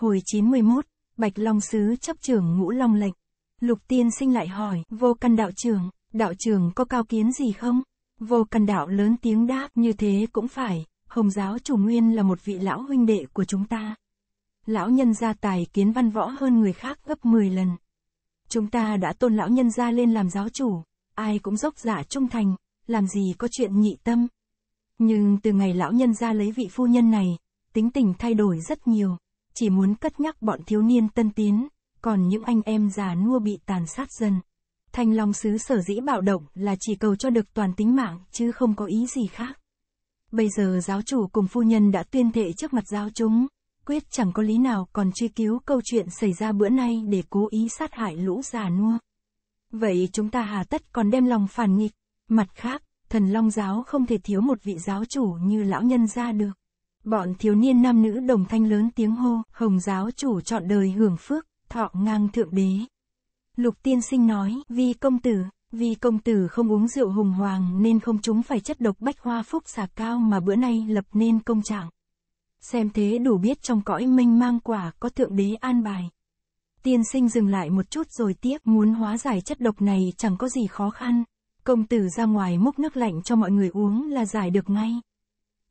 Hồi 911, Bạch Long Sứ chấp trưởng ngũ long lệnh. Lục tiên sinh lại hỏi, vô căn đạo trưởng, đạo trưởng có cao kiến gì không? Vô căn đạo lớn tiếng đáp, như thế cũng phải, Hồng giáo chủ nguyên là một vị lão huynh đệ của chúng ta. Lão nhân gia tài kiến văn võ hơn người khác gấp 10 lần. Chúng ta đã tôn lão nhân gia lên làm giáo chủ, ai cũng dốc giả trung thành, làm gì có chuyện nhị tâm. Nhưng từ ngày lão nhân gia lấy vị phu nhân này, tính tình thay đổi rất nhiều chỉ muốn cất nhắc bọn thiếu niên tân tín, còn những anh em già nua bị tàn sát dần. Thanh Long Sứ sở dĩ bạo động là chỉ cầu cho được toàn tính mạng, chứ không có ý gì khác. Bây giờ giáo chủ cùng phu nhân đã tuyên thệ trước mặt giáo chúng, quyết chẳng có lý nào còn truy cứu câu chuyện xảy ra bữa nay để cố ý sát hại lũ già nua. Vậy chúng ta hà tất còn đem lòng phản nghịch, mặt khác, thần Long Giáo không thể thiếu một vị giáo chủ như lão nhân ra được. Bọn thiếu niên nam nữ đồng thanh lớn tiếng hô, Hồng giáo chủ chọn đời hưởng phước, thọ ngang thượng đế. Lục tiên sinh nói, vì công tử, vì công tử không uống rượu hùng hoàng nên không chúng phải chất độc bách hoa phúc xà cao mà bữa nay lập nên công trạng. Xem thế đủ biết trong cõi minh mang quả có thượng đế an bài. Tiên sinh dừng lại một chút rồi tiếp muốn hóa giải chất độc này chẳng có gì khó khăn. Công tử ra ngoài múc nước lạnh cho mọi người uống là giải được ngay.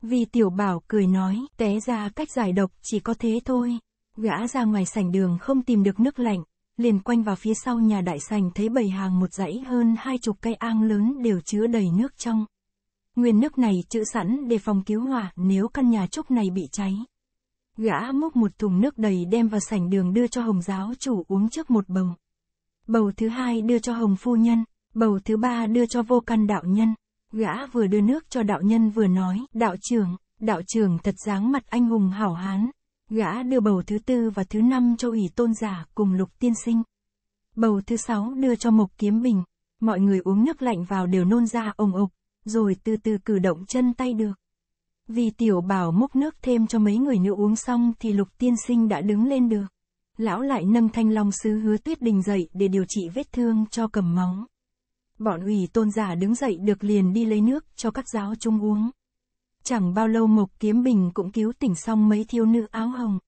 Vì tiểu bảo cười nói, té ra cách giải độc chỉ có thế thôi. Gã ra ngoài sảnh đường không tìm được nước lạnh, liền quanh vào phía sau nhà đại sảnh thấy bầy hàng một dãy hơn hai chục cây ang lớn đều chứa đầy nước trong. Nguyên nước này chữ sẵn để phòng cứu hỏa nếu căn nhà trúc này bị cháy. Gã múc một thùng nước đầy đem vào sảnh đường đưa cho hồng giáo chủ uống trước một bầu. Bầu thứ hai đưa cho hồng phu nhân, bầu thứ ba đưa cho vô căn đạo nhân. Gã vừa đưa nước cho đạo nhân vừa nói, đạo trưởng, đạo trưởng thật dáng mặt anh hùng hảo hán. Gã đưa bầu thứ tư và thứ năm cho ủy tôn giả cùng lục tiên sinh. Bầu thứ sáu đưa cho mộc kiếm bình. Mọi người uống nước lạnh vào đều nôn ra ồng ục, rồi từ từ cử động chân tay được. Vì tiểu bảo múc nước thêm cho mấy người nữa uống xong thì lục tiên sinh đã đứng lên được. Lão lại nâng thanh long sứ hứa tuyết đình dậy để điều trị vết thương cho cầm móng. Bọn ủy tôn giả đứng dậy được liền đi lấy nước cho các giáo chung uống. Chẳng bao lâu Mộc Kiếm Bình cũng cứu tỉnh xong mấy thiếu nữ áo hồng.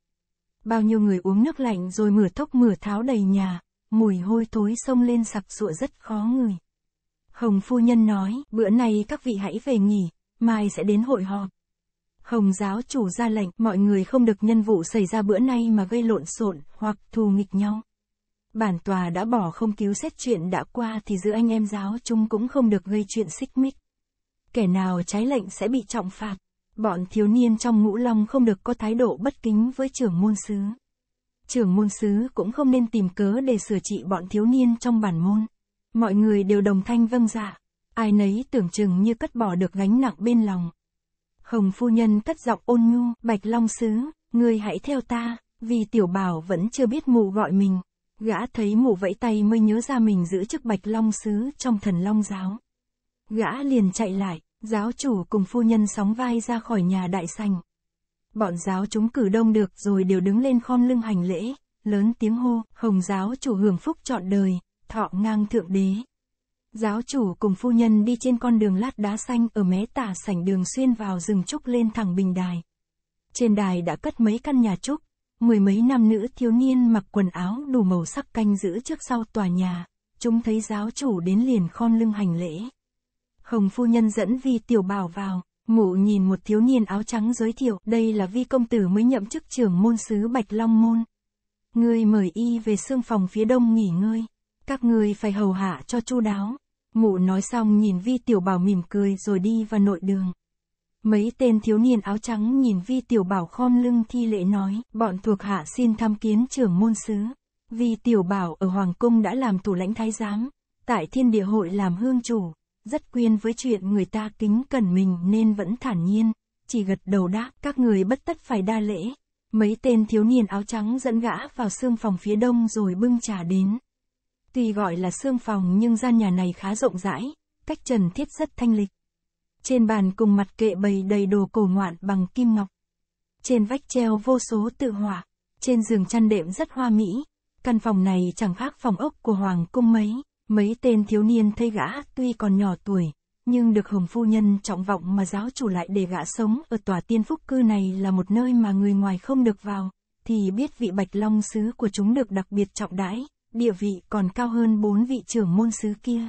Bao nhiêu người uống nước lạnh rồi mửa thốc mửa tháo đầy nhà, mùi hôi thối xông lên sặc sụa rất khó ngửi. Hồng phu nhân nói, bữa nay các vị hãy về nghỉ, mai sẽ đến hội họp. Hồng giáo chủ ra lệnh mọi người không được nhân vụ xảy ra bữa nay mà gây lộn xộn hoặc thù nghịch nhau. Bản tòa đã bỏ không cứu xét chuyện đã qua thì giữa anh em giáo chung cũng không được gây chuyện xích mích. Kẻ nào trái lệnh sẽ bị trọng phạt. Bọn thiếu niên trong ngũ long không được có thái độ bất kính với trưởng môn sứ. Trưởng môn sứ cũng không nên tìm cớ để sửa trị bọn thiếu niên trong bản môn. Mọi người đều đồng thanh vâng dạ. Ai nấy tưởng chừng như cất bỏ được gánh nặng bên lòng. Hồng phu nhân cất giọng ôn nhu, bạch long sứ, ngươi hãy theo ta, vì tiểu bảo vẫn chưa biết mụ gọi mình. Gã thấy mụ vẫy tay mới nhớ ra mình giữ chức bạch long sứ trong thần long giáo. Gã liền chạy lại, giáo chủ cùng phu nhân sóng vai ra khỏi nhà đại sành. Bọn giáo chúng cử đông được rồi đều đứng lên khom lưng hành lễ, lớn tiếng hô, hồng giáo chủ hưởng phúc trọn đời, thọ ngang thượng đế. Giáo chủ cùng phu nhân đi trên con đường lát đá xanh ở mé tả sảnh đường xuyên vào rừng trúc lên thẳng bình đài. Trên đài đã cất mấy căn nhà trúc, mười mấy nam nữ thiếu niên mặc quần áo đủ màu sắc canh giữ trước sau tòa nhà, chúng thấy giáo chủ đến liền khom lưng hành lễ. Hồng phu nhân dẫn vi tiểu bảo vào, mụ nhìn một thiếu niên áo trắng giới thiệu, đây là vi công tử mới nhậm chức trưởng môn sứ Bạch Long Môn. người mời y về xương phòng phía đông nghỉ ngơi, các người phải hầu hạ cho chu đáo. Mụ nói xong nhìn vi tiểu bảo mỉm cười rồi đi vào nội đường. Mấy tên thiếu niên áo trắng nhìn vi tiểu bảo khom lưng thi lễ nói, bọn thuộc hạ xin tham kiến trưởng môn sứ. Vi tiểu bảo ở Hoàng Cung đã làm thủ lãnh thái giám, tại thiên địa hội làm hương chủ, rất quyên với chuyện người ta kính cẩn mình nên vẫn thản nhiên, chỉ gật đầu đáp, các người bất tất phải đa lễ. Mấy tên thiếu niên áo trắng dẫn gã vào xương phòng phía đông rồi bưng trà đến. Tuy gọi là xương phòng nhưng gian nhà này khá rộng rãi, cách trần thiết rất thanh lịch. Trên bàn cùng mặt kệ bày đầy đồ cổ ngoạn bằng kim ngọc. Trên vách treo vô số tự họa, trên giường chăn đệm rất hoa mỹ. Căn phòng này chẳng khác phòng ốc của hoàng cung mấy, mấy tên thiếu niên thấy gã tuy còn nhỏ tuổi, nhưng được hồng phu nhân trọng vọng mà giáo chủ lại để gã sống ở tòa tiên phúc cư này là một nơi mà người ngoài không được vào, thì biết vị bạch long sứ của chúng được đặc biệt trọng đãi, địa vị còn cao hơn bốn vị trưởng môn sứ kia.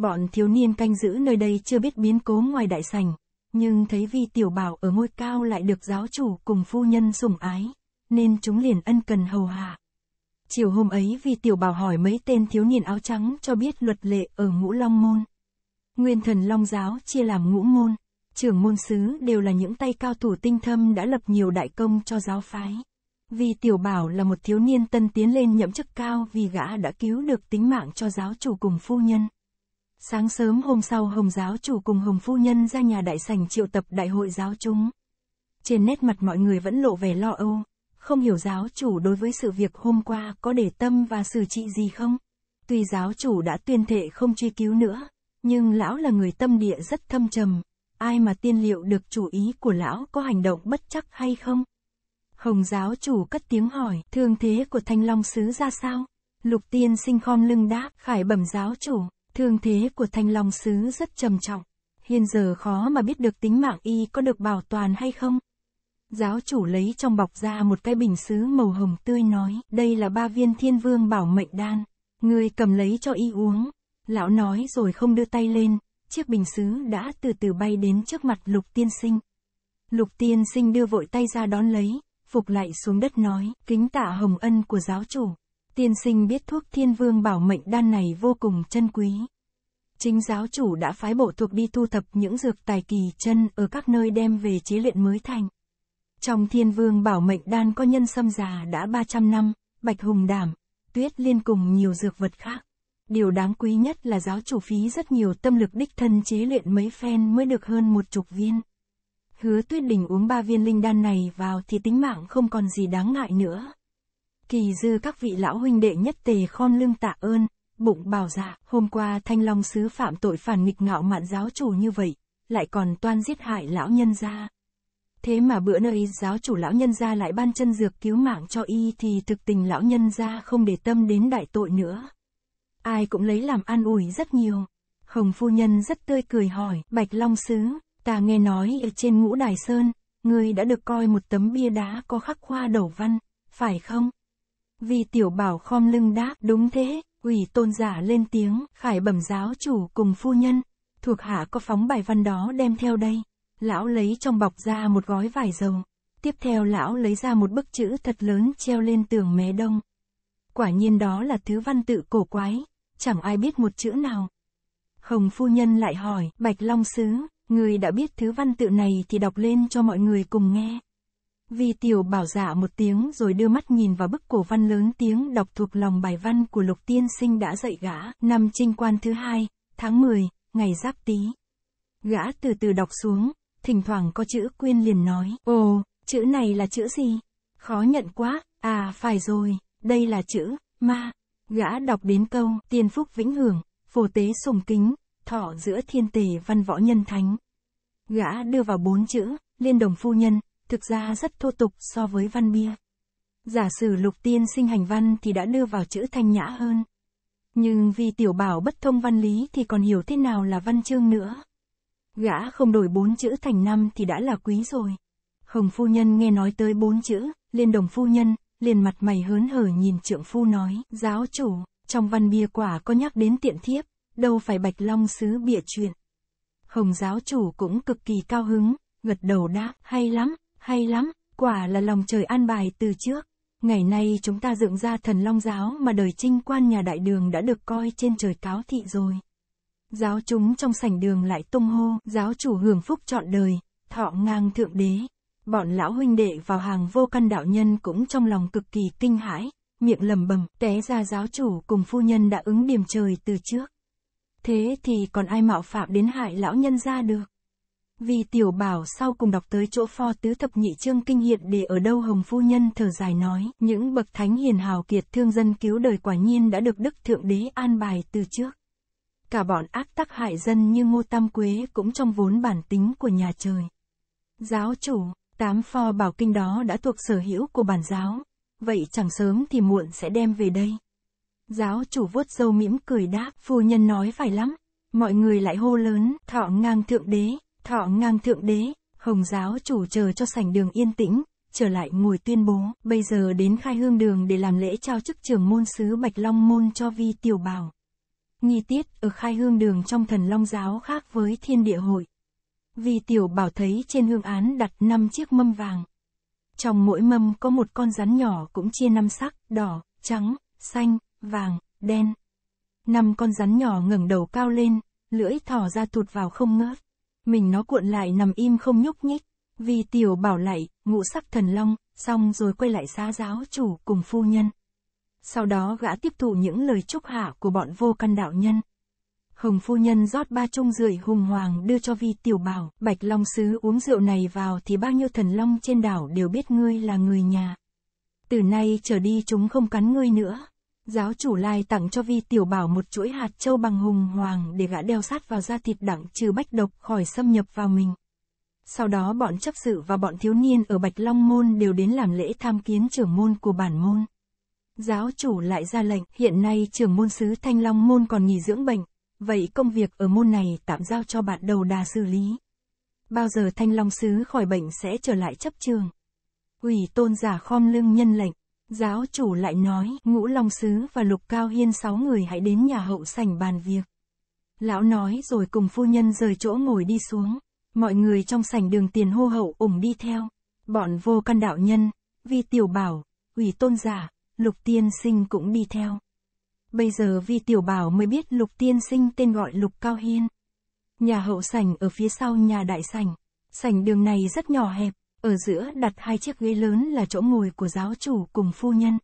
Bọn thiếu niên canh giữ nơi đây chưa biết biến cố ngoài đại sảnh, nhưng thấy vi tiểu bảo ở ngôi cao lại được giáo chủ cùng phu nhân sủng ái, nên chúng liền ân cần hầu hạ. Chiều hôm ấy vi tiểu bảo hỏi mấy tên thiếu niên áo trắng cho biết luật lệ ở ngũ long môn. Nguyên thần long giáo chia làm ngũ môn, trưởng môn sứ đều là những tay cao thủ tinh thâm đã lập nhiều đại công cho giáo phái. Vì tiểu bảo là một thiếu niên tân tiến lên nhậm chức cao vì gã đã cứu được tính mạng cho giáo chủ cùng phu nhân. Sáng sớm hôm sau Hồng giáo chủ cùng Hồng phu nhân ra nhà đại sảnh triệu tập đại hội giáo chúng. Trên nét mặt mọi người vẫn lộ vẻ lo âu, không hiểu giáo chủ đối với sự việc hôm qua có để tâm và xử trị gì không. Tuy giáo chủ đã tuyên thệ không truy cứu nữa, nhưng lão là người tâm địa rất thâm trầm, ai mà tiên liệu được chủ ý của lão có hành động bất chắc hay không? Hồng giáo chủ cất tiếng hỏi, thương thế của thanh long sứ ra sao? Lục tiên sinh khom lưng đáp, khải bẩm giáo chủ, Thương thế của Thanh Long Sứ rất trầm trọng. Hiện giờ khó mà biết được tính mạng y có được bảo toàn hay không. Giáo chủ lấy trong bọc ra một cái bình sứ màu hồng tươi nói, đây là ba viên thiên vương bảo mệnh đan. Người cầm lấy cho y uống. Lão nói rồi không đưa tay lên, chiếc bình sứ đã từ từ bay đến trước mặt lục tiên sinh. Lục tiên sinh đưa vội tay ra đón lấy, phục lại xuống đất nói, kính tạ hồng ân của giáo chủ. Tiên sinh biết thuốc thiên vương bảo mệnh đan này vô cùng chân quý. Chính giáo chủ đã phái bộ thuộc đi thu thập những dược tài kỳ chân ở các nơi đem về chế luyện mới thành. Trong thiên vương bảo mệnh đan có nhân sâm già đã 300 năm, bạch hùng đảm, tuyết liên cùng nhiều dược vật khác. Điều đáng quý nhất là giáo chủ phí rất nhiều tâm lực đích thân chế luyện mấy phen mới được hơn một chục viên. Hứa tuyết đình uống ba viên linh đan này vào thì tính mạng không còn gì đáng ngại nữa. Kỳ dư các vị lão huynh đệ nhất tề khom lưng tạ ơn, bụng bảo dạ, hôm qua thanh long sứ phạm tội phản nghịch ngạo mạn giáo chủ như vậy, lại còn toan giết hại lão nhân gia. Thế mà bữa nơi giáo chủ lão nhân gia lại ban chân dược cứu mạng cho y thì thực tình lão nhân gia không để tâm đến đại tội nữa. Ai cũng lấy làm an ủi rất nhiều. Hồng phu nhân rất tươi cười hỏi, Bạch Long Sứ, ta nghe nói ở trên ngũ đài sơn, ngươi đã được coi một tấm bia đá có khắc khoa đầu văn, phải không? vì tiểu bảo khom lưng đáp, đúng thế, quỷ tôn giả lên tiếng, khải bẩm giáo chủ cùng phu nhân, thuộc hạ có phóng bài văn đó đem theo đây. Lão lấy trong bọc ra một gói vải dầu, tiếp theo lão lấy ra một bức chữ thật lớn treo lên tường mé đông. Quả nhiên đó là thứ văn tự cổ quái, chẳng ai biết một chữ nào. Hồng phu nhân lại hỏi, Bạch Long Sứ, người đã biết thứ văn tự này thì đọc lên cho mọi người cùng nghe. Vi Tiểu bảo dạ một tiếng rồi đưa mắt nhìn vào bức cổ văn lớn tiếng đọc thuộc lòng bài văn của Lục Tiên Sinh đã dạy gã, năm trinh quan thứ hai, tháng 10, ngày Giáp Tý. Gã từ từ đọc xuống, thỉnh thoảng có chữ quyên liền nói, ồ, chữ này là chữ gì? Khó nhận quá, à phải rồi, đây là chữ, ma. Gã đọc đến câu, tiên phúc vĩnh hưởng, phổ tế sùng kính, thọ giữa thiên tề văn võ nhân thánh. Gã đưa vào bốn chữ, liên đồng phu nhân, thực ra rất thô tục so với văn bia. Giả sử lục tiên sinh hành văn thì đã đưa vào chữ thanh nhã hơn. Nhưng vì tiểu bảo bất thông văn lý thì còn hiểu thế nào là văn chương nữa. Gã không đổi bốn chữ thành năm thì đã là quý rồi. Hồng phu nhân nghe nói tới bốn chữ, liền đồng phu nhân, liền mặt mày hớn hở nhìn trượng phu nói, giáo chủ, trong văn bia quả có nhắc đến tiện thiếp, đâu phải bạch long sứ bịa chuyện. Hồng giáo chủ cũng cực kỳ cao hứng, gật đầu đáp, hay lắm, hay lắm, quả là lòng trời an bài từ trước. Ngày nay chúng ta dựng ra thần long giáo mà đời trinh quan nhà đại đường đã được coi trên trời cáo thị rồi. Giáo chúng trong sảnh đường lại tung hô, giáo chủ hưởng phúc trọn đời, thọ ngang thượng đế. Bọn lão huynh đệ vào hàng vô căn đạo nhân cũng trong lòng cực kỳ kinh hãi, miệng lầm bầm, té ra giáo chủ cùng phu nhân đã ứng điểm trời từ trước. Thế thì còn ai mạo phạm đến hại lão nhân ra được? Vì tiểu bảo sau cùng đọc tới chỗ pho tứ thập nhị chương kinh hiện để ở đâu hồng phu nhân thở dài nói, những bậc thánh hiền hào kiệt thương dân cứu đời quả nhiên đã được đức thượng đế an bài từ trước. Cả bọn ác tắc hại dân như ngô tam quế cũng trong vốn bản tính của nhà trời. Giáo chủ, tám pho bảo kinh đó đã thuộc sở hữu của bản giáo, vậy chẳng sớm thì muộn sẽ đem về đây. Giáo chủ vuốt râu mỉm cười đáp, phu nhân nói phải lắm, mọi người lại hô lớn, thọ ngang thượng đế, Thọ ngang thượng đế, Hồng giáo chủ chờ cho sảnh đường yên tĩnh, trở lại ngồi tuyên bố, bây giờ đến khai hương đường để làm lễ trao chức trưởng môn sứ Bạch Long môn cho vi tiểu bảo. Nghi tiết ở khai hương đường trong thần Long giáo khác với thiên địa hội. Vi tiểu bảo thấy trên hương án đặt 5 chiếc mâm vàng. Trong mỗi mâm có một con rắn nhỏ cũng chia năm sắc, đỏ, trắng, xanh, vàng, đen. Năm con rắn nhỏ ngẩng đầu cao lên, lưỡi thỏ ra thụt vào không ngớt mình nó cuộn lại nằm im không nhúc nhích. Vì tiểu bảo lại, ngũ sắc thần long, xong rồi quay lại xa giáo chủ cùng phu nhân. Sau đó gã tiếp thụ những lời chúc hạ của bọn vô căn đạo nhân. Hồng phu nhân rót ba chung rượu hùng hoàng đưa cho vi tiểu bảo, bạch long sứ uống rượu này vào thì bao nhiêu thần long trên đảo đều biết ngươi là người nhà. Từ nay trở đi chúng không cắn ngươi nữa. Giáo chủ lai tặng cho vi tiểu bảo một chuỗi hạt châu bằng hùng hoàng để gã đeo sát vào da thịt đặng trừ bách độc khỏi xâm nhập vào mình. Sau đó bọn chấp sự và bọn thiếu niên ở Bạch Long Môn đều đến làm lễ tham kiến trưởng môn của bản môn. Giáo chủ lại ra lệnh, hiện nay trưởng môn sứ Thanh Long Môn còn nghỉ dưỡng bệnh, vậy công việc ở môn này tạm giao cho bạn đầu đà xử lý. Bao giờ Thanh Long sứ khỏi bệnh sẽ trở lại chấp trường. Quỷ tôn giả khom lưng nhân lệnh, Giáo chủ lại nói, ngũ long sứ và lục cao hiên sáu người hãy đến nhà hậu sảnh bàn việc. Lão nói rồi cùng phu nhân rời chỗ ngồi đi xuống. Mọi người trong sảnh đường tiền hô hậu ủng đi theo. Bọn vô căn đạo nhân, vi tiểu bảo, ủy tôn giả, lục tiên sinh cũng đi theo. Bây giờ vi tiểu bảo mới biết lục tiên sinh tên gọi lục cao hiên. Nhà hậu sảnh ở phía sau nhà đại sảnh. Sảnh đường này rất nhỏ hẹp, ở giữa đặt hai chiếc ghế lớn là chỗ ngồi của giáo chủ cùng phu nhân.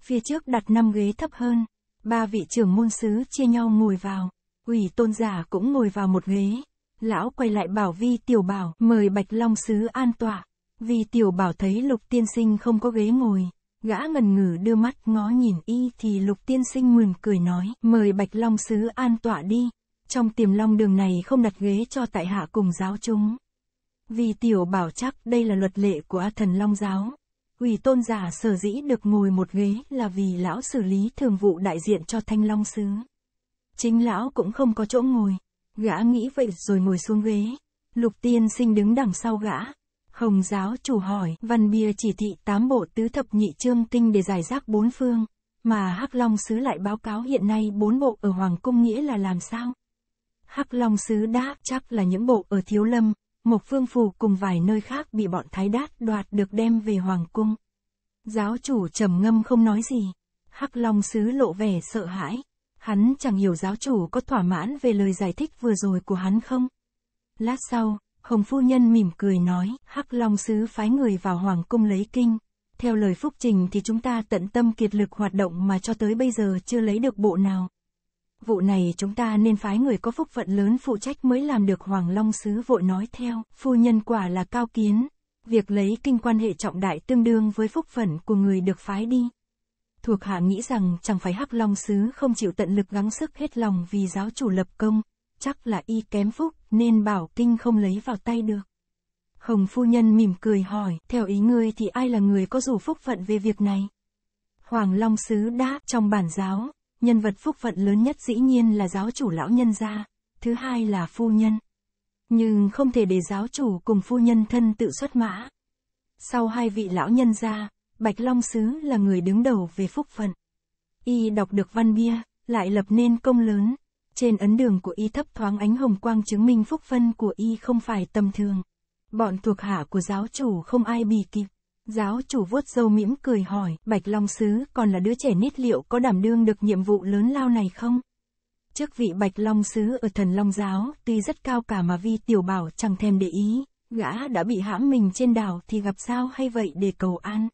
Phía trước đặt năm ghế thấp hơn, ba vị trưởng môn sứ chia nhau ngồi vào, quỷ tôn giả cũng ngồi vào một ghế. Lão quay lại bảo vi tiểu bảo mời bạch long sứ an tọa, vi tiểu bảo thấy lục tiên sinh không có ghế ngồi, gã ngần ngừ đưa mắt ngó nhìn y thì lục tiên sinh mỉm cười nói mời bạch long sứ an tọa đi trong tiềm long đường này không đặt ghế cho tại hạ cùng giáo chúng vì tiểu bảo chắc đây là luật lệ của A thần Long giáo. Quỷ tôn giả sở dĩ được ngồi một ghế là vì lão xử lý thường vụ đại diện cho thanh long sứ. Chính lão cũng không có chỗ ngồi. Gã nghĩ vậy rồi ngồi xuống ghế. Lục tiên sinh đứng đằng sau gã. Hồng giáo chủ hỏi, văn bia chỉ thị tám bộ tứ thập nhị chương tinh để giải rác bốn phương. Mà Hắc Long Sứ lại báo cáo hiện nay bốn bộ ở Hoàng Cung nghĩa là làm sao? Hắc Long Sứ đáp chắc là những bộ ở Thiếu Lâm, Mộc Phương Phù cùng vài nơi khác bị bọn Thái Đát đoạt được đem về Hoàng Cung. Giáo chủ trầm ngâm không nói gì. Hắc Long Sứ lộ vẻ sợ hãi. Hắn chẳng hiểu giáo chủ có thỏa mãn về lời giải thích vừa rồi của hắn không. Lát sau, Hồng Phu Nhân mỉm cười nói, Hắc Long Sứ phái người vào Hoàng Cung lấy kinh. Theo lời phúc trình thì chúng ta tận tâm kiệt lực hoạt động mà cho tới bây giờ chưa lấy được bộ nào. Vụ này chúng ta nên phái người có phúc phận lớn phụ trách mới làm được Hoàng Long Sứ vội nói theo, phu nhân quả là cao kiến. Việc lấy kinh quan hệ trọng đại tương đương với phúc phận của người được phái đi. Thuộc hạ nghĩ rằng chẳng phải Hắc Long Sứ không chịu tận lực gắng sức hết lòng vì giáo chủ lập công, chắc là y kém phúc nên bảo kinh không lấy vào tay được. Hồng phu nhân mỉm cười hỏi, theo ý ngươi thì ai là người có rủ phúc phận về việc này? Hoàng Long Sứ đã trong bản giáo, nhân vật phúc phận lớn nhất dĩ nhiên là giáo chủ lão nhân gia, thứ hai là phu nhân. Nhưng không thể để giáo chủ cùng phu nhân thân tự xuất mã. Sau hai vị lão nhân gia, Bạch Long Sứ là người đứng đầu về phúc phận. Y đọc được văn bia, lại lập nên công lớn. Trên ấn đường của Y thấp thoáng ánh hồng quang chứng minh phúc phân của Y không phải tầm thường. Bọn thuộc hạ của giáo chủ không ai bì kịp. Giáo chủ vuốt râu mỉm cười hỏi, Bạch Long Sứ còn là đứa trẻ nít liệu có đảm đương được nhiệm vụ lớn lao này không? Trước vị Bạch Long Sứ ở thần Long Giáo, tuy rất cao cả mà vi tiểu bảo chẳng thèm để ý, gã đã bị hãm mình trên đảo thì gặp sao hay vậy để cầu an.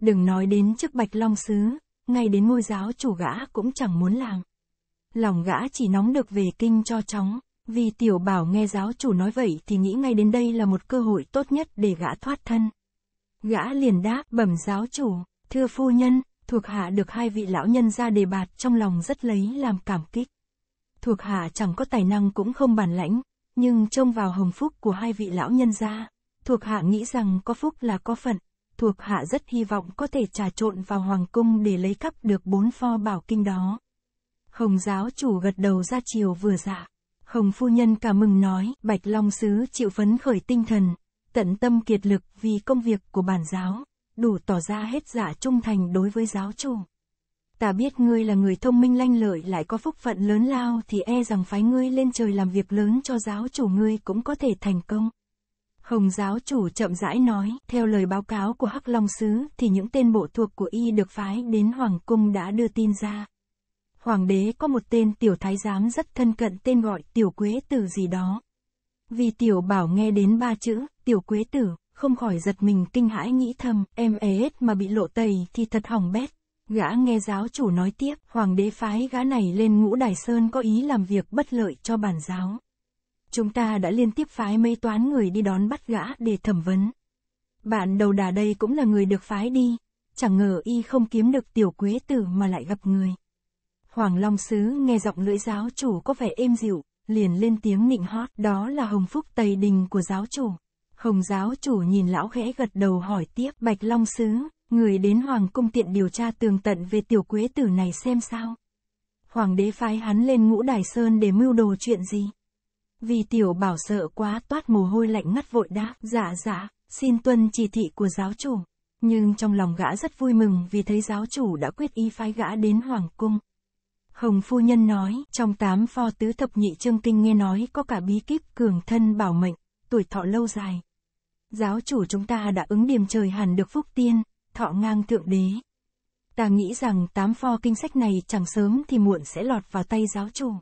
Đừng nói đến trước Bạch Long Sứ, ngay đến ngôi giáo chủ gã cũng chẳng muốn làm. Lòng gã chỉ nóng được về kinh cho chóng, vì tiểu bảo nghe giáo chủ nói vậy thì nghĩ ngay đến đây là một cơ hội tốt nhất để gã thoát thân. Gã liền đáp, bẩm giáo chủ, thưa phu nhân, thuộc hạ được hai vị lão nhân ra đề bạt trong lòng rất lấy làm cảm kích. Thuộc hạ chẳng có tài năng cũng không bản lãnh, nhưng trông vào hồng phúc của hai vị lão nhân gia thuộc hạ nghĩ rằng có phúc là có phận, thuộc hạ rất hy vọng có thể trà trộn vào hoàng cung để lấy cắp được bốn pho bảo kinh đó. Hồng giáo chủ gật đầu ra chiều vừa dạ. Hồng phu nhân cả mừng nói, Bạch Long Sứ chịu phấn khởi tinh thần, tận tâm kiệt lực vì công việc của bản giáo, đủ tỏ ra hết giả dạ trung thành đối với giáo chủ. Ta biết ngươi là người thông minh lanh lợi lại có phúc phận lớn lao thì e rằng phái ngươi lên trời làm việc lớn cho giáo chủ ngươi cũng có thể thành công. Hồng giáo chủ chậm rãi nói, theo lời báo cáo của Hắc Long Sứ thì những tên bộ thuộc của y được phái đến Hoàng Cung đã đưa tin ra. Hoàng đế có một tên tiểu thái giám rất thân cận tên gọi tiểu quế từ gì đó. Vì tiểu bảo nghe đến ba chữ, tiểu quế tử, không khỏi giật mình kinh hãi nghĩ thầm, em ế mà bị lộ tẩy thì thật hỏng bét. Gã nghe giáo chủ nói tiếp, hoàng đế phái gã này lên ngũ đài sơn có ý làm việc bất lợi cho bản giáo. Chúng ta đã liên tiếp phái mấy toán người đi đón bắt gã để thẩm vấn. Bạn đầu đà đây cũng là người được phái đi, chẳng ngờ y không kiếm được tiểu quế tử mà lại gặp người. Hoàng Long Sứ nghe giọng lưỡi giáo chủ có vẻ êm dịu, liền lên tiếng nịnh hót, đó là hồng phúc tây đình của giáo chủ. Hồng giáo chủ nhìn lão khẽ gật đầu hỏi tiếp Bạch Long Sứ, người đến Hoàng cung tiện điều tra tường tận về tiểu quế tử này xem sao. Hoàng đế phái hắn lên ngũ đài sơn để mưu đồ chuyện gì. Vì tiểu bảo sợ quá toát mồ hôi lạnh ngắt vội đáp Dạ dạ, xin tuân chỉ thị của giáo chủ. Nhưng trong lòng gã rất vui mừng vì thấy giáo chủ đã quyết y phái gã đến Hoàng cung. Hồng phu nhân nói, trong tám pho tứ thập nhị chương kinh nghe nói có cả bí kíp cường thân bảo mệnh, tuổi thọ lâu dài, giáo chủ chúng ta đã ứng điểm trời hẳn được phúc tiên, thọ ngang thượng đế. Ta nghĩ rằng tám pho kinh sách này chẳng sớm thì muộn sẽ lọt vào tay giáo chủ.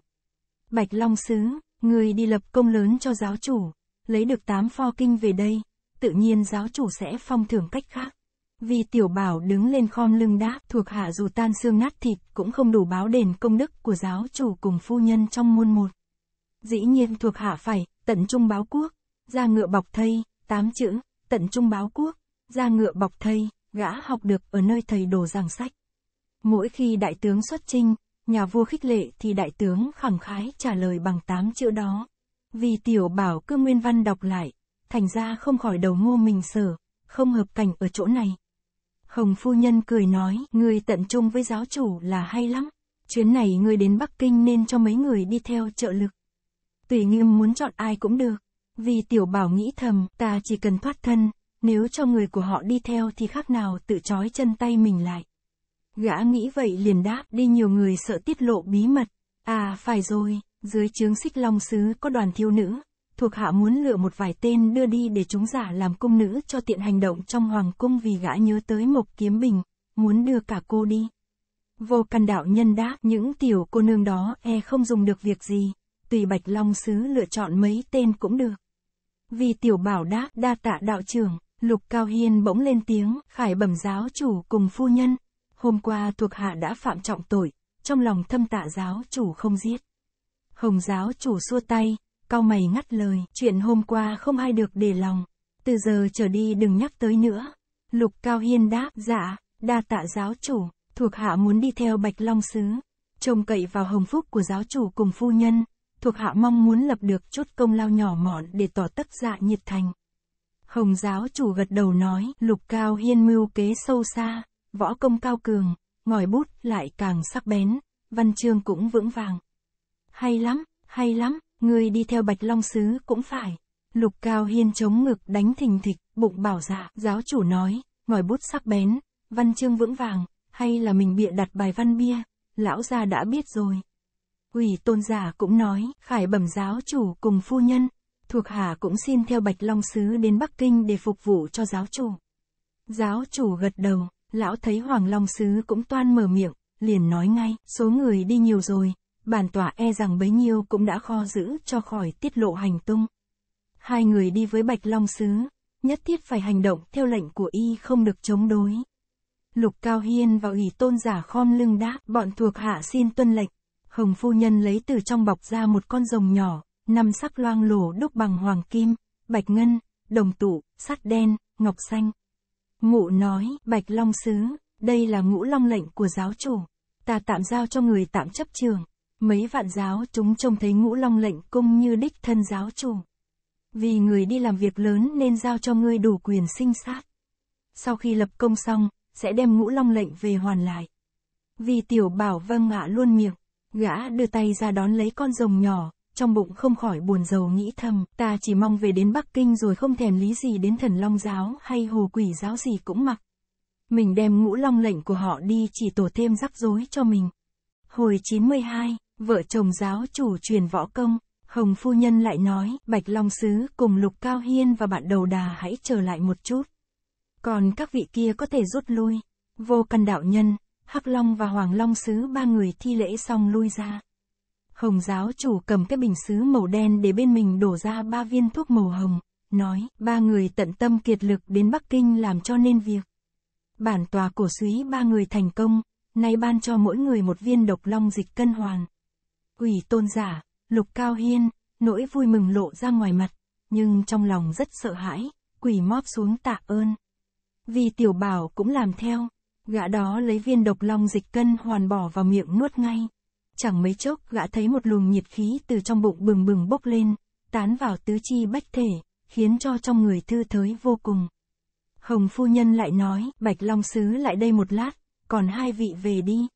Bạch Long Sứ, người đi lập công lớn cho giáo chủ, lấy được tám pho kinh về đây, tự nhiên giáo chủ sẽ phong thưởng cách khác. Vì tiểu bảo đứng lên khom lưng đáp thuộc hạ dù tan xương nát thịt cũng không đủ báo đền công đức của giáo chủ cùng phu nhân trong muôn một. Dĩ nhiên thuộc hạ phải, tận trung báo quốc, ra ngựa bọc thây, Tám chữ, tận trung báo quốc, ra ngựa bọc thầy, gã học được ở nơi thầy đồ giảng sách. Mỗi khi đại tướng xuất chinh, nhà vua khích lệ thì đại tướng khẳng khái trả lời bằng tám chữ đó. Vì tiểu bảo cứ nguyên văn đọc lại, thành ra không khỏi đầu ngô mình sở, không hợp cảnh ở chỗ này. Hồng phu nhân cười nói, người tận trung với giáo chủ là hay lắm, chuyến này người đến Bắc Kinh nên cho mấy người đi theo trợ lực. Tùy nghiêm muốn chọn ai cũng được. Vì tiểu bảo nghĩ thầm, ta chỉ cần thoát thân, nếu cho người của họ đi theo thì khác nào tự trói chân tay mình lại. Gã nghĩ vậy liền đáp, đi nhiều người sợ tiết lộ bí mật. À, phải rồi, dưới chướng xích long sứ có đoàn thiếu nữ, thuộc hạ muốn lựa một vài tên đưa đi để chúng giả làm cung nữ cho tiện hành động trong hoàng cung vì gã nhớ tới Mộc Kiếm Bình, muốn đưa cả cô đi. Vô căn đạo nhân đáp những tiểu cô nương đó e không dùng được việc gì, tùy Bạch Long Sứ lựa chọn mấy tên cũng được. Vì tiểu bảo đáp đa tạ đạo trưởng, Lục Cao Hiên bỗng lên tiếng, khải bẩm giáo chủ cùng phu nhân. Hôm qua thuộc hạ đã phạm trọng tội, trong lòng thâm tạ giáo chủ không giết. Hồng giáo chủ xua tay, cao mày ngắt lời, chuyện hôm qua không ai được để lòng. Từ giờ trở đi đừng nhắc tới nữa. Lục Cao Hiên đáp, dạ, đa tạ giáo chủ, thuộc hạ muốn đi theo Bạch Long Sứ. Trông cậy vào hồng phúc của giáo chủ cùng phu nhân thuộc hạ mong muốn lập được chút công lao nhỏ mọn để tỏ tất dạ nhiệt thành. Hồng giáo chủ gật đầu nói, lục cao hiên mưu kế sâu xa, võ công cao cường, ngòi bút lại càng sắc bén, văn chương cũng vững vàng. Hay lắm, hay lắm, người đi theo bạch long sứ cũng phải. Lục cao hiên chống ngực đánh thình thịch, bụng bảo dạ, giáo chủ nói, ngòi bút sắc bén, văn chương vững vàng, hay là mình bịa đặt bài văn bia, lão gia đã biết rồi. Quỷ tôn giả cũng nói, khải bẩm giáo chủ cùng phu nhân, thuộc hạ cũng xin theo Bạch Long Sứ đến Bắc Kinh để phục vụ cho giáo chủ. Giáo chủ gật đầu, lão thấy Hoàng Long Sứ cũng toan mở miệng, liền nói ngay, số người đi nhiều rồi, bản tỏa e rằng bấy nhiêu cũng đã kho giữ cho khỏi tiết lộ hành tung. Hai người đi với Bạch Long Sứ, nhất thiết phải hành động theo lệnh của y không được chống đối. Lục Cao Hiên và ủy tôn giả khom lưng đáp, bọn thuộc hạ xin tuân lệnh. Hồng phu nhân lấy từ trong bọc ra một con rồng nhỏ, năm sắc loang lổ đúc bằng hoàng kim, bạch ngân, đồng tụ, sắt đen, ngọc xanh. Mụ nói, bạch long sứ, đây là ngũ long lệnh của giáo chủ. Ta tạm giao cho người tạm chấp trường. Mấy vạn giáo chúng trông thấy ngũ long lệnh cung như đích thân giáo chủ. Vì người đi làm việc lớn nên giao cho ngươi đủ quyền sinh sát. Sau khi lập công xong, sẽ đem ngũ long lệnh về hoàn lại. Vì tiểu bảo vâng ngạ luôn miệng. Gã đưa tay ra đón lấy con rồng nhỏ, trong bụng không khỏi buồn rầu nghĩ thầm, ta chỉ mong về đến Bắc Kinh rồi không thèm lý gì đến thần long giáo hay hồ quỷ giáo gì cũng mặc. Mình đem ngũ long lệnh của họ đi chỉ tổ thêm rắc rối cho mình. Hồi 92, vợ chồng giáo chủ truyền võ công, Hồng Phu Nhân lại nói, Bạch Long Sứ cùng Lục Cao Hiên và bạn đầu đà hãy chờ lại một chút. Còn các vị kia có thể rút lui. Vô căn đạo nhân, Hắc Long và Hoàng Long sứ ba người thi lễ xong lui ra. Hồng giáo chủ cầm cái bình sứ màu đen để bên mình đổ ra ba viên thuốc màu hồng, nói, ba người tận tâm kiệt lực đến Bắc Kinh làm cho nên việc. Bản tòa cổ suý ba người thành công, nay ban cho mỗi người một viên độc long dịch cân hoàn. Quỷ tôn giả, lục cao hiên, nỗi vui mừng lộ ra ngoài mặt, nhưng trong lòng rất sợ hãi, quỳ móp xuống tạ ơn. Vì tiểu bảo cũng làm theo, Gã đó lấy viên độc long dịch cân hoàn bỏ vào miệng nuốt ngay. Chẳng mấy chốc gã thấy một luồng nhiệt khí từ trong bụng bừng bừng bốc lên, tán vào tứ chi bách thể, khiến cho trong người thư thới vô cùng. Hồng phu nhân lại nói, Bạch Long Sứ lại đây một lát, còn hai vị về đi.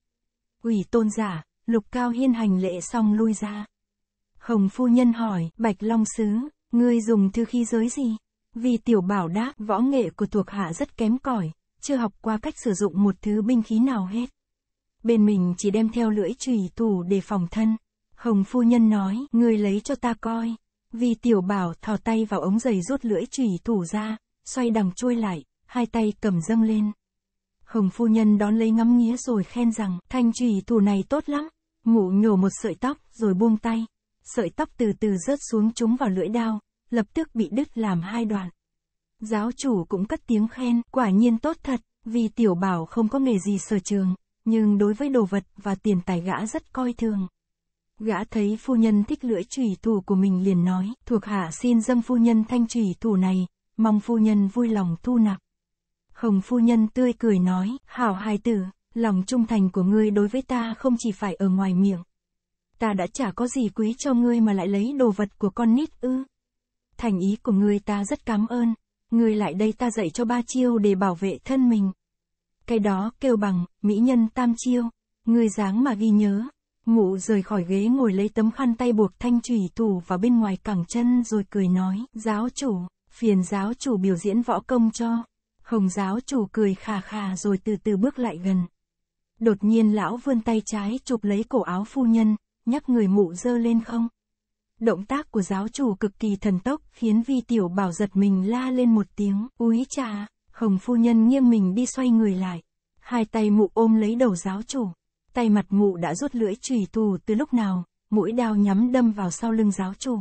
Ủy tôn giả, lục cao hiên hành lệ xong lui ra. Hồng phu nhân hỏi, Bạch Long Sứ, ngươi dùng thư khí giới gì? Vì tiểu bảo đáp, võ nghệ của thuộc hạ rất kém cỏi, chưa học qua cách sử dụng một thứ binh khí nào hết. Bên mình chỉ đem theo lưỡi chùy tủ để phòng thân. Hồng phu nhân nói, người lấy cho ta coi. Vì tiểu bảo thò tay vào ống giày rút lưỡi chùy tủ ra, xoay đằng chui lại, hai tay cầm dâng lên. Hồng phu nhân đón lấy ngắm nghía rồi khen rằng, thanh chùy tủ này tốt lắm. Ngủ nhổ một sợi tóc, rồi buông tay. Sợi tóc từ từ rớt xuống trúng vào lưỡi đao, lập tức bị đứt làm hai đoạn. Giáo chủ cũng cất tiếng khen, quả nhiên tốt thật, vì tiểu bảo không có nghề gì sở trường, nhưng đối với đồ vật và tiền tài gã rất coi thường. Gã thấy phu nhân thích lưỡi trùy thủ của mình liền nói, thuộc hạ xin dâng phu nhân thanh trùy thủ này, mong phu nhân vui lòng thu nạp. Hồng phu nhân tươi cười nói, hảo hài tử, lòng trung thành của ngươi đối với ta không chỉ phải ở ngoài miệng. Ta đã chả có gì quý cho ngươi mà lại lấy đồ vật của con nít ư. Thành ý của ngươi ta rất cảm ơn, ngươi lại đây ta dạy cho ba chiêu để bảo vệ thân mình. Cái đó kêu bằng, mỹ nhân tam chiêu, ngươi dáng mà ghi nhớ. mụ rời khỏi ghế ngồi lấy tấm khăn tay buộc thanh trùy thủ vào bên ngoài cẳng chân rồi cười nói, giáo chủ, phiền giáo chủ biểu diễn võ công cho. Hồng giáo chủ cười khà khà rồi từ từ bước lại gần. Đột nhiên lão vươn tay trái chụp lấy cổ áo phu nhân, nhắc người mụ dơ lên không. Động tác của giáo chủ cực kỳ thần tốc, khiến vi tiểu bảo giật mình la lên một tiếng, úi cha, hồng phu nhân nghiêng mình đi xoay người lại. Hai tay mụ ôm lấy đầu giáo chủ, tay mặt mụ đã rút lưỡi chùy tù từ lúc nào, mũi đao nhắm đâm vào sau lưng giáo chủ.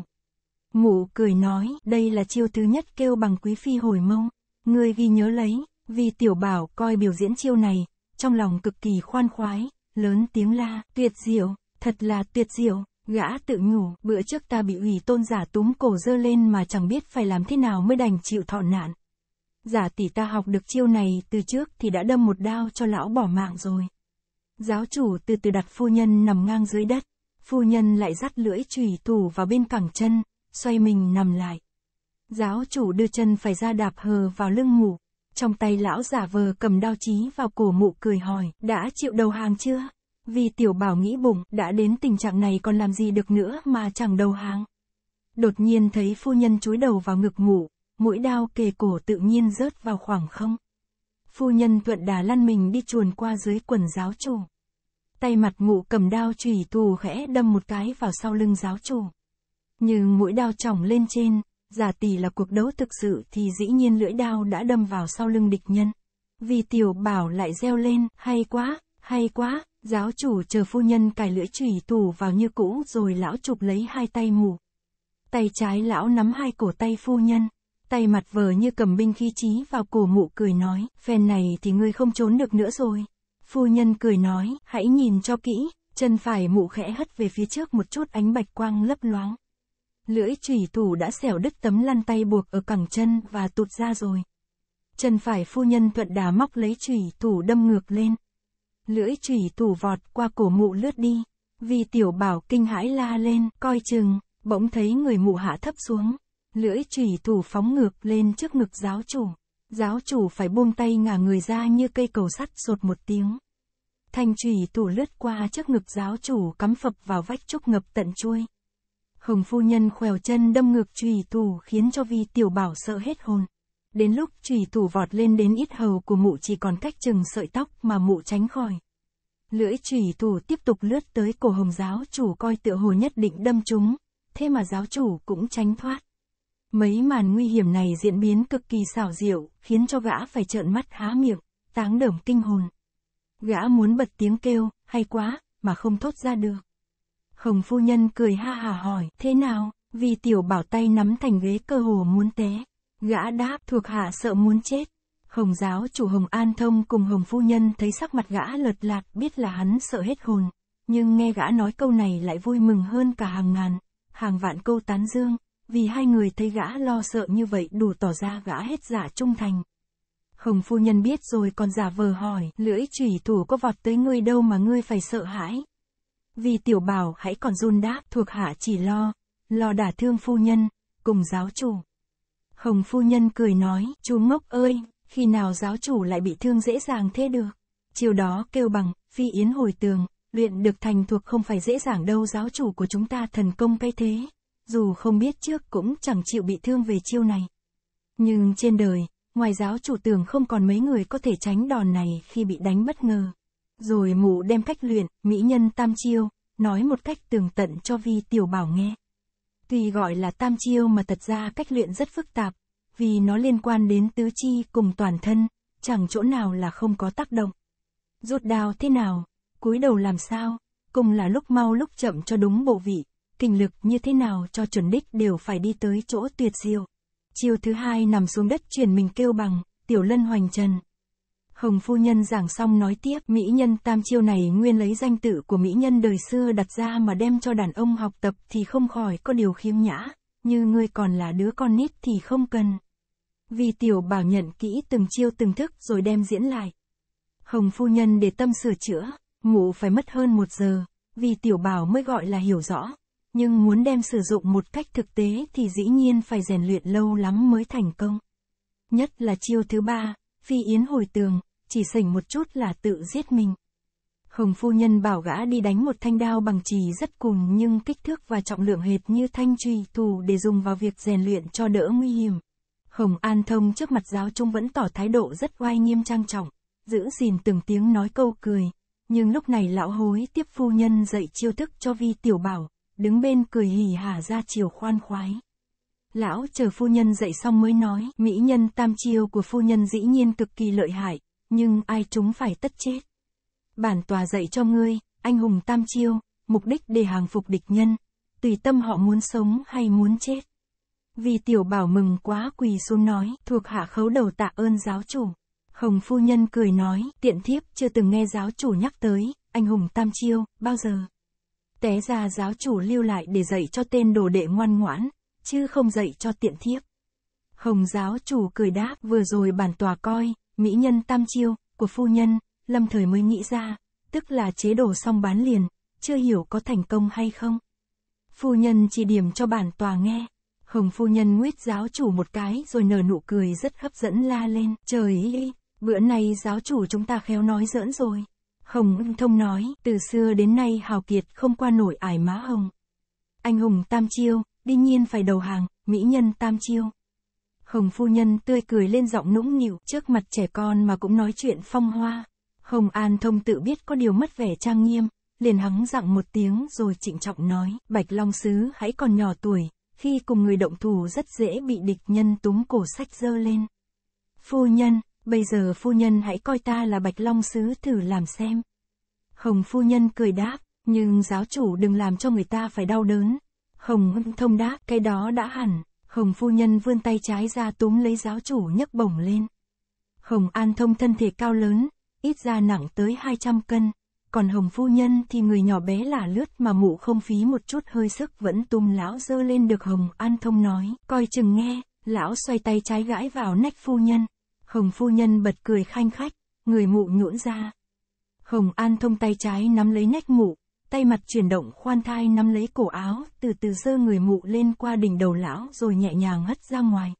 Mụ cười nói, đây là chiêu thứ nhất kêu bằng quý phi hồi mông, ngươi ghi nhớ lấy, vì tiểu bảo coi biểu diễn chiêu này, trong lòng cực kỳ khoan khoái, lớn tiếng la, tuyệt diệu, thật là tuyệt diệu. Gã tự nhủ, bữa trước ta bị ủy tôn giả túm cổ dơ lên mà chẳng biết phải làm thế nào mới đành chịu thọ nạn. Giả tỷ ta học được chiêu này từ trước thì đã đâm một đao cho lão bỏ mạng rồi. Giáo chủ từ từ đặt phu nhân nằm ngang dưới đất, phu nhân lại dắt lưỡi chùy thủ vào bên cẳng chân, xoay mình nằm lại. Giáo chủ đưa chân phải ra đạp hờ vào lưng ngủ, trong tay lão giả vờ cầm đao chí vào cổ mụ cười hỏi, đã chịu đầu hàng chưa? Vì tiểu bảo nghĩ bụng, đã đến tình trạng này còn làm gì được nữa mà chẳng đầu hàng. Đột nhiên thấy phu nhân chúi đầu vào ngực ngủ, mũi đao kề cổ tự nhiên rớt vào khoảng không. Phu nhân thuận đà lăn mình đi chuồn qua dưới quần giáo chủ. Tay mặt ngụ cầm đao chùy thù khẽ đâm một cái vào sau lưng giáo chủ. Như mũi đao trỏng lên trên, giả tỷ là cuộc đấu thực sự thì dĩ nhiên lưỡi đao đã đâm vào sau lưng địch nhân. Vì tiểu bảo lại reo lên, hay quá, hay quá, Giáo chủ chờ phu nhân cài lưỡi chùy thủ vào như cũ rồi lão chụp lấy hai tay mù. Tay trái lão nắm hai cổ tay phu nhân, tay mặt vờ như cầm binh khí chí vào cổ mụ cười nói, phen này thì ngươi không trốn được nữa rồi. Phu nhân cười nói, hãy nhìn cho kỹ, chân phải mụ khẽ hất về phía trước một chút ánh bạch quang lấp loáng. Lưỡi chùy thủ đã xẻo đứt tấm lăn tay buộc ở cẳng chân và tụt ra rồi. Chân phải phu nhân thuận đà móc lấy chùy thủ đâm ngược lên lưỡi chủy thủ vọt qua cổ mụ lướt đi. Vì tiểu bảo kinh hãi la lên, coi chừng, bỗng thấy người mụ hạ thấp xuống. Lưỡi chủy thủ phóng ngược lên trước ngực giáo chủ. Giáo chủ phải buông tay ngả người ra như cây cầu sắt sột một tiếng. Thanh chủy thủ lướt qua trước ngực giáo chủ cắm phập vào vách trúc ngập tận chuôi. Hồng phu nhân khèo chân đâm ngược chủy thủ khiến cho vi tiểu bảo sợ hết hồn. Đến lúc trùy thủ vọt lên đến ít hầu của mụ chỉ còn cách chừng sợi tóc mà mụ tránh khỏi. Lưỡi trùy thủ tiếp tục lướt tới cổ hồng giáo chủ coi tựa hồ nhất định đâm chúng, thế mà giáo chủ cũng tránh thoát. Mấy màn nguy hiểm này diễn biến cực kỳ xảo diệu, khiến cho gã phải trợn mắt há miệng, táng đởm kinh hồn. Gã muốn bật tiếng kêu, hay quá, mà không thốt ra được. Hồng phu nhân cười ha hà hỏi, thế nào, vì tiểu bảo tay nắm thành ghế cơ hồ muốn té. Gã đáp thuộc hạ sợ muốn chết. Hồng giáo chủ Hồng An Thông cùng Hồng Phu Nhân thấy sắc mặt gã lợt lạc biết là hắn sợ hết hồn. Nhưng nghe gã nói câu này lại vui mừng hơn cả hàng ngàn, hàng vạn câu tán dương, vì hai người thấy gã lo sợ như vậy đủ tỏ ra gã hết giả trung thành. Hồng Phu Nhân biết rồi còn giả vờ hỏi, lưỡi chủy thủ có vọt tới ngươi đâu mà ngươi phải sợ hãi. Vì tiểu bảo hãy còn run đáp thuộc hạ chỉ lo, lo đả thương phu nhân, cùng giáo chủ. Hồng phu nhân cười nói, chú ngốc ơi, khi nào giáo chủ lại bị thương dễ dàng thế được. Chiều đó kêu bằng, phi yến hồi tường, luyện được thành thuộc không phải dễ dàng đâu giáo chủ của chúng ta thần công cái thế. Dù không biết trước cũng chẳng chịu bị thương về chiêu này. Nhưng trên đời, ngoài giáo chủ tường không còn mấy người có thể tránh đòn này khi bị đánh bất ngờ. Rồi mụ đem cách luyện, mỹ nhân tam chiêu, nói một cách tường tận cho vi tiểu bảo nghe. Tuy gọi là tam chiêu mà thật ra cách luyện rất phức tạp, vì nó liên quan đến tứ chi cùng toàn thân, chẳng chỗ nào là không có tác động. Rút đao thế nào, cúi đầu làm sao, cùng là lúc mau lúc chậm cho đúng bộ vị, kinh lực như thế nào cho chuẩn đích đều phải đi tới chỗ tuyệt diệu. Chiêu thứ hai nằm xuống đất chuyển mình kêu bằng, tiểu lân hoành trần, Hồng phu nhân giảng xong nói tiếp, mỹ nhân tam chiêu này nguyên lấy danh tự của mỹ nhân đời xưa đặt ra mà đem cho đàn ông học tập thì không khỏi có điều khiêm nhã, như ngươi còn là đứa con nít thì không cần. Vì tiểu bảo nhận kỹ từng chiêu từng thức rồi đem diễn lại. Hồng phu nhân để tâm sửa chữa, ngủ phải mất hơn một giờ, vì tiểu bảo mới gọi là hiểu rõ. Nhưng muốn đem sử dụng một cách thực tế thì dĩ nhiên phải rèn luyện lâu lắm mới thành công. Nhất là chiêu thứ ba, phi yến hồi tường, chỉ sỉnh một chút là tự giết mình. Hồng phu nhân bảo gã đi đánh một thanh đao bằng trì rất cùng nhưng kích thước và trọng lượng hệt như thanh truy thù để dùng vào việc rèn luyện cho đỡ nguy hiểm. Hồng An Thông trước mặt giáo trung vẫn tỏ thái độ rất oai nghiêm trang trọng, giữ gìn từng tiếng nói câu cười. Nhưng lúc này lão hối tiếp phu nhân dạy chiêu thức cho vi tiểu bảo, đứng bên cười hỉ hả ra chiều khoan khoái. Lão chờ phu nhân dạy xong mới nói, mỹ nhân tam chiêu của phu nhân dĩ nhiên cực kỳ lợi hại, nhưng ai chúng phải tất chết. Bản tòa dạy cho ngươi, anh hùng tam chiêu, mục đích để hàng phục địch nhân, tùy tâm họ muốn sống hay muốn chết. Vì tiểu bảo mừng quá quỳ xuống nói, thuộc hạ khấu đầu tạ ơn giáo chủ. Hồng phu nhân cười nói, tiện thiếp chưa từng nghe giáo chủ nhắc tới, anh hùng tam chiêu, bao giờ. Té ra giáo chủ lưu lại để dạy cho tên đồ đệ ngoan ngoãn, chứ không dạy cho tiện thiếp. Hồng giáo chủ cười đáp vừa rồi bản tòa coi, mỹ nhân tam chiêu, của phu nhân, lâm thời mới nghĩ ra, tức là chế đổ xong bán liền, chưa hiểu có thành công hay không. Phu nhân chỉ điểm cho bản tòa nghe, hồng phu nhân nguyết giáo chủ một cái rồi nở nụ cười rất hấp dẫn la lên, trời ơi, bữa nay giáo chủ chúng ta khéo nói giỡn rồi. Hồng ưng thông nói, từ xưa đến nay hào kiệt không qua nổi ải má hồng. Anh hùng tam chiêu, đương nhiên phải đầu hàng, mỹ nhân tam chiêu. Hồng phu nhân tươi cười lên giọng nũng nịu trước mặt trẻ con mà cũng nói chuyện phong hoa. Hồng An Thông tự biết có điều mất vẻ trang nghiêm, liền hắng giọng một tiếng rồi trịnh trọng nói, Bạch Long Sứ hãy còn nhỏ tuổi, khi cùng người động thủ rất dễ bị địch nhân túm cổ sách dơ lên. Phu nhân, bây giờ phu nhân hãy coi ta là Bạch Long Sứ thử làm xem. Hồng phu nhân cười đáp, nhưng giáo chủ đừng làm cho người ta phải đau đớn. Hồng thông đáp, cái đó đã hẳn. Hồng phu nhân vươn tay trái ra túm lấy giáo chủ nhấc bổng lên. Hồng An Thông thân thể cao lớn, ít ra nặng tới 200 cân, còn Hồng phu nhân thì người nhỏ bé là lướt mà mụ không phí một chút hơi sức vẫn tung lão dơ lên được Hồng An Thông nói, coi chừng nghe, lão xoay tay trái gãi vào nách phu nhân. Hồng phu nhân bật cười khanh khách, người mụ nhũn ra. Hồng An Thông tay trái nắm lấy nách mụ, tay mặt chuyển động khoan thai nắm lấy cổ áo, từ từ giơ người mụ lên qua đỉnh đầu lão rồi nhẹ nhàng hất ra ngoài.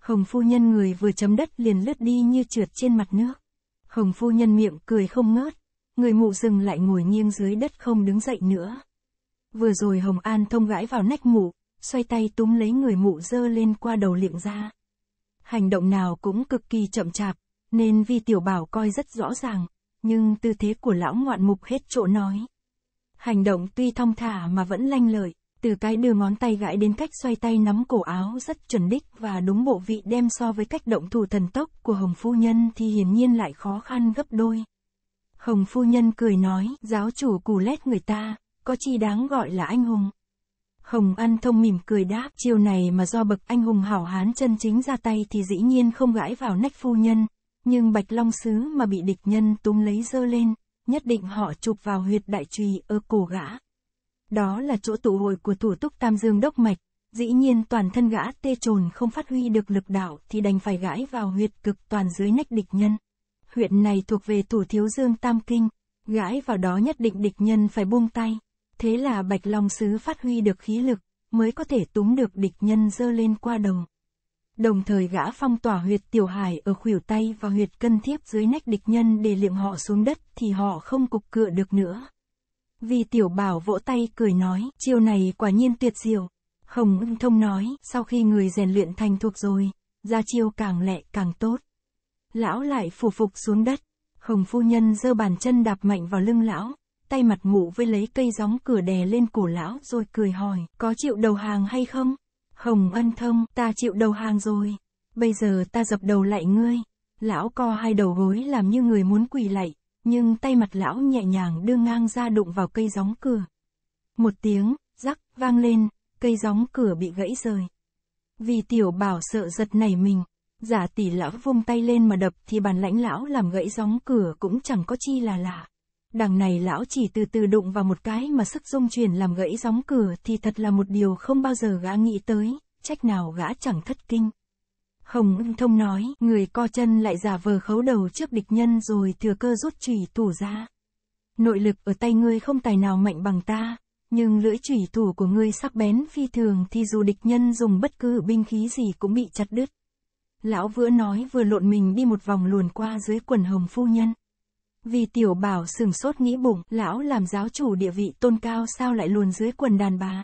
Hồng phu nhân người vừa chấm đất liền lướt đi như trượt trên mặt nước. Hồng phu nhân miệng cười không ngớt, người mụ dừng lại ngồi nghiêng dưới đất không đứng dậy nữa. Vừa rồi Hồng An thông gãi vào nách mụ, xoay tay túm lấy người mụ dơ lên qua đầu liệng ra. Hành động nào cũng cực kỳ chậm chạp, nên vi tiểu bảo coi rất rõ ràng, nhưng tư thế của lão ngoạn mục hết chỗ nói hành động tuy thong thả mà vẫn lanh lợi, từ cái đưa ngón tay gãi đến cách xoay tay nắm cổ áo rất chuẩn đích và đúng bộ vị đem so với cách động thủ thần tốc của Hồng Phu Nhân thì hiển nhiên lại khó khăn gấp đôi. Hồng Phu Nhân cười nói, giáo chủ cù lét người ta, có chi đáng gọi là anh hùng. Hồng An Thông mỉm cười đáp, chiều này mà do bậc anh hùng hảo hán chân chính ra tay thì dĩ nhiên không gãi vào nách phu nhân, nhưng Bạch Long Sứ mà bị địch nhân túm lấy dơ lên, nhất định họ chụp vào huyệt đại trùy ở cổ gã. Đó là chỗ tụ hội của thủ túc tam dương đốc mạch, dĩ nhiên toàn thân gã tê trồn không phát huy được lực đạo thì đành phải gãi vào huyệt cực toàn dưới nách địch nhân. Huyệt này thuộc về thủ thiếu dương tam kinh, gãi vào đó nhất định địch nhân phải buông tay. Thế là Bạch Long Sứ phát huy được khí lực, mới có thể túng được địch nhân dơ lên qua đồng. Đồng thời gã phong tỏa huyệt tiểu hải ở khuỷu tay và huyệt cân thiếp dưới nách địch nhân để liệm họ xuống đất thì họ không cục cựa được nữa. Vì tiểu bảo vỗ tay cười nói, chiêu này quả nhiên tuyệt diệu. Hồng ưng thông nói, sau khi người rèn luyện thành thuộc rồi, ra chiêu càng lẹ càng tốt. Lão lại phủ phục xuống đất, hồng phu nhân giơ bàn chân đạp mạnh vào lưng lão, tay mặt mụ với lấy cây gióng cửa đè lên cổ lão rồi cười hỏi, có chịu đầu hàng hay không? Hồng ân thông, ta chịu đầu hàng rồi. Bây giờ ta dập đầu lại ngươi. Lão co hai đầu gối làm như người muốn quỳ lạy nhưng tay mặt lão nhẹ nhàng đưa ngang ra đụng vào cây gióng cửa. Một tiếng, rắc, vang lên, cây gióng cửa bị gãy rời. Vì tiểu bảo sợ giật nảy mình, giả tỷ lão vung tay lên mà đập thì bàn lãnh lão làm gãy gióng cửa cũng chẳng có chi là lạ. Đằng này lão chỉ từ từ đụng vào một cái mà sức dung chuyển làm gãy gióng cửa thì thật là một điều không bao giờ gã nghĩ tới, trách nào gã chẳng thất kinh. Hồng ưng thông nói, người co chân lại giả vờ khấu đầu trước địch nhân rồi thừa cơ rút chùy thủ ra. Nội lực ở tay ngươi không tài nào mạnh bằng ta, nhưng lưỡi chùy thủ của ngươi sắc bén phi thường thì dù địch nhân dùng bất cứ binh khí gì cũng bị chặt đứt. Lão vừa nói vừa lộn mình đi một vòng luồn qua dưới quần hồng phu nhân. Vì tiểu bảo sừng sốt nghĩ bụng, lão làm giáo chủ địa vị tôn cao sao lại luồn dưới quần đàn bà.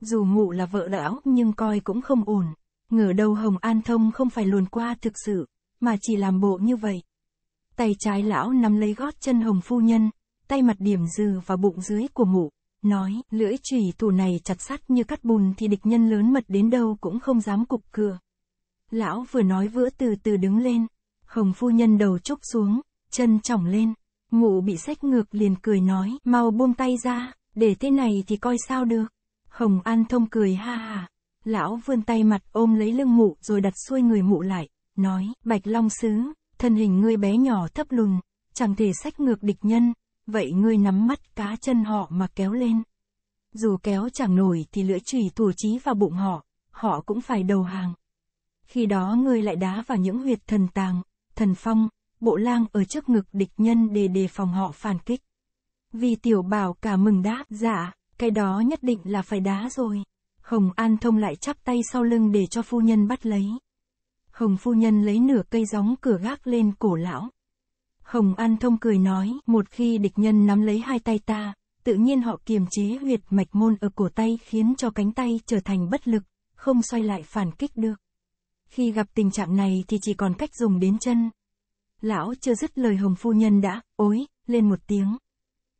Dù mụ là vợ lão, nhưng coi cũng không ổn. Ngờ đầu Hồng An Thông không phải luồn qua thực sự, mà chỉ làm bộ như vậy. Tay trái lão nắm lấy gót chân Hồng Phu Nhân, tay mặt điểm dừ vào bụng dưới của mụ, nói, lưỡi chùy thủ này chặt sắt như cắt bùn thì địch nhân lớn mật đến đâu cũng không dám cục cửa. Lão vừa nói vữa từ từ đứng lên, Hồng Phu Nhân đầu chúc xuống, chân trỏng lên, ngụ bị sách ngược liền cười nói, mau buông tay ra, để thế này thì coi sao được. Hồng An thông cười ha ha, lão vươn tay mặt ôm lấy lưng mụ rồi đặt xuôi người mụ lại, nói, bạch long sứ, thân hình ngươi bé nhỏ thấp lùn, chẳng thể sách ngược địch nhân, vậy ngươi nắm mắt cá chân họ mà kéo lên. Dù kéo chẳng nổi thì lưỡi chùy thủ trí vào bụng họ, họ cũng phải đầu hàng. Khi đó ngươi lại đá vào những huyệt thần tàng, thần phong, bộ lang ở trước ngực địch nhân để đề phòng họ phản kích. Vì tiểu bảo cả mừng đáp, dạ, cái đó nhất định là phải đá rồi. Hồng An Thông lại chắp tay sau lưng để cho phu nhân bắt lấy. Hồng phu nhân lấy nửa cây gióng cửa gác lên cổ lão. Hồng An Thông cười nói, một khi địch nhân nắm lấy hai tay ta, tự nhiên họ kiềm chế huyệt mạch môn ở cổ tay khiến cho cánh tay trở thành bất lực, không xoay lại phản kích được. Khi gặp tình trạng này thì chỉ còn cách dùng đến chân, Lão chưa dứt lời hồng phu nhân đã, ối, lên một tiếng.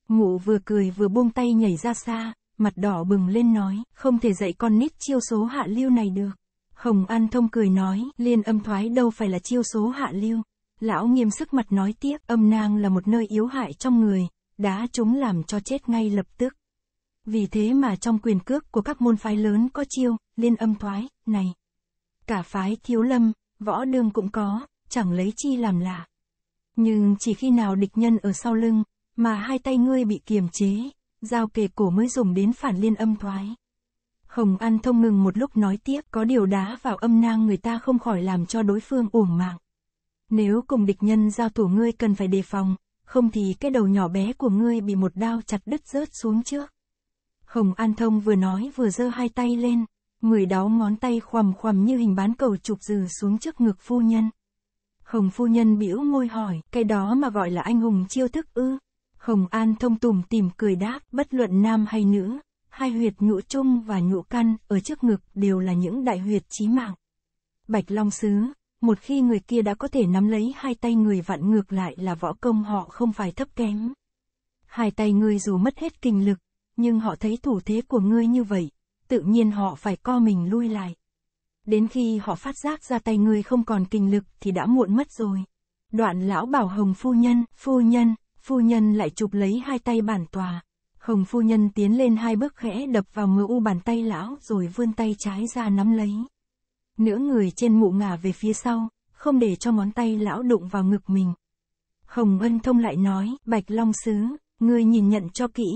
Ngụ vừa cười vừa buông tay nhảy ra xa, mặt đỏ bừng lên nói, không thể dạy con nít chiêu số hạ lưu này được. Hồng An Thông cười nói, liên âm thoái đâu phải là chiêu số hạ lưu. Lão nghiêm sức mặt nói tiếp, âm nang là một nơi yếu hại trong người, đá chúng làm cho chết ngay lập tức. Vì thế mà trong quyền cước của các môn phái lớn có chiêu, liên âm thoái, này. Cả phái thiếu lâm, võ đương cũng có, chẳng lấy chi làm lạ. Nhưng chỉ khi nào địch nhân ở sau lưng, mà hai tay ngươi bị kiềm chế, dao kề cổ mới dùng đến phản liên âm thoái. Hồng An thông ngừng một lúc nói tiếp, có điều đá vào âm nang người ta không khỏi làm cho đối phương uổng mạng. Nếu cùng địch nhân giao thủ ngươi cần phải đề phòng, không thì cái đầu nhỏ bé của ngươi bị một đao chặt đứt rớt xuống trước. Hồng An thông vừa nói vừa giơ hai tay lên, người đó ngón tay khoằm khoằm như hình bán cầu chụp dừ xuống trước ngực phu nhân. Hồng phu nhân bĩu môi hỏi, cái đó mà gọi là anh hùng chiêu thức ư? Hồng An thông tùm tìm cười đáp, bất luận nam hay nữ, hai huyệt nhũ trung và nhũ căn ở trước ngực đều là những đại huyệt chí mạng. Bạch Long Sứ, một khi người kia đã có thể nắm lấy hai tay người vặn ngược lại là võ công họ không phải thấp kém. Hai tay ngươi dù mất hết kinh lực, nhưng họ thấy thủ thế của ngươi như vậy, tự nhiên họ phải co mình lui lại. Đến khi họ phát giác ra tay ngươi không còn kinh lực thì đã muộn mất rồi. Đoạn lão bảo Hồng phu nhân, phu nhân, phu nhân lại chụp lấy hai tay bản tòa. Hồng phu nhân tiến lên hai bước khẽ đập vào mờ u bàn tay lão rồi vươn tay trái ra nắm lấy. Nửa người trên mụ ngả về phía sau, không để cho ngón tay lão đụng vào ngực mình. Hồng Ân Thông lại nói, Bạch Long Sứ, ngươi nhìn nhận cho kỹ.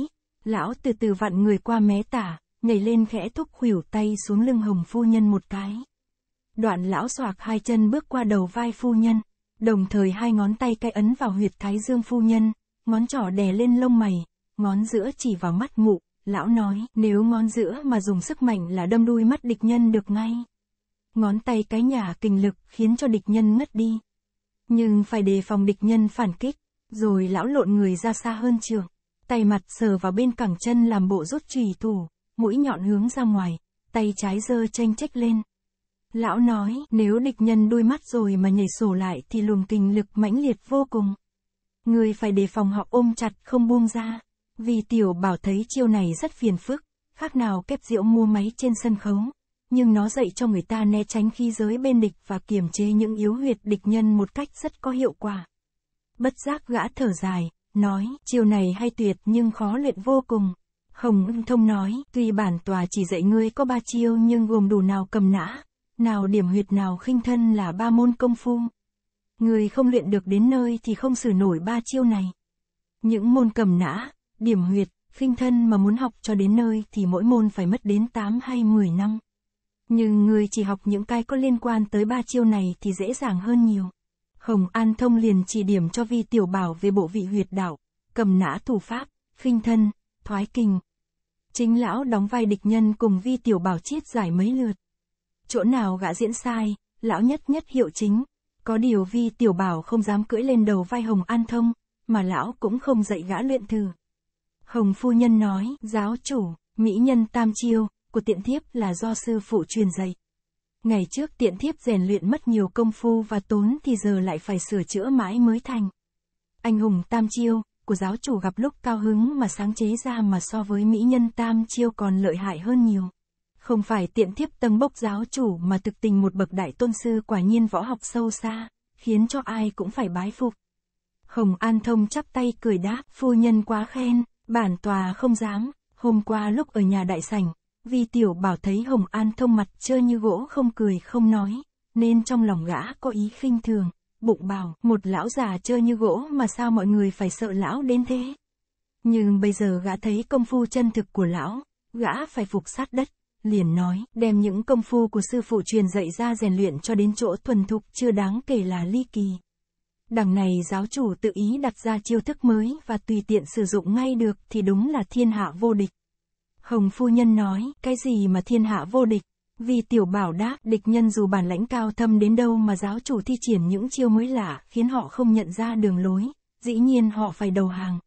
Lão từ từ vặn người qua mé tả, nhảy lên khẽ thúc khuỷu tay xuống lưng hồng phu nhân một cái. Đoạn lão xoạc hai chân bước qua đầu vai phu nhân, đồng thời hai ngón tay cay ấn vào huyệt thái dương phu nhân, ngón trỏ đè lên lông mày, ngón giữa chỉ vào mắt ngụ, lão nói, nếu ngón giữa mà dùng sức mạnh là đâm đuôi mắt địch nhân được ngay. Ngón tay cái nhả kình lực khiến cho địch nhân ngất đi. Nhưng phải đề phòng địch nhân phản kích, rồi lão lộn người ra xa hơn trường, tay mặt sờ vào bên cẳng chân làm bộ rút trùy thủ, mũi nhọn hướng ra ngoài, tay trái giơ tranh trách lên. Lão nói, nếu địch nhân đuôi mắt rồi mà nhảy sổ lại thì luồng kinh lực mãnh liệt vô cùng. Người phải đề phòng họ ôm chặt không buông ra. Vì tiểu bảo thấy chiêu này rất phiền phức, khác nào kép rượu mua máy trên sân khấu. Nhưng nó dạy cho người ta né tránh khí giới bên địch và kiềm chế những yếu huyệt địch nhân một cách rất có hiệu quả. Bất giác gã thở dài, nói, chiêu này hay tuyệt nhưng khó luyện vô cùng. Hồng ưng thông nói, tuy bản tòa chỉ dạy ngươi có ba chiêu nhưng gồm đủ nào cầm nã, nào điểm huyệt nào khinh thân là ba môn công phu. Ngươi không luyện được đến nơi thì không xử nổi ba chiêu này. Những môn cầm nã, điểm huyệt, khinh thân mà muốn học cho đến nơi thì mỗi môn phải mất đến 8 hay 10 năm. Nhưng người chỉ học những cái có liên quan tới ba chiêu này thì dễ dàng hơn nhiều. Hồng An Thông liền chỉ điểm cho Vi Tiểu Bảo về bộ vị huyệt đạo, cầm nã thủ pháp, khinh thân, thoái kinh. Chính lão đóng vai địch nhân cùng vi tiểu bảo chiết giải mấy lượt. Chỗ nào gã diễn sai, lão nhất nhất hiệu chính. Có điều vi tiểu bảo không dám cưỡi lên đầu vai hồng an thông, mà lão cũng không dạy gã luyện thử. Hồng phu nhân nói, giáo chủ, mỹ nhân tam chiêu, của tiện thiếp là do sư phụ truyền dạy. Ngày trước tiện thiếp rèn luyện mất nhiều công phu và tốn thì giờ lại phải sửa chữa mãi mới thành. Anh hùng tam chiêu, của giáo chủ gặp lúc cao hứng mà sáng chế ra mà so với mỹ nhân tam chiêu còn lợi hại hơn nhiều. Không phải tiện thiếp tầng bốc giáo chủ mà thực tình một bậc đại tôn sư quả nhiên võ học sâu xa, khiến cho ai cũng phải bái phục. Hồng An Thông chắp tay cười đáp, phu nhân quá khen, bản tòa không dám, hôm qua lúc ở nhà đại sảnh, Vi tiểu bảo thấy Hồng An Thông mặt trơ như gỗ không cười không nói, nên trong lòng gã có ý khinh thường bụng bảo, một lão già chơi như gỗ mà sao mọi người phải sợ lão đến thế. Nhưng bây giờ gã thấy công phu chân thực của lão, gã phải phục sát đất, liền nói, đem những công phu của sư phụ truyền dạy ra rèn luyện cho đến chỗ thuần thục chưa đáng kể là ly kỳ. Đằng này giáo chủ tự ý đặt ra chiêu thức mới và tùy tiện sử dụng ngay được thì đúng là thiên hạ vô địch. Hồng phu nhân nói, cái gì mà thiên hạ vô địch? Vì tiểu bảo đã, địch nhân dù bản lãnh cao thâm đến đâu mà giáo chủ thi triển những chiêu mới lạ, khiến họ không nhận ra đường lối, dĩ nhiên họ phải đầu hàng.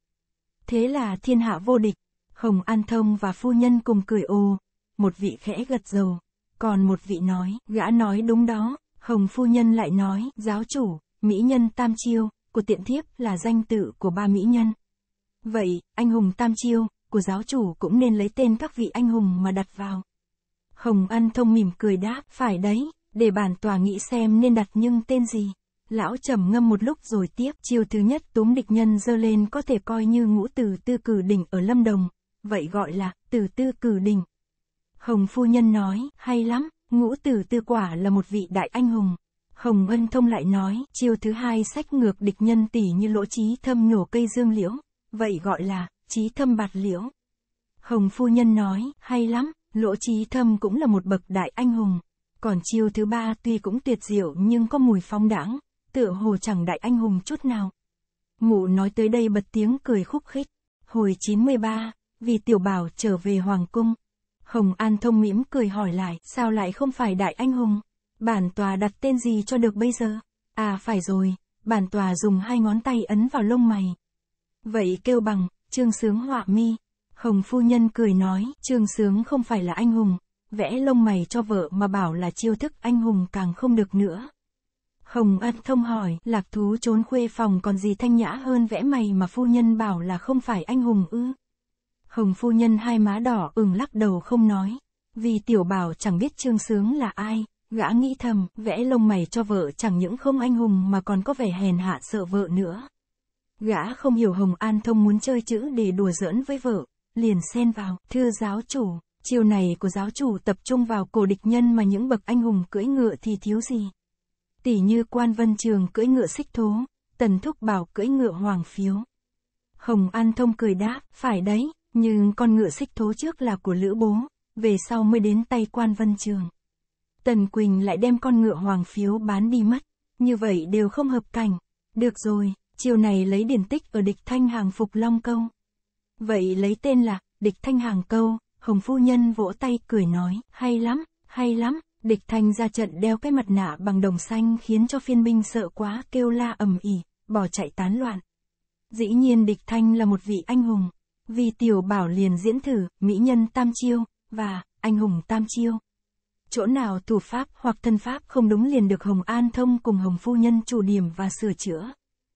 Thế là thiên hạ vô địch, Hồng An Thông và phu nhân cùng cười ô, một vị khẽ gật dầu, còn một vị nói, gã nói đúng đó, Hồng phu nhân lại nói, giáo chủ, mỹ nhân Tam Chiêu, của tiện thiếp là danh tự của ba mỹ nhân. Vậy, anh hùng Tam Chiêu, của giáo chủ cũng nên lấy tên các vị anh hùng mà đặt vào. Hồng An Thông mỉm cười đáp, phải đấy, để bản tòa nghĩ xem nên đặt nhưng tên gì. Lão trầm ngâm một lúc rồi tiếp, chiều thứ nhất túm địch nhân dơ lên có thể coi như ngũ từ tư cử đỉnh ở Lâm Đồng, vậy gọi là từ tư cử đỉnh. Hồng Phu Nhân nói, hay lắm, ngũ tử tư quả là một vị đại anh hùng. Hồng Ân Thông lại nói, chiều thứ hai sách ngược địch nhân tỷ như lỗ trí thâm nhổ cây dương liễu, vậy gọi là, trí thâm bạt liễu. Hồng Phu Nhân nói, hay lắm, Lỗ Chí thâm cũng là một bậc đại anh hùng. Còn chiêu thứ ba tuy cũng tuyệt diệu nhưng có mùi phong đãng, tựa hồ chẳng đại anh hùng chút nào. Ngụ nói tới đây bật tiếng cười khúc khích. Hồi 93, vì tiểu bảo trở về Hoàng Cung. Hồng An thông mỉm cười hỏi lại, sao lại không phải đại anh hùng? Bản tòa đặt tên gì cho được bây giờ? À phải rồi, bản tòa dùng hai ngón tay ấn vào lông mày. Vậy kêu bằng, trương sướng họa mi. Hồng phu nhân cười nói, Trương Sướng không phải là anh hùng, vẽ lông mày cho vợ mà bảo là chiêu thức anh hùng càng không được nữa. Hồng Ân thông hỏi, lạc thú trốn khuê phòng còn gì thanh nhã hơn vẽ mày mà phu nhân bảo là không phải anh hùng ư? Hồng phu nhân hai má đỏ ửng lắc đầu không nói, vì tiểu bảo chẳng biết trương sướng là ai, gã nghĩ thầm, vẽ lông mày cho vợ chẳng những không anh hùng mà còn có vẻ hèn hạ sợ vợ nữa. Gã không hiểu Hồng An thông muốn chơi chữ để đùa giỡn với vợ, liền xen vào, thưa giáo chủ, chiều này của giáo chủ tập trung vào cổ địch nhân mà những bậc anh hùng cưỡi ngựa thì thiếu gì. Tỷ như quan vân trường cưỡi ngựa xích thố, tần thúc bảo cưỡi ngựa hoàng phiếu. Hồng An Thông cười đáp, phải đấy, nhưng con ngựa xích thố trước là của Lữ Bố, về sau mới đến tay quan vân trường. Tần Quỳnh lại đem con ngựa hoàng phiếu bán đi mất, như vậy đều không hợp cảnh. Được rồi, chiều này lấy điển tích ở địch thanh hàng phục Long công. Vậy lấy tên là, địch thanh hàng câu, Hồng Phu Nhân vỗ tay cười nói, hay lắm, hay lắm, địch thanh ra trận đeo cái mặt nạ bằng đồng xanh khiến cho phiên binh sợ quá kêu la ầm ỉ, bỏ chạy tán loạn. Dĩ nhiên địch thanh là một vị anh hùng, vì tiểu bảo liền diễn thử, mỹ nhân tam chiêu, và, anh hùng tam chiêu. Chỗ nào thủ pháp hoặc thân pháp không đúng liền được Hồng An Thông cùng Hồng Phu Nhân chủ điểm và sửa chữa.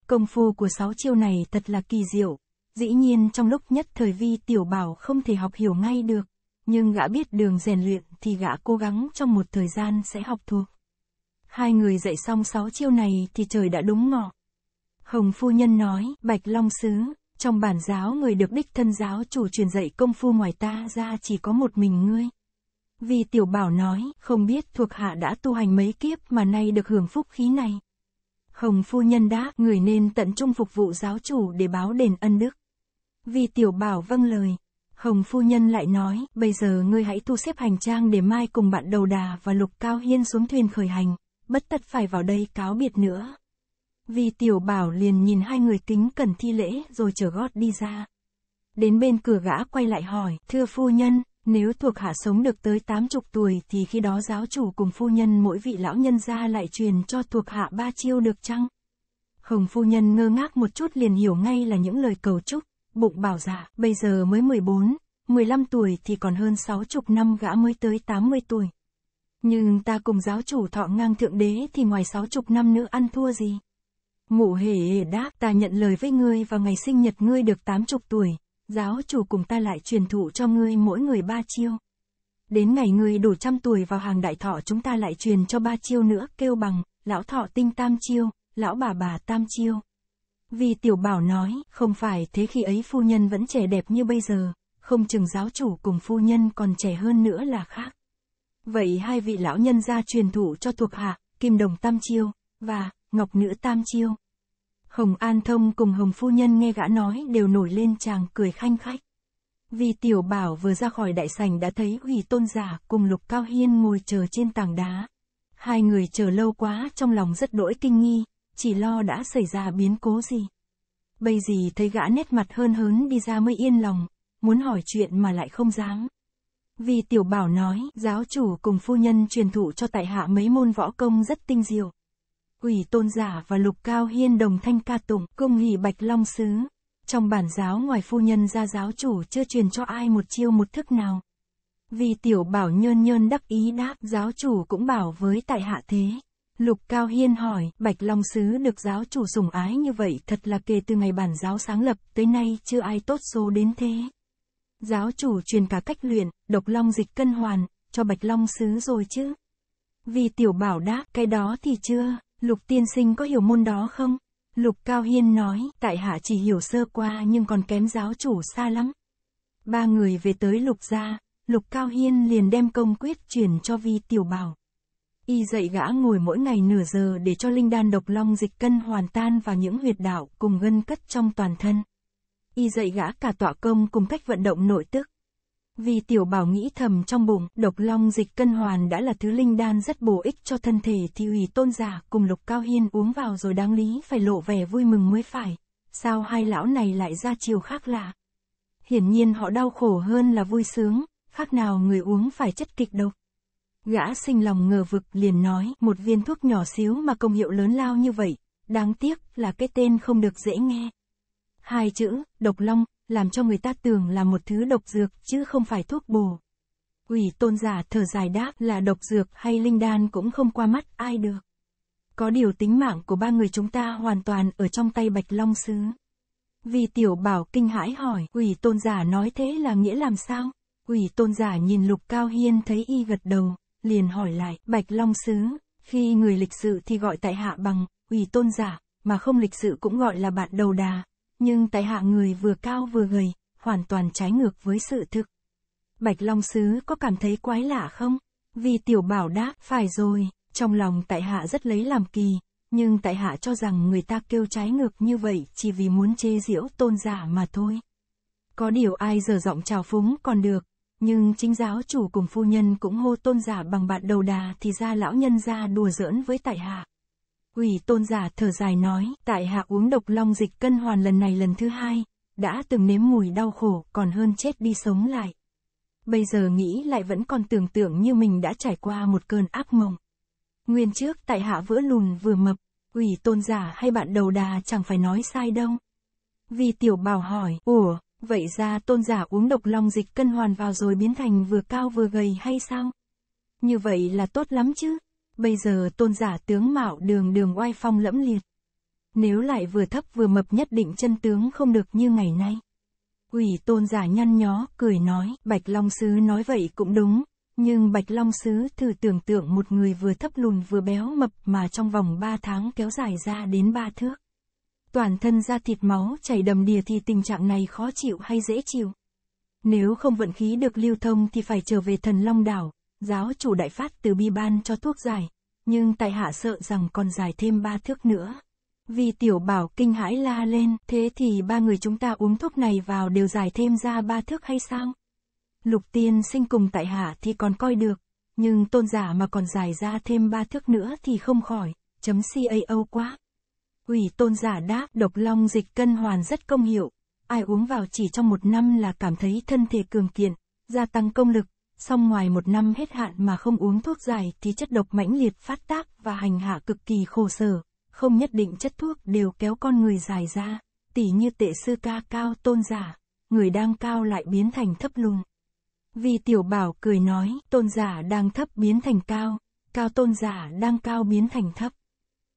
Công phu của sáu chiêu này thật là kỳ diệu, Dĩ nhiên trong lúc nhất thời vi tiểu bảo không thể học hiểu ngay được, nhưng gã biết đường rèn luyện thì gã cố gắng trong một thời gian sẽ học thuộc. Hai người dạy xong sáu chiêu này thì trời đã đúng ngọ. Hồng phu nhân nói, Bạch Long Sứ, trong bản giáo người được đích thân giáo chủ truyền dạy công phu ngoài ta ra chỉ có một mình ngươi. Vì tiểu bảo nói, không biết thuộc hạ đã tu hành mấy kiếp mà nay được hưởng phúc khí này. Hồng phu nhân đã người nên tận trung phục vụ giáo chủ để báo đền ân đức vì tiểu bảo vâng lời. Hồng phu nhân lại nói, bây giờ ngươi hãy thu xếp hành trang để mai cùng bạn đầu đà và lục cao hiên xuống thuyền khởi hành, bất tất phải vào đây cáo biệt nữa. Vì tiểu bảo liền nhìn hai người kính cẩn thi lễ rồi trở gót đi ra. Đến bên cửa gã quay lại hỏi, thưa phu nhân, nếu thuộc hạ sống được tới tám chục tuổi thì khi đó giáo chủ cùng phu nhân mỗi vị lão nhân ra lại truyền cho thuộc hạ ba chiêu được chăng? Hồng phu nhân ngơ ngác một chút liền hiểu ngay là những lời cầu chúc, bụng bảo dạ, bây giờ mới 14, 15 tuổi thì còn hơn 60 năm gã mới tới 80 tuổi. Nhưng ta cùng giáo chủ thọ ngang thượng đế thì ngoài 60 năm nữa ăn thua gì? Mụ hề hề đáp, ta nhận lời với ngươi vào ngày sinh nhật ngươi được 80 tuổi, giáo chủ cùng ta lại truyền thụ cho ngươi mỗi người ba chiêu. Đến ngày ngươi đủ trăm tuổi vào hàng đại thọ chúng ta lại truyền cho ba chiêu nữa, kêu bằng, lão thọ tinh tam chiêu, lão bà bà tam chiêu. Vì tiểu bảo nói, không phải thế khi ấy phu nhân vẫn trẻ đẹp như bây giờ, không chừng giáo chủ cùng phu nhân còn trẻ hơn nữa là khác. Vậy hai vị lão nhân gia truyền thụ cho thuộc hạ, Kim Đồng Tam Chiêu, và Ngọc Nữ Tam Chiêu. Hồng An Thông cùng Hồng Phu Nhân nghe gã nói đều nổi lên chàng cười khanh khách. Vì tiểu bảo vừa ra khỏi đại sảnh đã thấy hủy tôn giả cùng lục cao hiên ngồi chờ trên tảng đá. Hai người chờ lâu quá trong lòng rất đỗi kinh nghi, chỉ lo đã xảy ra biến cố gì. Bây giờ thấy gã nét mặt hơn hớn đi ra mới yên lòng, muốn hỏi chuyện mà lại không dám. Vì tiểu bảo nói, giáo chủ cùng phu nhân truyền thụ cho tại hạ mấy môn võ công rất tinh diệu. Quỷ tôn giả và lục cao hiên đồng thanh ca tụng, công nghỉ bạch long sứ. Trong bản giáo ngoài phu nhân ra giáo chủ chưa truyền cho ai một chiêu một thức nào. Vì tiểu bảo nhơn nhơn đắc ý đáp, giáo chủ cũng bảo với tại hạ thế. Lục Cao Hiên hỏi, Bạch Long Sứ được giáo chủ sủng ái như vậy thật là kể từ ngày bản giáo sáng lập tới nay chưa ai tốt số đến thế. Giáo chủ truyền cả cách luyện, độc long dịch cân hoàn, cho Bạch Long Sứ rồi chứ. Vì tiểu bảo đáp, cái đó thì chưa, Lục Tiên Sinh có hiểu môn đó không? Lục Cao Hiên nói, tại hạ chỉ hiểu sơ qua nhưng còn kém giáo chủ xa lắm. Ba người về tới Lục gia, Lục Cao Hiên liền đem công quyết truyền cho Vi Tiểu Bảo. Y dạy gã ngồi mỗi ngày nửa giờ để cho linh đan độc long dịch cân hoàn tan vào những huyệt đạo cùng ngân cất trong toàn thân. Y dạy gã cả tọa công cùng cách vận động nội tức. Vì tiểu bảo nghĩ thầm trong bụng, độc long dịch cân hoàn đã là thứ linh đan rất bổ ích cho thân thể thì ủy tôn giả cùng lục cao hiên uống vào rồi đáng lý phải lộ vẻ vui mừng mới phải. Sao hai lão này lại ra chiều khác lạ? Hiển nhiên họ đau khổ hơn là vui sướng, khác nào người uống phải chất kịch độc. Gã sinh lòng ngờ vực liền nói, một viên thuốc nhỏ xíu mà công hiệu lớn lao như vậy, đáng tiếc là cái tên không được dễ nghe. Hai chữ, độc long, làm cho người ta tưởng là một thứ độc dược chứ không phải thuốc bổ. Quỷ tôn giả thở dài đáp là độc dược hay linh đan cũng không qua mắt ai được. Có điều tính mạng của ba người chúng ta hoàn toàn ở trong tay Bạch Long Sứ. Vì tiểu bảo kinh hãi hỏi, quỷ tôn giả nói thế là nghĩa làm sao? Quỷ tôn giả nhìn lục cao hiên thấy y gật đầu, liền hỏi lại, Bạch Long Sứ, khi người lịch sự thì gọi tại hạ bằng, ủy tôn giả, mà không lịch sự cũng gọi là bạn đầu đà, nhưng tại hạ người vừa cao vừa gầy, hoàn toàn trái ngược với sự thực. Bạch Long Sứ có cảm thấy quái lạ không? Vì tiểu bảo đáp, phải rồi, trong lòng tại hạ rất lấy làm kỳ, nhưng tại hạ cho rằng người ta kêu trái ngược như vậy chỉ vì muốn chê diễu tôn giả mà thôi. Có điều ai giờ giọng trào phúng còn được, nhưng chính giáo chủ cùng phu nhân cũng hô tôn giả bằng bạn đầu đà thì ra lão nhân ra đùa giỡn với tại hạ. Quỷ tôn giả thở dài nói, tại hạ uống độc long dịch cân hoàn lần này lần thứ hai, đã từng nếm mùi đau khổ còn hơn chết đi sống lại. Bây giờ nghĩ lại vẫn còn tưởng tượng như mình đã trải qua một cơn ác mộng. Nguyên trước tại hạ vỡ lùn vừa mập, quỷ tôn giả hay bạn đầu đà chẳng phải nói sai đâu. Vì tiểu bảo hỏi, ủa, Vậy ra tôn giả uống độc long dịch cân hoàn vào rồi biến thành vừa cao vừa gầy hay sao? Như vậy là tốt lắm chứ. Bây giờ tôn giả tướng mạo đường đường oai phong lẫm liệt. Nếu lại vừa thấp vừa mập nhất định chân tướng không được như ngày nay. Quỷ tôn giả nhăn nhó, cười nói, Bạch Long Sứ nói vậy cũng đúng, nhưng Bạch Long Sứ thử tưởng tượng một người vừa thấp lùn vừa béo mập mà trong vòng 3 tháng kéo dài ra đến 3 thước toàn thân da thịt máu chảy đầm đìa thì tình trạng này khó chịu hay dễ chịu. Nếu không vận khí được lưu thông thì phải trở về thần long đảo, giáo chủ đại phát từ bi ban cho thuốc dài nhưng tại hạ sợ rằng còn dài thêm ba thước nữa. Vì tiểu bảo kinh hãi la lên, thế thì ba người chúng ta uống thuốc này vào đều dài thêm ra ba thước hay sao? Lục tiên sinh cùng tại hạ thì còn coi được, nhưng tôn giả mà còn dài ra thêm ba thước nữa thì không khỏi, chấm cao quá. Quỷ tôn giả đáp độc long dịch cân hoàn rất công hiệu, ai uống vào chỉ trong một năm là cảm thấy thân thể cường kiện, gia tăng công lực, song ngoài một năm hết hạn mà không uống thuốc dài thì chất độc mãnh liệt phát tác và hành hạ cực kỳ khổ sở, không nhất định chất thuốc đều kéo con người dài ra, Tỷ như tệ sư ca cao tôn giả, người đang cao lại biến thành thấp lùn. Vì tiểu bảo cười nói, tôn giả đang thấp biến thành cao, cao tôn giả đang cao biến thành thấp.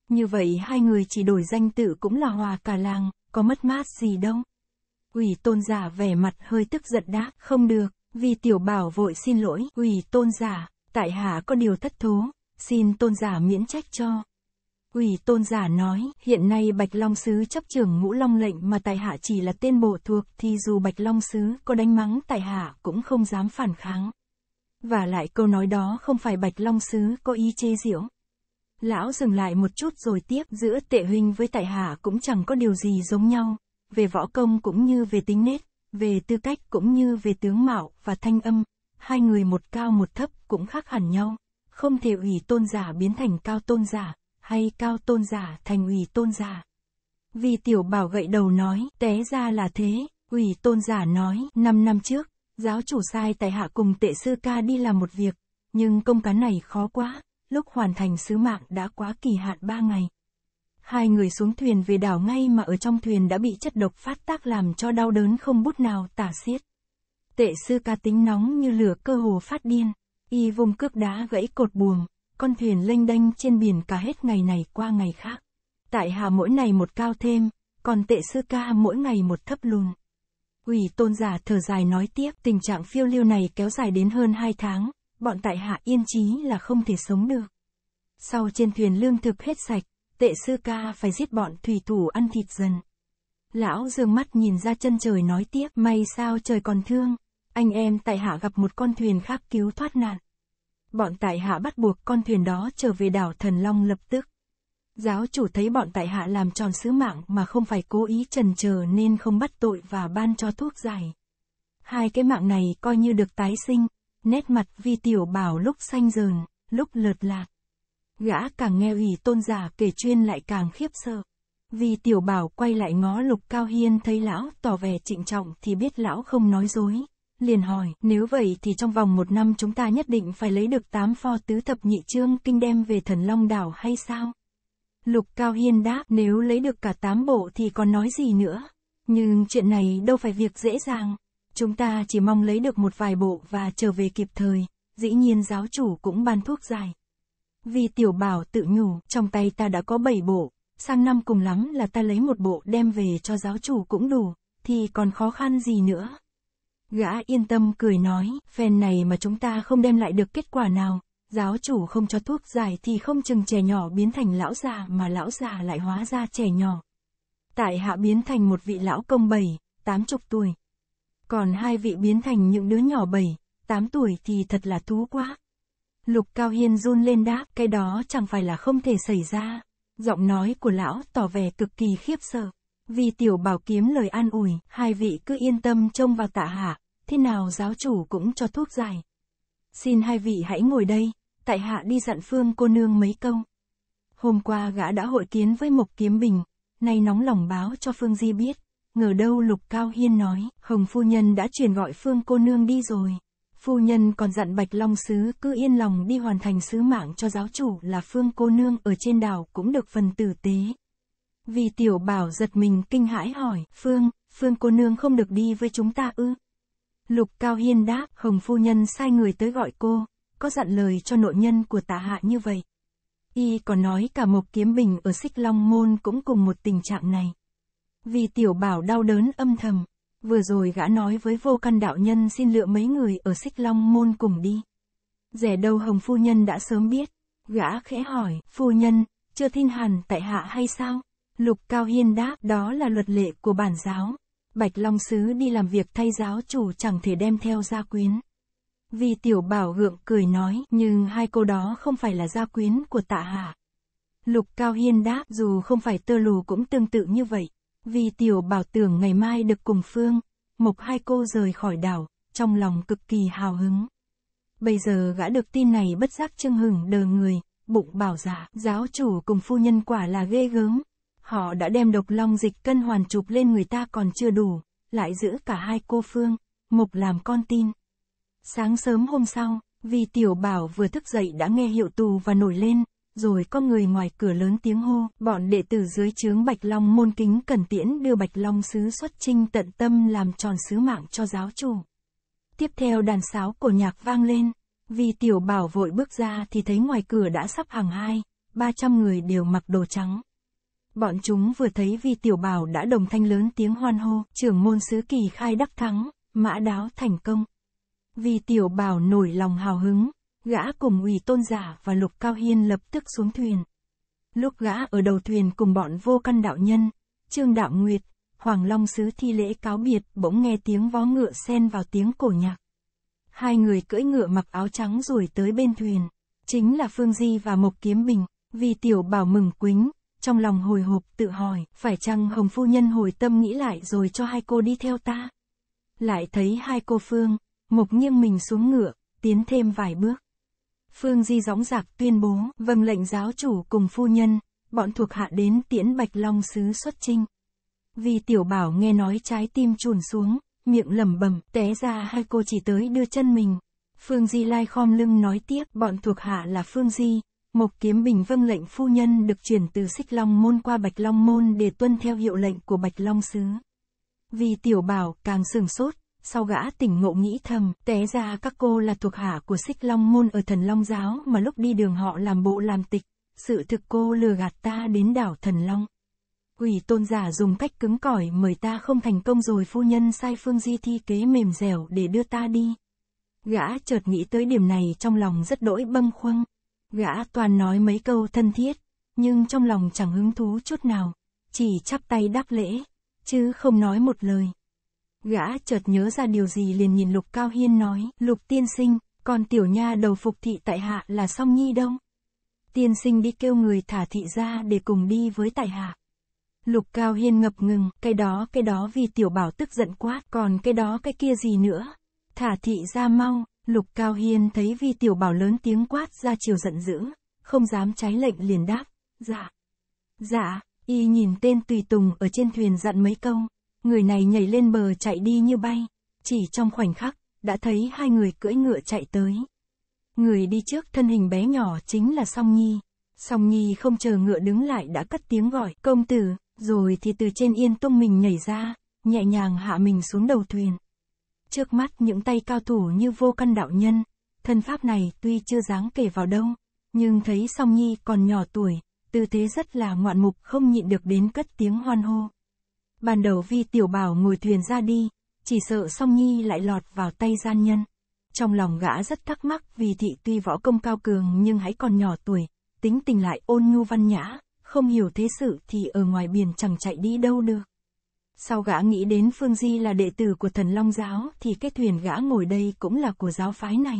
Như vậy hai người chỉ đổi danh tự cũng là hòa cả làng, có mất mát gì đâu. Quỷ tôn giả vẻ mặt hơi tức giận đáp, không được, vì tiểu bảo vội xin lỗi, quỷ tôn giả, tại hạ có điều thất thố, xin tôn giả miễn trách cho. Quỷ tôn giả nói, hiện nay Bạch Long Sứ chấp trưởng ngũ long lệnh mà tài hạ chỉ là tên bộ thuộc thì dù Bạch Long Sứ có đánh mắng tài hạ cũng không dám phản kháng. Và lại câu nói đó không phải Bạch Long Sứ có ý chê diễu, Lão dừng lại một chút rồi tiếp, giữa tệ huynh với tại hạ cũng chẳng có điều gì giống nhau, về võ công cũng như về tính nết, về tư cách cũng như về tướng mạo và thanh âm, hai người một cao một thấp cũng khác hẳn nhau, không thể ủy tôn giả biến thành cao tôn giả, hay cao tôn giả thành ủy tôn giả. Vì tiểu bảo gậy đầu nói, té ra là thế, ủy tôn giả nói, năm năm trước, giáo chủ sai tại hạ cùng tệ sư ca đi làm một việc, nhưng công cán này khó quá, lúc hoàn thành sứ mạng đã quá kỳ hạn 3 ngày. Hai người xuống thuyền về đảo ngay mà ở trong thuyền đã bị chất độc phát tác làm cho đau đớn không bút nào tả xiết. Tệ sư ca tính nóng như lửa cơ hồ phát điên, y vùng cước đá gãy cột buồm, con thuyền lênh đênh trên biển cả hết ngày này qua ngày khác. Tại hà mỗi ngày một cao thêm, còn tệ sư ca mỗi ngày một thấp lùn. Ủy tôn giả thở dài nói tiếp tình trạng phiêu lưu này kéo dài đến hơn hai tháng, bọn tại hạ yên chí là không thể sống được. Sau trên thuyền lương thực hết sạch, tệ sư ca phải giết bọn thủy thủ ăn thịt dần. Lão dương mắt nhìn ra chân trời nói tiếc may sao trời còn thương, anh em tại hạ gặp một con thuyền khác cứu thoát nạn. Bọn tại hạ bắt buộc con thuyền đó trở về đảo Thần Long lập tức. Giáo chủ thấy bọn tại hạ làm tròn sứ mạng mà không phải cố ý trần chờ nên không bắt tội và ban cho thuốc giải. Hai cái mạng này coi như được tái sinh, nét mặt vi tiểu bảo lúc xanh dờn, lúc lợt lạc. Gã càng nghe ủy tôn giả kể chuyên lại càng khiếp sợ. Vì tiểu bảo quay lại ngó lục cao hiên thấy lão tỏ vẻ trịnh trọng thì biết lão không nói dối. Liền hỏi, nếu vậy thì trong vòng một năm chúng ta nhất định phải lấy được tám pho tứ thập nhị chương kinh đem về thần long đảo hay sao? Lục cao hiên đáp, nếu lấy được cả tám bộ thì còn nói gì nữa? Nhưng chuyện này đâu phải việc dễ dàng. Chúng ta chỉ mong lấy được một vài bộ và trở về kịp thời, dĩ nhiên giáo chủ cũng ban thuốc dài. Vì tiểu bảo tự nhủ, trong tay ta đã có 7 bộ, sang năm cùng lắm là ta lấy một bộ đem về cho giáo chủ cũng đủ, thì còn khó khăn gì nữa. Gã yên tâm cười nói, phen này mà chúng ta không đem lại được kết quả nào, giáo chủ không cho thuốc dài thì không chừng trẻ nhỏ biến thành lão già mà lão già lại hóa ra trẻ nhỏ. Tại hạ biến thành một vị lão công bảy, tám chục tuổi, còn hai vị biến thành những đứa nhỏ bảy, tám tuổi thì thật là thú quá. Lục Cao Hiên run lên đáp, cái đó chẳng phải là không thể xảy ra. Giọng nói của lão tỏ vẻ cực kỳ khiếp sợ. Vì tiểu bảo kiếm lời an ủi, hai vị cứ yên tâm trông vào tạ hạ, thế nào giáo chủ cũng cho thuốc giải. Xin hai vị hãy ngồi đây, tại hạ đi dặn phương cô nương mấy câu. Hôm qua gã đã hội kiến với Mộc Kiếm Bình, nay nóng lòng báo cho Phương Di biết ngờ đâu Lục Cao Hiên nói, Hồng Phu Nhân đã truyền gọi Phương Cô Nương đi rồi. Phu Nhân còn dặn Bạch Long Sứ cứ yên lòng đi hoàn thành sứ mạng cho giáo chủ là Phương Cô Nương ở trên đảo cũng được phần tử tế. Vì tiểu bảo giật mình kinh hãi hỏi, Phương, Phương Cô Nương không được đi với chúng ta ư? Lục Cao Hiên đáp, Hồng Phu Nhân sai người tới gọi cô, có dặn lời cho nội nhân của tạ hạ như vậy. Y còn nói cả một kiếm bình ở xích long môn cũng cùng một tình trạng này. Vì tiểu bảo đau đớn âm thầm, vừa rồi gã nói với vô căn đạo nhân xin lựa mấy người ở xích long môn cùng đi. Rẻ đâu hồng phu nhân đã sớm biết, gã khẽ hỏi, phu nhân, chưa tin hẳn tại hạ hay sao? Lục Cao Hiên đáp, đó là luật lệ của bản giáo. Bạch Long Sứ đi làm việc thay giáo chủ chẳng thể đem theo gia quyến. Vì tiểu bảo gượng cười nói, nhưng hai cô đó không phải là gia quyến của tạ hạ. Lục Cao Hiên đáp, dù không phải tơ lù cũng tương tự như vậy. Vì tiểu bảo tưởng ngày mai được cùng Phương, mục hai cô rời khỏi đảo, trong lòng cực kỳ hào hứng. Bây giờ gã được tin này bất giác trưng hừng đờ người, bụng bảo giả, dạ, giáo chủ cùng phu nhân quả là ghê gớm. Họ đã đem độc long dịch cân hoàn chụp lên người ta còn chưa đủ, lại giữ cả hai cô Phương, mục làm con tin. Sáng sớm hôm sau, vì tiểu bảo vừa thức dậy đã nghe hiệu tù và nổi lên, rồi có người ngoài cửa lớn tiếng hô, bọn đệ tử dưới chướng Bạch Long môn kính cần tiễn đưa Bạch Long sứ xuất trinh tận tâm làm tròn sứ mạng cho giáo chủ. Tiếp theo đàn sáo cổ nhạc vang lên, vì tiểu bảo vội bước ra thì thấy ngoài cửa đã sắp hàng hai, ba trăm người đều mặc đồ trắng. Bọn chúng vừa thấy vì tiểu bảo đã đồng thanh lớn tiếng hoan hô, trưởng môn sứ kỳ khai đắc thắng, mã đáo thành công. Vì tiểu bảo nổi lòng hào hứng, Gã cùng ủy tôn giả và lục cao hiên lập tức xuống thuyền. Lúc gã ở đầu thuyền cùng bọn vô căn đạo nhân, Trương Đạo Nguyệt, Hoàng Long Sứ thi lễ cáo biệt bỗng nghe tiếng vó ngựa xen vào tiếng cổ nhạc. Hai người cưỡi ngựa mặc áo trắng rồi tới bên thuyền, chính là Phương Di và Mộc Kiếm Bình, vì tiểu bảo mừng quính, trong lòng hồi hộp tự hỏi, phải chăng Hồng Phu Nhân hồi tâm nghĩ lại rồi cho hai cô đi theo ta? Lại thấy hai cô Phương, Mộc nghiêng mình xuống ngựa, tiến thêm vài bước. Phương Di gióng giạc tuyên bố, vâng lệnh giáo chủ cùng phu nhân, bọn thuộc hạ đến tiễn Bạch Long Sứ xuất trinh. Vì tiểu bảo nghe nói trái tim trùn xuống, miệng lẩm bẩm té ra hai cô chỉ tới đưa chân mình. Phương Di lai khom lưng nói tiếp, bọn thuộc hạ là Phương Di, Mộc Kiếm Bình vâng lệnh phu nhân được chuyển từ Xích Long Môn qua Bạch Long Môn để tuân theo hiệu lệnh của Bạch Long Sứ. Vì tiểu bảo càng sừng sốt sau gã tỉnh ngộ nghĩ thầm, té ra các cô là thuộc hạ của xích long môn ở thần long giáo mà lúc đi đường họ làm bộ làm tịch, sự thực cô lừa gạt ta đến đảo thần long. Quỷ tôn giả dùng cách cứng cỏi mời ta không thành công rồi phu nhân sai phương di thi kế mềm dẻo để đưa ta đi. Gã chợt nghĩ tới điểm này trong lòng rất đỗi bâng khuâng. Gã toàn nói mấy câu thân thiết, nhưng trong lòng chẳng hứng thú chút nào, chỉ chắp tay đáp lễ, chứ không nói một lời. Gã chợt nhớ ra điều gì liền nhìn Lục Cao Hiên nói, Lục tiên sinh, còn tiểu nha đầu phục thị tại hạ là song nhi đông. Tiên sinh đi kêu người thả thị ra để cùng đi với tại hạ. Lục Cao Hiên ngập ngừng, cái đó cái đó vì tiểu bảo tức giận quá, còn cái đó cái kia gì nữa. Thả thị ra mau, Lục Cao Hiên thấy vi tiểu bảo lớn tiếng quát ra chiều giận dữ, không dám trái lệnh liền đáp, dạ. Dạ, y nhìn tên tùy tùng ở trên thuyền dặn mấy câu, người này nhảy lên bờ chạy đi như bay, chỉ trong khoảnh khắc, đã thấy hai người cưỡi ngựa chạy tới. Người đi trước thân hình bé nhỏ chính là Song Nhi. Song Nhi không chờ ngựa đứng lại đã cất tiếng gọi công tử, rồi thì từ trên yên tung mình nhảy ra, nhẹ nhàng hạ mình xuống đầu thuyền. Trước mắt những tay cao thủ như vô căn đạo nhân, thân pháp này tuy chưa dáng kể vào đâu, nhưng thấy Song Nhi còn nhỏ tuổi, tư thế rất là ngoạn mục không nhịn được đến cất tiếng hoan hô. Ban đầu Vi Tiểu Bảo ngồi thuyền ra đi, chỉ sợ Song Nhi lại lọt vào tay gian nhân. Trong lòng gã rất thắc mắc vì thị tuy võ công cao cường nhưng hãy còn nhỏ tuổi, tính tình lại ôn nhu văn nhã, không hiểu thế sự thì ở ngoài biển chẳng chạy đi đâu được. Sau gã nghĩ đến Phương Di là đệ tử của thần Long Giáo thì cái thuyền gã ngồi đây cũng là của giáo phái này.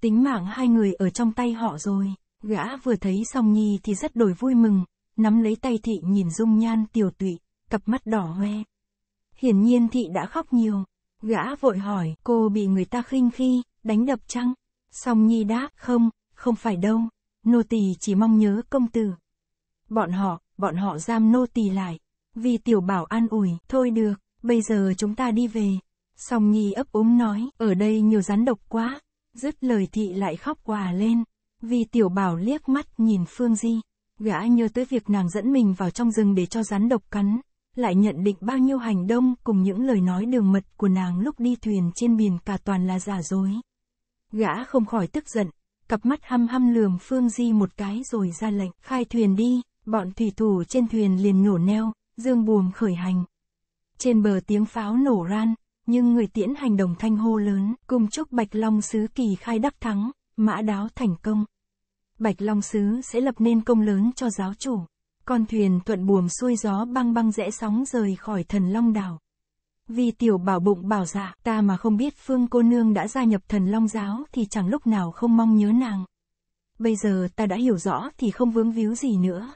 Tính mạng hai người ở trong tay họ rồi, gã vừa thấy Song Nhi thì rất đổi vui mừng, nắm lấy tay thị nhìn dung nhan tiểu tụy, cặp mắt đỏ hoe. Hiển nhiên thị đã khóc nhiều. Gã vội hỏi, cô bị người ta khinh khi, đánh đập chăng? Song Nhi đáp, không, không phải đâu. Nô tỳ chỉ mong nhớ công tử. Bọn họ, bọn họ giam nô tỳ lại. Vì tiểu bảo an ủi, thôi được, bây giờ chúng ta đi về. Song Nhi ấp úng nói, ở đây nhiều rắn độc quá. Dứt lời thị lại khóc quà lên. Vì tiểu bảo liếc mắt nhìn Phương Di. Gã nhớ tới việc nàng dẫn mình vào trong rừng để cho rắn độc cắn, lại nhận định bao nhiêu hành động cùng những lời nói đường mật của nàng lúc đi thuyền trên biển cả toàn là giả dối. Gã không khỏi tức giận, cặp mắt hăm hăm lườm Phương Di một cái rồi ra lệnh khai thuyền đi, bọn thủy thủ trên thuyền liền nhổ neo, dương buồm khởi hành. Trên bờ tiếng pháo nổ ran, nhưng người tiễn hành đồng thanh hô lớn, cùng chúc Bạch Long Sứ kỳ khai đắc thắng, mã đáo thành công. Bạch Long Sứ sẽ lập nên công lớn cho giáo chủ. Con thuyền thuận buồm xuôi gió băng băng rẽ sóng rời khỏi thần long đảo. Vì tiểu bảo bụng bảo dạ, ta mà không biết phương cô nương đã gia nhập thần long giáo thì chẳng lúc nào không mong nhớ nàng. Bây giờ ta đã hiểu rõ thì không vướng víu gì nữa.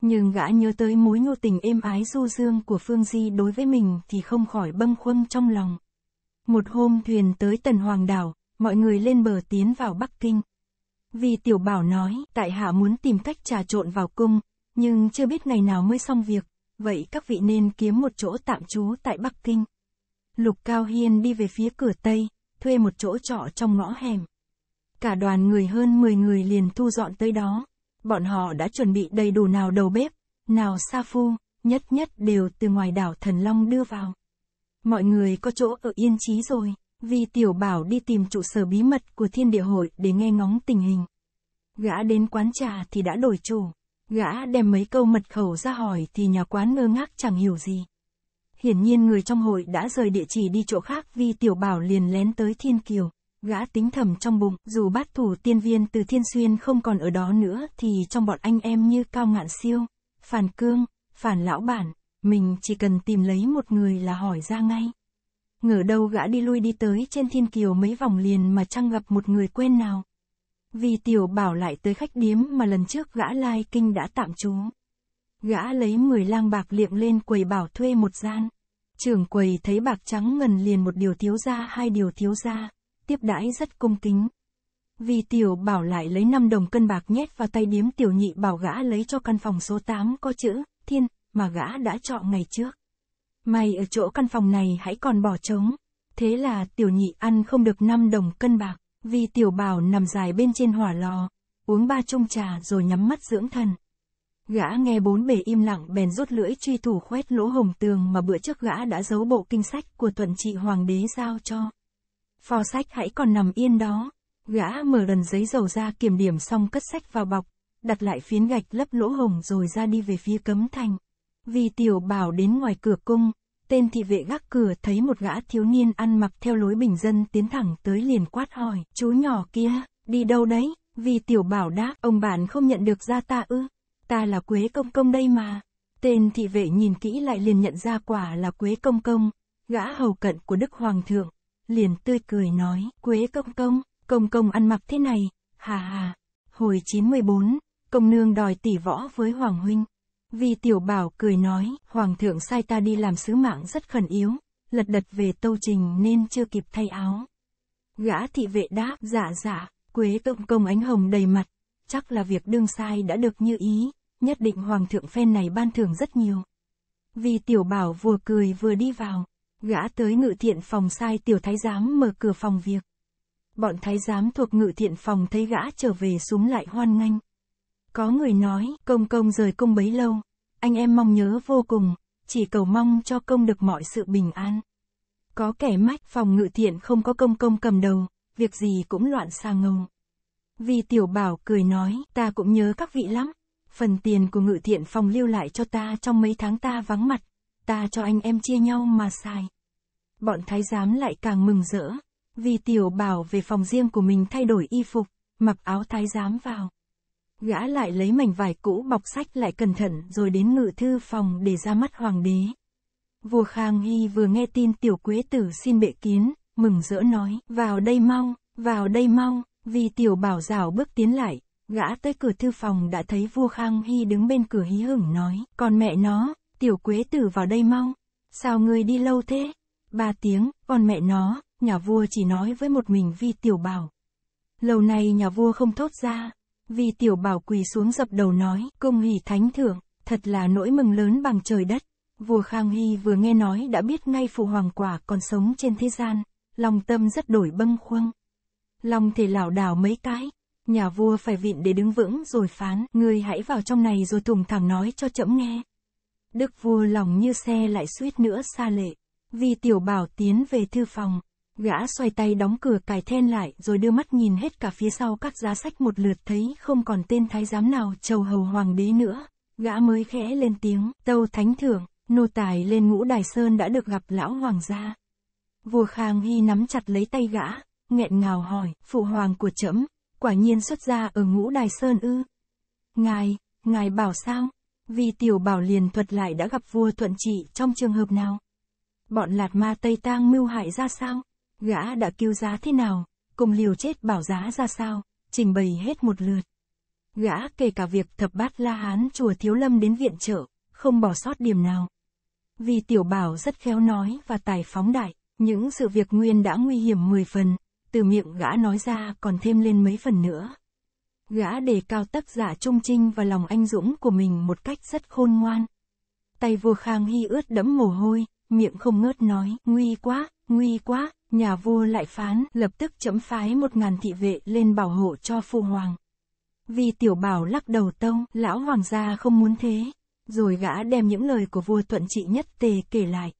Nhưng gã nhớ tới mối ngô tình êm ái du dương của Phương Di đối với mình thì không khỏi bâng khuâng trong lòng. Một hôm thuyền tới Tần Hoàng Đảo, mọi người lên bờ tiến vào Bắc Kinh. Vì tiểu bảo nói, tại hạ muốn tìm cách trà trộn vào cung, nhưng chưa biết ngày nào mới xong việc, vậy các vị nên kiếm một chỗ tạm trú tại Bắc Kinh. Lục Cao Hiên đi về phía cửa Tây, thuê một chỗ trọ trong ngõ hẻm. Cả đoàn người hơn 10 người liền thu dọn tới đó. Bọn họ đã chuẩn bị đầy đủ nào đầu bếp, nào sa phu, nhất nhất đều từ ngoài đảo Thần Long đưa vào. Mọi người có chỗ ở yên trí rồi, vì tiểu bảo đi tìm trụ sở bí mật của thiên địa hội để nghe ngóng tình hình. Gã đến quán trà thì đã đổi chủ, Gã đem mấy câu mật khẩu ra hỏi thì nhà quán ngơ ngác chẳng hiểu gì. Hiển nhiên người trong hội đã rời địa chỉ đi chỗ khác vì tiểu bảo liền lén tới thiên kiều. Gã tính thầm trong bụng, dù bát thủ tiên viên từ thiên xuyên không còn ở đó nữa thì trong bọn anh em như cao ngạn siêu, phản cương, phản lão bản, mình chỉ cần tìm lấy một người là hỏi ra ngay. Ngờ đâu gã đi lui đi tới trên thiên kiều mấy vòng liền mà chẳng gặp một người quen nào. Vì tiểu bảo lại tới khách điếm mà lần trước gã lai kinh đã tạm trú. Gã lấy 10 lang bạc liệm lên quầy bảo thuê một gian. Trưởng quầy thấy bạc trắng ngần liền một điều thiếu ra hai điều thiếu ra, tiếp đãi rất cung kính. Vì tiểu bảo lại lấy 5 đồng cân bạc nhét vào tay điếm tiểu nhị bảo gã lấy cho căn phòng số 8 có chữ, thiên, mà gã đã chọn ngày trước. may ở chỗ căn phòng này hãy còn bỏ trống. Thế là tiểu nhị ăn không được 5 đồng cân bạc vì tiểu bảo nằm dài bên trên hỏa lò, uống ba chung trà rồi nhắm mắt dưỡng thần. Gã nghe bốn bề im lặng bèn rút lưỡi truy thủ khoét lỗ hồng tường mà bữa trước gã đã giấu bộ kinh sách của thuận trị hoàng đế giao cho. Phò sách hãy còn nằm yên đó. Gã mở lần giấy dầu ra kiểm điểm xong cất sách vào bọc, đặt lại phiến gạch lấp lỗ hồng rồi ra đi về phía cấm thành. Vì tiểu bảo đến ngoài cửa cung, tên thị vệ gác cửa thấy một gã thiếu niên ăn mặc theo lối bình dân tiến thẳng tới liền quát hỏi, chú nhỏ kia, đi đâu đấy? Vì tiểu bảo đáp, ông bạn không nhận được ra ta ư, ta là Quế Công Công đây mà. Tên thị vệ nhìn kỹ lại liền nhận ra quả là Quế Công Công, gã hầu cận của Đức Hoàng thượng, liền tươi cười nói, Quế Công Công, Công Công ăn mặc thế này, hà hà. Hồi 914, Công Nương đòi tỷ võ với Hoàng Huynh vì Tiểu Bảo cười nói, Hoàng thượng sai ta đi làm sứ mạng rất khẩn yếu, lật đật về tâu trình nên chưa kịp thay áo. Gã thị vệ đáp, dạ dạ, quế công công ánh hồng đầy mặt, chắc là việc đương sai đã được như ý, nhất định Hoàng thượng phen này ban thưởng rất nhiều. vì Tiểu Bảo vừa cười vừa đi vào, gã tới ngự thiện phòng sai Tiểu Thái Giám mở cửa phòng việc. Bọn Thái Giám thuộc ngự thiện phòng thấy gã trở về súng lại hoan nghênh. Có người nói, công công rời công bấy lâu, anh em mong nhớ vô cùng, chỉ cầu mong cho công được mọi sự bình an. Có kẻ mách phòng ngự thiện không có công công cầm đầu, việc gì cũng loạn xa ngông. Vì tiểu bảo cười nói, ta cũng nhớ các vị lắm. Phần tiền của ngự thiện phòng lưu lại cho ta trong mấy tháng ta vắng mặt, ta cho anh em chia nhau mà xài. Bọn thái giám lại càng mừng rỡ, vì tiểu bảo về phòng riêng của mình thay đổi y phục, mặc áo thái giám vào gã lại lấy mảnh vải cũ bọc sách lại cẩn thận rồi đến ngự thư phòng để ra mắt hoàng đế. Vua Khang Hy vừa nghe tin tiểu quế tử xin bệ kiến, mừng rỡ nói, vào đây mau, vào đây mau, vì tiểu bảo rào bước tiến lại, gã tới cửa thư phòng đã thấy vua Khang Hy đứng bên cửa hí hửng nói, còn mẹ nó, tiểu quế tử vào đây mau, sao người đi lâu thế? Ba tiếng, còn mẹ nó, nhà vua chỉ nói với một mình vi tiểu bảo. Lâu nay nhà vua không thốt ra, vì tiểu bảo quỳ xuống dập đầu nói, công hỷ thánh thượng, thật là nỗi mừng lớn bằng trời đất. Vua Khang Hy vừa nghe nói đã biết ngay phụ hoàng quả còn sống trên thế gian, lòng tâm rất đổi bâng khuâng. Lòng thể lảo đảo mấy cái, nhà vua phải vịn để đứng vững rồi phán, ngươi hãy vào trong này rồi thùng thẳng nói cho chậm nghe. Đức vua lòng như xe lại suýt nữa xa lệ, vì tiểu bảo tiến về thư phòng, Gã xoay tay đóng cửa cài then lại rồi đưa mắt nhìn hết cả phía sau các giá sách một lượt thấy không còn tên thái giám nào chầu hầu hoàng đế nữa. Gã mới khẽ lên tiếng, tâu thánh thượng nô tài lên ngũ đài sơn đã được gặp lão hoàng gia. Vua Khang Hy nắm chặt lấy tay gã, nghẹn ngào hỏi, phụ hoàng của trẫm quả nhiên xuất gia ở ngũ đài sơn ư. Ngài, ngài bảo sao? Vì tiểu bảo liền thuật lại đã gặp vua thuận trị trong trường hợp nào? Bọn lạt ma Tây Tang mưu hại ra sao? Gã đã kêu giá thế nào, cùng liều chết bảo giá ra sao, trình bày hết một lượt. Gã kể cả việc thập bát la hán chùa thiếu lâm đến viện trợ, không bỏ sót điểm nào. Vì tiểu bảo rất khéo nói và tài phóng đại, những sự việc nguyên đã nguy hiểm 10 phần, từ miệng gã nói ra còn thêm lên mấy phần nữa. Gã đề cao tác giả trung trinh và lòng anh dũng của mình một cách rất khôn ngoan. Tay vua khang hy ướt đẫm mồ hôi, miệng không ngớt nói, nguy quá, nguy quá, nhà vua lại phán lập tức chấm phái một ngàn thị vệ lên bảo hộ cho phu hoàng. Vì tiểu bảo lắc đầu tông, lão hoàng gia không muốn thế, rồi gã đem những lời của vua thuận trị nhất tề kể lại.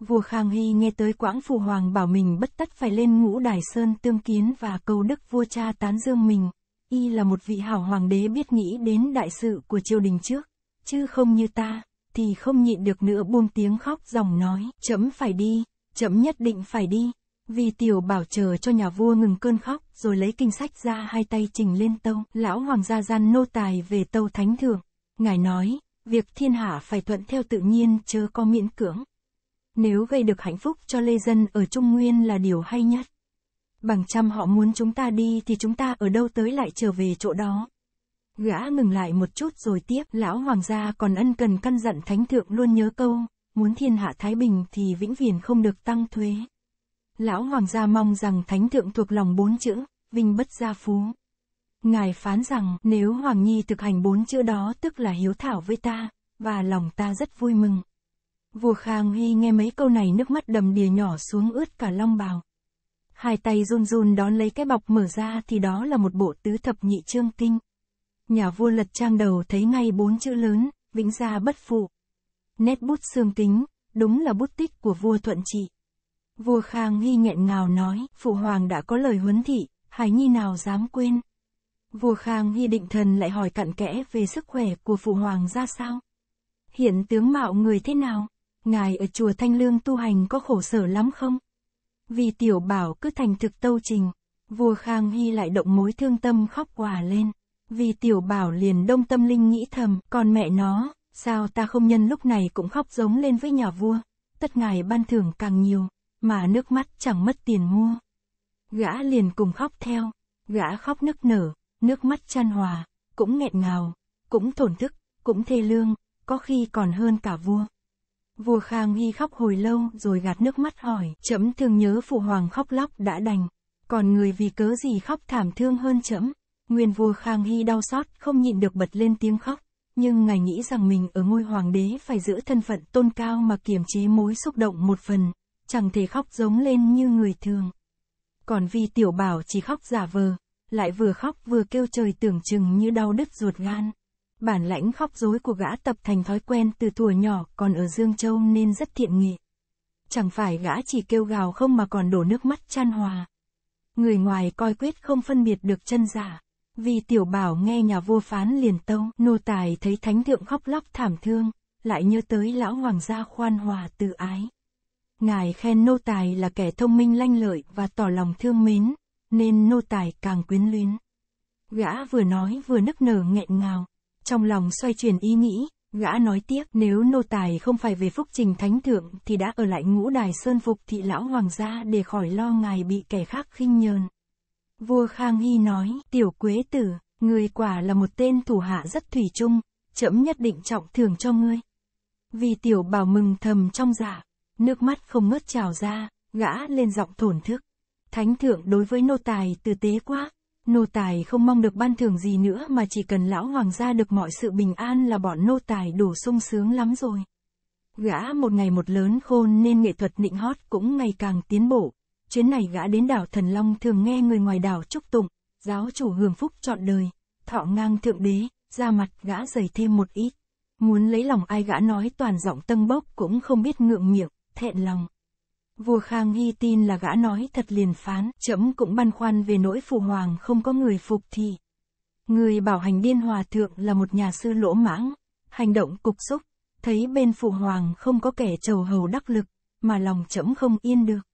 Vua Khang Hy nghe tới quãng phù hoàng bảo mình bất tất phải lên ngũ đài sơn tương kiến và cầu đức vua cha tán dương mình, y là một vị hảo hoàng đế biết nghĩ đến đại sự của triều đình trước, chứ không như ta, thì không nhịn được nữa buông tiếng khóc dòng nói, chấm phải đi, Chậm nhất định phải đi. Vì tiểu bảo chờ cho nhà vua ngừng cơn khóc, rồi lấy kinh sách ra hai tay trình lên tâu. Lão hoàng gia gian nô tài về tâu thánh thượng. Ngài nói, việc thiên hạ phải thuận theo tự nhiên chớ có miễn cưỡng. Nếu gây được hạnh phúc cho lê dân ở Trung Nguyên là điều hay nhất. Bằng trăm họ muốn chúng ta đi thì chúng ta ở đâu tới lại trở về chỗ đó. Gã ngừng lại một chút rồi tiếp, lão hoàng gia còn ân cần căn dặn thánh thượng luôn nhớ câu, muốn thiên hạ Thái Bình thì vĩnh viễn không được tăng thuế. Lão Hoàng gia mong rằng Thánh Thượng thuộc lòng bốn chữ, vinh bất gia phú. Ngài phán rằng nếu Hoàng Nhi thực hành bốn chữ đó tức là hiếu thảo với ta, và lòng ta rất vui mừng. Vua Khang Hy nghe mấy câu này nước mắt đầm đìa nhỏ xuống ướt cả long bào. Hai tay run run đón lấy cái bọc mở ra thì đó là một bộ tứ thập nhị chương kinh. Nhà vua lật trang đầu thấy ngay bốn chữ lớn, vĩnh gia bất phụ nét bút xương kính, đúng là bút tích của vua Thuận Trị. Vua Khang Hy nghẹn ngào nói, phụ hoàng đã có lời huấn thị, Hải Nhi nào dám quên. Vua Khang Hy định thần lại hỏi cặn kẽ về sức khỏe của phụ hoàng ra sao. Hiện tướng mạo người thế nào? Ngài ở chùa Thanh Lương tu hành có khổ sở lắm không? Vì tiểu bảo cứ thành thực tâu trình, vua Khang Hy lại động mối thương tâm khóc quả lên. Vì tiểu bảo liền đông tâm linh nghĩ thầm, còn mẹ nó, Sao ta không nhân lúc này cũng khóc giống lên với nhà vua, tất ngài ban thưởng càng nhiều, mà nước mắt chẳng mất tiền mua. Gã liền cùng khóc theo, gã khóc nức nở, nước mắt chan hòa, cũng nghẹn ngào, cũng thổn thức, cũng thê lương, có khi còn hơn cả vua. Vua Khang Hy khóc hồi lâu rồi gạt nước mắt hỏi, chấm thường nhớ phụ hoàng khóc lóc đã đành, còn người vì cớ gì khóc thảm thương hơn chấm. Nguyên vua Khang Hy đau xót không nhịn được bật lên tiếng khóc nhưng ngài nghĩ rằng mình ở ngôi hoàng đế phải giữ thân phận tôn cao mà kiềm chế mối xúc động một phần, chẳng thể khóc giống lên như người thường. Còn vì tiểu bảo chỉ khóc giả vờ, lại vừa khóc vừa kêu trời tưởng chừng như đau đứt ruột gan. Bản lãnh khóc dối của gã tập thành thói quen từ thuở nhỏ còn ở Dương Châu nên rất thiện nghị. Chẳng phải gã chỉ kêu gào không mà còn đổ nước mắt chan hòa. Người ngoài coi quyết không phân biệt được chân giả. Vì tiểu bảo nghe nhà vua phán liền tâu, nô tài thấy thánh thượng khóc lóc thảm thương, lại nhớ tới lão hoàng gia khoan hòa từ ái. Ngài khen nô tài là kẻ thông minh lanh lợi và tỏ lòng thương mến, nên nô tài càng quyến luyến. Gã vừa nói vừa nức nở nghẹn ngào, trong lòng xoay chuyển ý nghĩ, gã nói tiếp nếu nô tài không phải về phúc trình thánh thượng thì đã ở lại ngũ đài sơn phục thị lão hoàng gia để khỏi lo ngài bị kẻ khác khinh nhờn. Vua Khang Hy nói, tiểu quế tử, người quả là một tên thủ hạ rất thủy chung, chấm nhất định trọng thưởng cho ngươi. Vì tiểu bảo mừng thầm trong dạ, nước mắt không ngớt trào ra, gã lên giọng thổn thức. Thánh thượng đối với nô tài tử tế quá, nô tài không mong được ban thưởng gì nữa mà chỉ cần lão hoàng gia được mọi sự bình an là bọn nô tài đủ sung sướng lắm rồi. Gã một ngày một lớn khôn nên nghệ thuật nịnh hót cũng ngày càng tiến bộ chuyến này gã đến đảo Thần Long thường nghe người ngoài đảo chúc tụng, giáo chủ hưởng phúc trọn đời, thọ ngang thượng đế, ra mặt gã dày thêm một ít. Muốn lấy lòng ai gã nói toàn giọng tân bốc cũng không biết ngượng miệng, thẹn lòng. Vua Khang Hy tin là gã nói thật liền phán, chấm cũng băn khoăn về nỗi phụ hoàng không có người phục thị. Người bảo hành điên hòa thượng là một nhà sư lỗ mãng, hành động cục xúc, thấy bên phụ hoàng không có kẻ trầu hầu đắc lực, mà lòng chấm không yên được.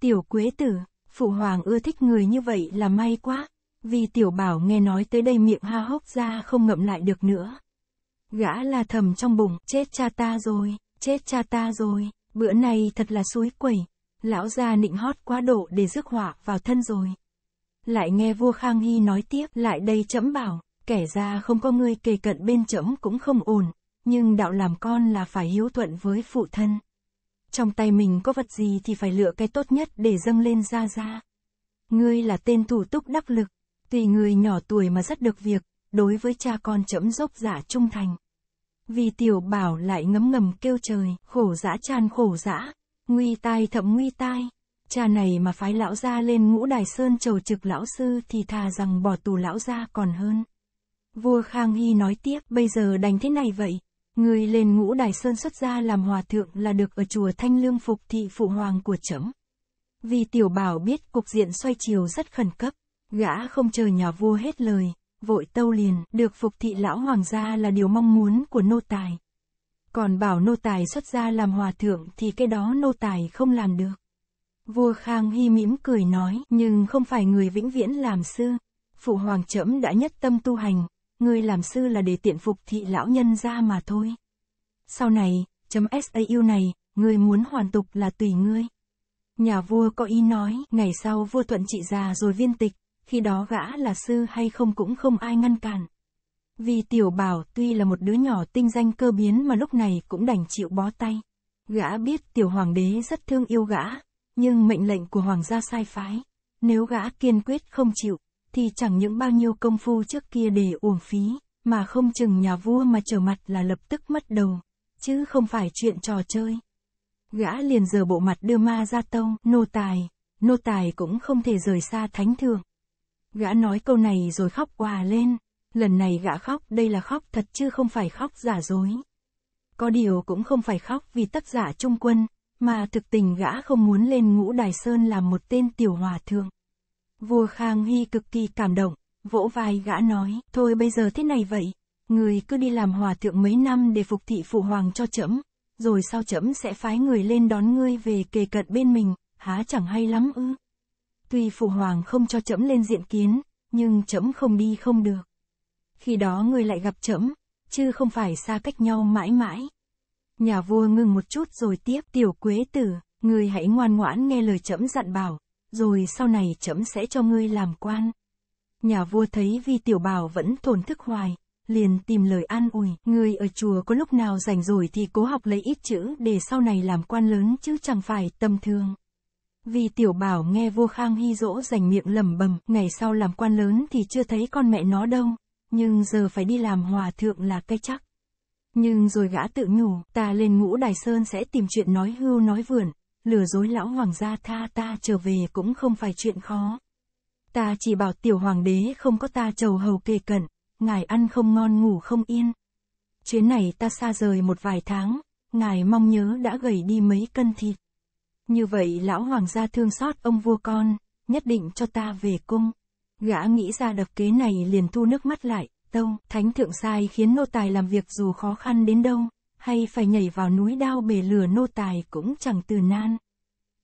Tiểu Quế Tử, Phụ Hoàng ưa thích người như vậy là may quá, vì Tiểu Bảo nghe nói tới đây miệng ha hốc ra không ngậm lại được nữa. Gã là thầm trong bụng, chết cha ta rồi, chết cha ta rồi, bữa nay thật là suối quẩy, lão gia nịnh hót quá độ để rước họa vào thân rồi. Lại nghe vua Khang Hy nói tiếp, lại đây chấm bảo, kẻ ra không có người kề cận bên chấm cũng không ổn, nhưng đạo làm con là phải hiếu thuận với phụ thân trong tay mình có vật gì thì phải lựa cái tốt nhất để dâng lên ra ra. Ngươi là tên thủ túc đắc lực, tùy người nhỏ tuổi mà rất được việc, đối với cha con chấm dốc giả trung thành. Vì tiểu bảo lại ngấm ngầm kêu trời, khổ dã tràn khổ dã, nguy tai thậm nguy tai. Cha này mà phái lão gia lên ngũ đài sơn chầu trực lão sư thì thà rằng bỏ tù lão gia còn hơn. Vua Khang Hy nói tiếp, bây giờ đánh thế này vậy, Người lên ngũ đài sơn xuất gia làm hòa thượng là được ở chùa Thanh Lương phục thị phụ hoàng của trẫm. Vì tiểu bảo biết cục diện xoay chiều rất khẩn cấp, gã không chờ nhà vua hết lời, vội tâu liền, được phục thị lão hoàng gia là điều mong muốn của nô tài. Còn bảo nô tài xuất gia làm hòa thượng thì cái đó nô tài không làm được. Vua Khang Hy mỉm cười nói, nhưng không phải người vĩnh viễn làm sư. Phụ hoàng trẫm đã nhất tâm tu hành, ngươi làm sư là để tiện phục thị lão nhân ra mà thôi. Sau này, chấm SAU này, ngươi muốn hoàn tục là tùy ngươi. Nhà vua có ý nói, ngày sau vua thuận trị già rồi viên tịch, khi đó gã là sư hay không cũng không ai ngăn cản. Vì tiểu bảo tuy là một đứa nhỏ tinh danh cơ biến mà lúc này cũng đành chịu bó tay. Gã biết tiểu hoàng đế rất thương yêu gã, nhưng mệnh lệnh của hoàng gia sai phái. Nếu gã kiên quyết không chịu, thì chẳng những bao nhiêu công phu trước kia để uổng phí, mà không chừng nhà vua mà trở mặt là lập tức mất đầu, chứ không phải chuyện trò chơi. Gã liền giờ bộ mặt đưa ma ra tông, nô tài, nô tài cũng không thể rời xa thánh thượng. Gã nói câu này rồi khóc quà lên, lần này gã khóc đây là khóc thật chứ không phải khóc giả dối. Có điều cũng không phải khóc vì tác giả trung quân, mà thực tình gã không muốn lên ngũ đài sơn làm một tên tiểu hòa thượng. Vua Khang Hy cực kỳ cảm động, vỗ vai gã nói, thôi bây giờ thế này vậy, người cứ đi làm hòa thượng mấy năm để phục thị phụ hoàng cho trẫm, rồi sau trẫm sẽ phái người lên đón ngươi về kề cận bên mình, há chẳng hay lắm ư. Tuy phụ hoàng không cho trẫm lên diện kiến, nhưng trẫm không đi không được. Khi đó ngươi lại gặp trẫm, chứ không phải xa cách nhau mãi mãi. Nhà vua ngừng một chút rồi tiếp, tiểu quế tử, ngươi hãy ngoan ngoãn nghe lời trẫm dặn bảo, rồi sau này trẫm sẽ cho ngươi làm quan. Nhà vua thấy Vi Tiểu Bảo vẫn thổn thức hoài, liền tìm lời an ủi, ngươi ở chùa có lúc nào rảnh rồi thì cố học lấy ít chữ để sau này làm quan lớn chứ chẳng phải tâm thương. Vì tiểu bảo nghe vua Khang Hy dỗ rành miệng lầm bầm, ngày sau làm quan lớn thì chưa thấy con mẹ nó đâu, nhưng giờ phải đi làm hòa thượng là cái chắc. Nhưng rồi gã tự nhủ, ta lên ngũ Đài Sơn sẽ tìm chuyện nói hưu nói vườn, lừa dối lão hoàng gia tha ta trở về cũng không phải chuyện khó. Ta chỉ bảo tiểu hoàng đế không có ta chầu hầu kề cận, ngài ăn không ngon ngủ không yên. Chuyến này ta xa rời một vài tháng, ngài mong nhớ đã gầy đi mấy cân thịt. Như vậy lão hoàng gia thương xót ông vua con, nhất định cho ta về cung. Gã nghĩ ra đập kế này liền thu nước mắt lại, tông thánh thượng sai khiến nô tài làm việc dù khó khăn đến đâu, hay phải nhảy vào núi đao bể lửa nô tài cũng chẳng từ nan.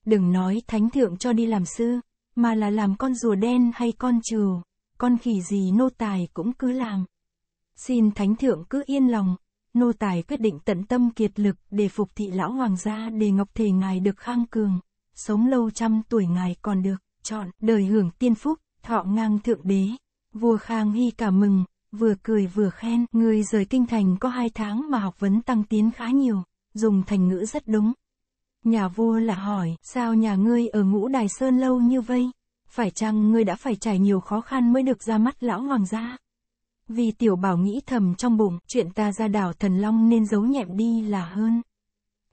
Đừng nói thánh thượng cho đi làm sư, mà là làm con rùa đen hay con trừ, con khỉ gì nô tài cũng cứ làm. Xin thánh thượng cứ yên lòng, nô tài quyết định tận tâm kiệt lực để phục thị lão hoàng gia để ngọc thể ngài được khang cường, sống lâu trăm tuổi ngài còn được, chọn đời hưởng tiên phúc, thọ ngang thượng đế. Vua Khang Hy cả mừng, vừa cười vừa khen, người rời kinh thành có hai tháng mà học vấn tăng tiến khá nhiều, dùng thành ngữ rất đúng. Nhà vua là hỏi, sao nhà ngươi ở ngũ đài sơn lâu như vây? Phải chăng ngươi đã phải trải nhiều khó khăn mới được ra mắt lão hoàng gia? Vì tiểu bảo nghĩ thầm trong bụng, chuyện ta ra đảo thần long nên giấu nhẹm đi là hơn.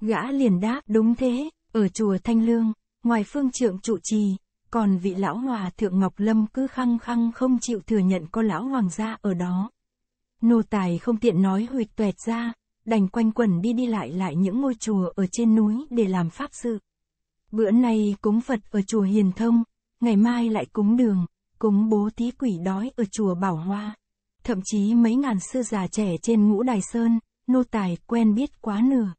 Gã liền đáp, đúng thế, ở chùa Thanh Lương, ngoài phương trượng trụ trì, còn vị lão hòa thượng Ngọc Lâm cứ khăng khăng không chịu thừa nhận có lão hoàng gia ở đó. Nô tài không tiện nói huyệt tuẹt ra, đành quanh quẩn đi đi lại lại những ngôi chùa ở trên núi để làm pháp sự. Bữa nay cúng Phật ở chùa Hiền Thông, ngày mai lại cúng đường, cúng bố tí quỷ đói ở chùa Bảo Hoa. Thậm chí mấy ngàn sư già trẻ trên ngũ đài sơn, nô tài quen biết quá nửa.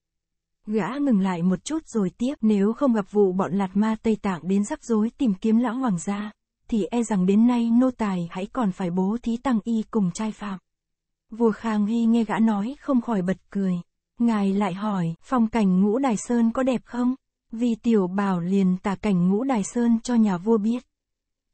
Gã ngừng lại một chút rồi tiếp, nếu không gặp vụ bọn lạt ma Tây Tạng đến rắc rối tìm kiếm lão hoàng gia, thì e rằng đến nay nô tài hãy còn phải bố thí tăng y cùng trai phạm. Vua Khang Hy nghe gã nói không khỏi bật cười. Ngài lại hỏi, phong cảnh ngũ Đài Sơn có đẹp không? Vì tiểu bảo liền tả cảnh ngũ Đài Sơn cho nhà vua biết.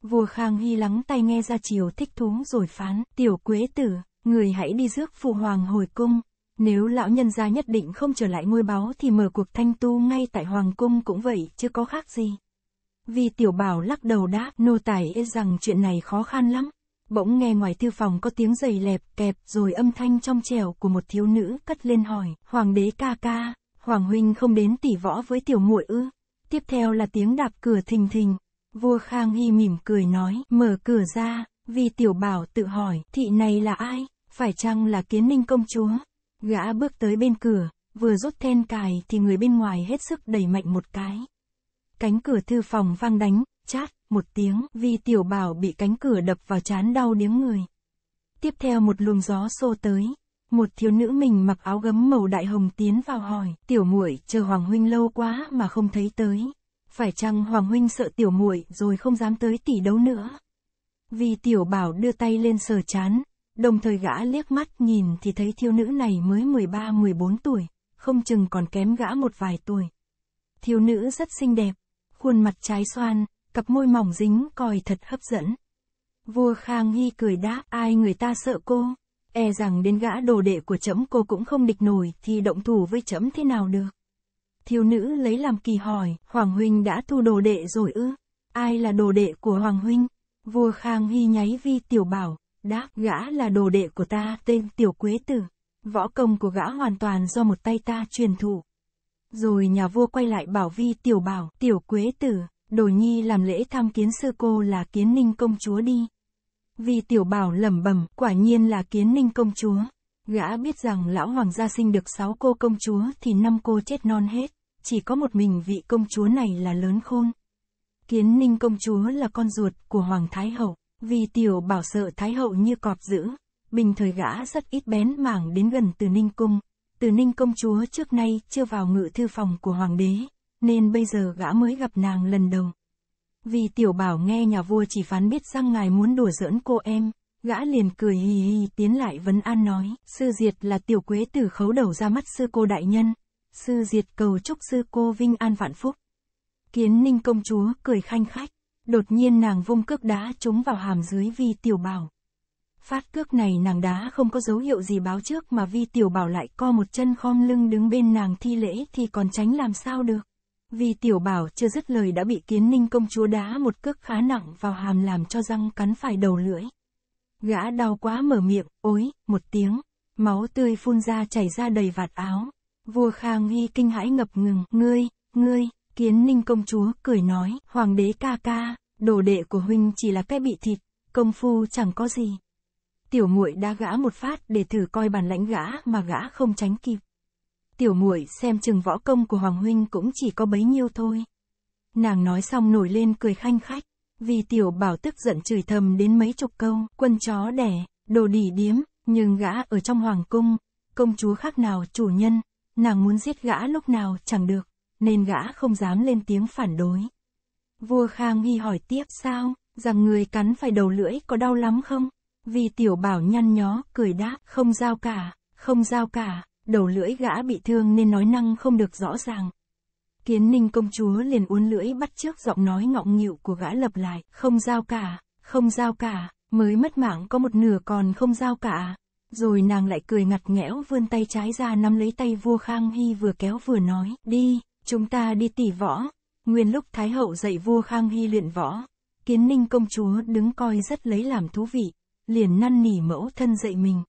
Vua Khang Hy lắng tay nghe ra chiều thích thú rồi phán, tiểu quế tử, người hãy đi rước phụ hoàng hồi cung, nếu lão nhân gia nhất định không trở lại ngôi báo thì mở cuộc thanh tu ngay tại Hoàng Cung cũng vậy, chứ có khác gì. Vì tiểu bảo lắc đầu đáp, nô tài e rằng chuyện này khó khăn lắm. Bỗng nghe ngoài thư phòng có tiếng giày lẹp kẹp rồi âm thanh trong trèo của một thiếu nữ cất lên hỏi, Hoàng đế ca ca, Hoàng huynh không đến tỉ võ với tiểu muội ư. Tiếp theo là tiếng đạp cửa thình thình. Vua Khang Hy mỉm cười nói, mở cửa ra, vì tiểu bảo tự hỏi, thị này là ai? Phải chăng là kiến ninh công chúa? Gã bước tới bên cửa, vừa rút then cài thì người bên ngoài hết sức đẩy mạnh một cái. Cánh cửa thư phòng vang đánh, chát, một tiếng, vì tiểu bảo bị cánh cửa đập vào chán đau điếng người. Tiếp theo một luồng gió xô tới, một thiếu nữ mình mặc áo gấm màu đại hồng tiến vào hỏi, tiểu muội chờ Hoàng Huynh lâu quá mà không thấy tới. Phải chăng Hoàng Huynh sợ tiểu muội rồi không dám tới tỷ đấu nữa? Vì tiểu bảo đưa tay lên sờ chán, Đồng thời gã liếc mắt nhìn thì thấy thiếu nữ này mới 13-14 tuổi, không chừng còn kém gã một vài tuổi. Thiếu nữ rất xinh đẹp, khuôn mặt trái xoan, cặp môi mỏng dính coi thật hấp dẫn. Vua Khang Hy cười đáp, ai người ta sợ cô, e rằng đến gã đồ đệ của trẫm cô cũng không địch nổi thì động thủ với trẫm thế nào được. Thiếu nữ lấy làm kỳ hỏi, Hoàng Huynh đã thu đồ đệ rồi ư? Ai là đồ đệ của Hoàng Huynh? Vua Khang Hy nháy vi tiểu bảo, đáp gã là đồ đệ của ta tên Tiểu Quế Tử. Võ công của gã hoàn toàn do một tay ta truyền thụ. Rồi nhà vua quay lại bảo vi Tiểu Bảo, Tiểu Quế Tử, đồ nhi làm lễ thăm kiến sư cô là kiến ninh công chúa đi. Vi Tiểu Bảo lẩm bẩm, quả nhiên là kiến ninh công chúa. Gã biết rằng lão hoàng gia sinh được sáu cô công chúa thì năm cô chết non hết, chỉ có một mình vị công chúa này là lớn khôn. Kiến ninh công chúa là con ruột của Hoàng Thái Hậu. Vì tiểu bảo sợ thái hậu như cọp giữ bình thời gã rất ít bén mảng đến gần từ ninh cung. Từ ninh công chúa trước nay chưa vào ngự thư phòng của hoàng đế, nên bây giờ gã mới gặp nàng lần đầu. Vì tiểu bảo nghe nhà vua chỉ phán biết rằng ngài muốn đùa giỡn cô em, gã liền cười hì hì tiến lại vấn an nói, sư diệt là tiểu quế tử khấu đầu ra mắt sư cô đại nhân, sư diệt cầu chúc sư cô vinh an vạn phúc. Kiến ninh công chúa cười khanh khách, Đột nhiên nàng vung cước đá trúng vào hàm dưới vi tiểu bảo. Phát cước này nàng đá không có dấu hiệu gì báo trước mà vi tiểu bảo lại co một chân khom lưng đứng bên nàng thi lễ thì còn tránh làm sao được. Vì tiểu bảo chưa dứt lời đã bị kiến ninh công chúa đá một cước khá nặng vào hàm làm cho răng cắn phải đầu lưỡi. Gã đau quá mở miệng, ối, một tiếng, máu tươi phun ra chảy ra đầy vạt áo. Vua Khang Hy kinh hãi ngập ngừng, ngươi, ngươi, Kiến ninh công chúa cười nói, hoàng đế ca ca, đồ đệ của huynh chỉ là cái bị thịt, công phu chẳng có gì. Tiểu muội đã gã một phát để thử coi bản lãnh gã mà gã không tránh kịp. Tiểu muội xem chừng võ công của hoàng huynh cũng chỉ có bấy nhiêu thôi. Nàng nói xong nổi lên cười khanh khách, vì tiểu bảo tức giận chửi thầm đến mấy chục câu, quân chó đẻ, đồ đỉ điếm, nhưng gã ở trong hoàng cung, công chúa khác nào chủ nhân, nàng muốn giết gã lúc nào chẳng được nên gã không dám lên tiếng phản đối. Vua Khang Hy hỏi tiếp sao, rằng người cắn phải đầu lưỡi có đau lắm không? Vì tiểu bảo nhăn nhó, cười đáp, không giao cả, không giao cả, đầu lưỡi gã bị thương nên nói năng không được rõ ràng. Kiến ninh công chúa liền uốn lưỡi bắt trước giọng nói ngọng nghịu của gã lập lại, không giao cả, không giao cả, mới mất mạng có một nửa còn không giao cả. Rồi nàng lại cười ngặt nghẽo vươn tay trái ra nắm lấy tay vua Khang Hy vừa kéo vừa nói, đi, Chúng ta đi tỉ võ. Nguyên lúc Thái Hậu dạy vua Khang Hy luyện võ, kiến ninh công chúa đứng coi rất lấy làm thú vị, liền năn nỉ mẫu thân dạy mình.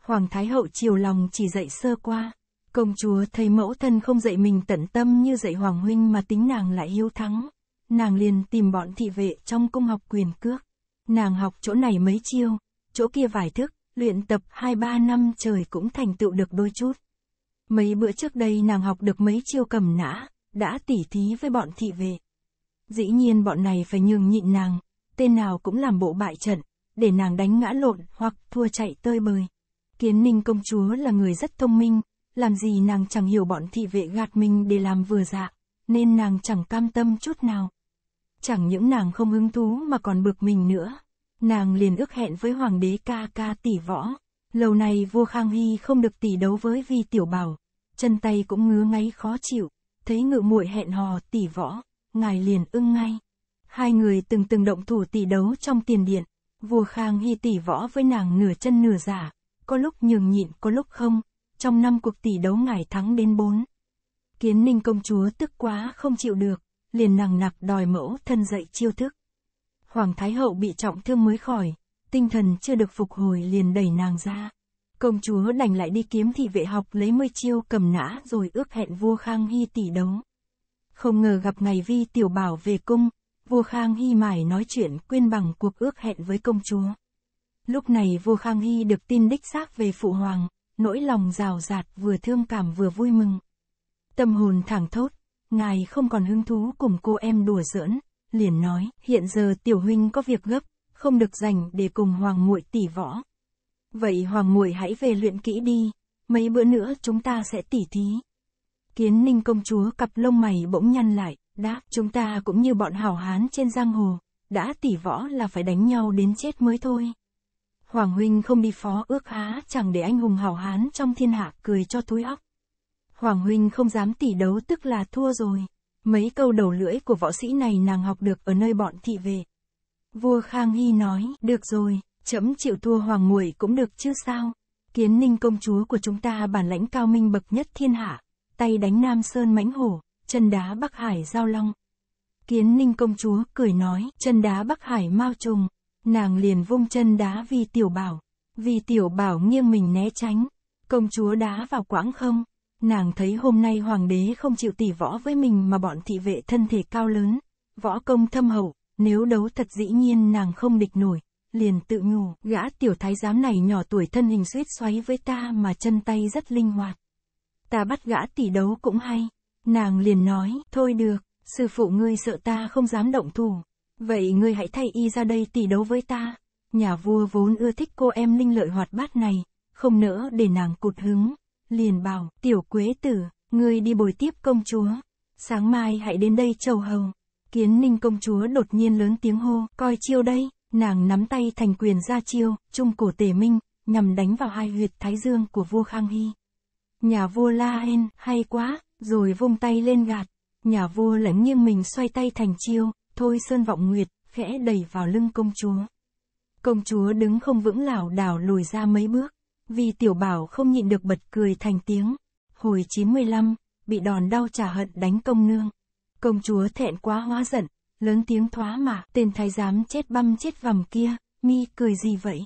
Hoàng Thái Hậu chiều lòng chỉ dạy sơ qua. Công chúa thấy mẫu thân không dạy mình tận tâm như dạy Hoàng Huynh mà tính nàng lại hiếu thắng. Nàng liền tìm bọn thị vệ trong cung học quyền cước. Nàng học chỗ này mấy chiêu, chỗ kia vài thức, luyện tập hai ba năm trời cũng thành tựu được đôi chút. Mấy bữa trước đây nàng học được mấy chiêu cầm nã, đã tỉ thí với bọn thị vệ. Dĩ nhiên bọn này phải nhường nhịn nàng, tên nào cũng làm bộ bại trận, để nàng đánh ngã lộn hoặc thua chạy tơi bời. Kiến ninh công chúa là người rất thông minh, làm gì nàng chẳng hiểu bọn thị vệ gạt mình để làm vừa dạ, nên nàng chẳng cam tâm chút nào. Chẳng những nàng không hứng thú mà còn bực mình nữa. Nàng liền ước hẹn với hoàng đế ca ca tỷ võ. Lâu nay vua Khang Hy không được tỷ đấu với Vi Tiểu Bảo, chân tay cũng ngứa ngáy khó chịu, thấy ngự muội hẹn hò tỷ võ, ngài liền ưng ngay. Hai người từng từng động thủ tỷ đấu trong tiền điện, vua Khang Hy tỷ võ với nàng nửa chân nửa giả, có lúc nhường nhịn có lúc không, trong năm cuộc tỷ đấu ngài thắng đến bốn. Kiến ninh công chúa tức quá không chịu được, liền nàng nặc đòi mẫu thân dậy chiêu thức. Hoàng Thái Hậu bị trọng thương mới khỏi, tinh thần chưa được phục hồi liền đẩy nàng ra. Công chúa đành lại đi kiếm thị vệ học lấy mươi chiêu cầm nã rồi ước hẹn vua Khang Hy tỷ đấu. Không ngờ gặp ngày vi tiểu bảo về cung, vua Khang Hy mải nói chuyện quên bằng cuộc ước hẹn với công chúa. Lúc này vua Khang Hy được tin đích xác về phụ hoàng, nỗi lòng rào rạt vừa thương cảm vừa vui mừng. Tâm hồn thẳng thốt, ngài không còn hứng thú cùng cô em đùa giỡn, liền nói, hiện giờ tiểu huynh có việc gấp, không được dành để cùng hoàng muội tỉ võ. Vậy hoàng muội hãy về luyện kỹ đi, mấy bữa nữa chúng ta sẽ tỉ thí. Kiến ninh công chúa cặp lông mày bỗng nhăn lại, đáp chúng ta cũng như bọn hảo hán trên giang hồ, đã tỉ võ là phải đánh nhau đến chết mới thôi. Hoàng huynh không đi phó ước há chẳng để anh hùng hảo hán trong thiên hạ cười cho túi óc. Hoàng huynh không dám tỉ đấu tức là thua rồi. Mấy câu đầu lưỡi của võ sĩ này nàng học được ở nơi bọn thị về, Vua Khang Hy nói, được rồi, chấm chịu thua hoàng muội cũng được chứ sao. Kiến ninh công chúa của chúng ta bản lãnh cao minh bậc nhất thiên hạ, tay đánh Nam Sơn mãnh hổ, chân đá Bắc Hải giao long. Kiến ninh công chúa cười nói, chân đá Bắc Hải mau trùng, nàng liền vung chân đá vì tiểu bảo, vì tiểu bảo nghiêng mình né tránh, công chúa đá vào quãng không. Nàng thấy hôm nay hoàng đế không chịu tỉ võ với mình mà bọn thị vệ thân thể cao lớn, võ công thâm hậu, nếu đấu thật dĩ nhiên nàng không địch nổi, liền tự nhủ, gã tiểu thái giám này nhỏ tuổi thân hình suýt xoáy với ta mà chân tay rất linh hoạt. Ta bắt gã tỷ đấu cũng hay. Nàng liền nói, thôi được, sư phụ ngươi sợ ta không dám động thủ. Vậy ngươi hãy thay y ra đây tỷ đấu với ta. Nhà vua vốn ưa thích cô em linh lợi hoạt bát này, không nỡ để nàng cụt hứng. Liền bảo, tiểu quế tử, ngươi đi bồi tiếp công chúa. Sáng mai hãy đến đây chầu hồng. Kiến ninh công chúa đột nhiên lớn tiếng hô, coi chiêu đây, nàng nắm tay thành quyền ra chiêu, trung cổ tể minh, nhằm đánh vào hai huyệt thái dương của vua Khang Hy. Nhà vua la hên, hay quá, rồi vung tay lên gạt. Nhà vua lại nghiêng mình xoay tay thành chiêu, thôi sơn vọng nguyệt, khẽ đẩy vào lưng công chúa. Công chúa đứng không vững lảo đảo lùi ra mấy bước, vì tiểu bảo không nhịn được bật cười thành tiếng. Hồi 95, bị đòn đau trả hận đánh công nương. Công chúa thẹn quá hóa giận, lớn tiếng thoá mà, tên thái giám chết băm chết vằm kia, mi cười gì vậy?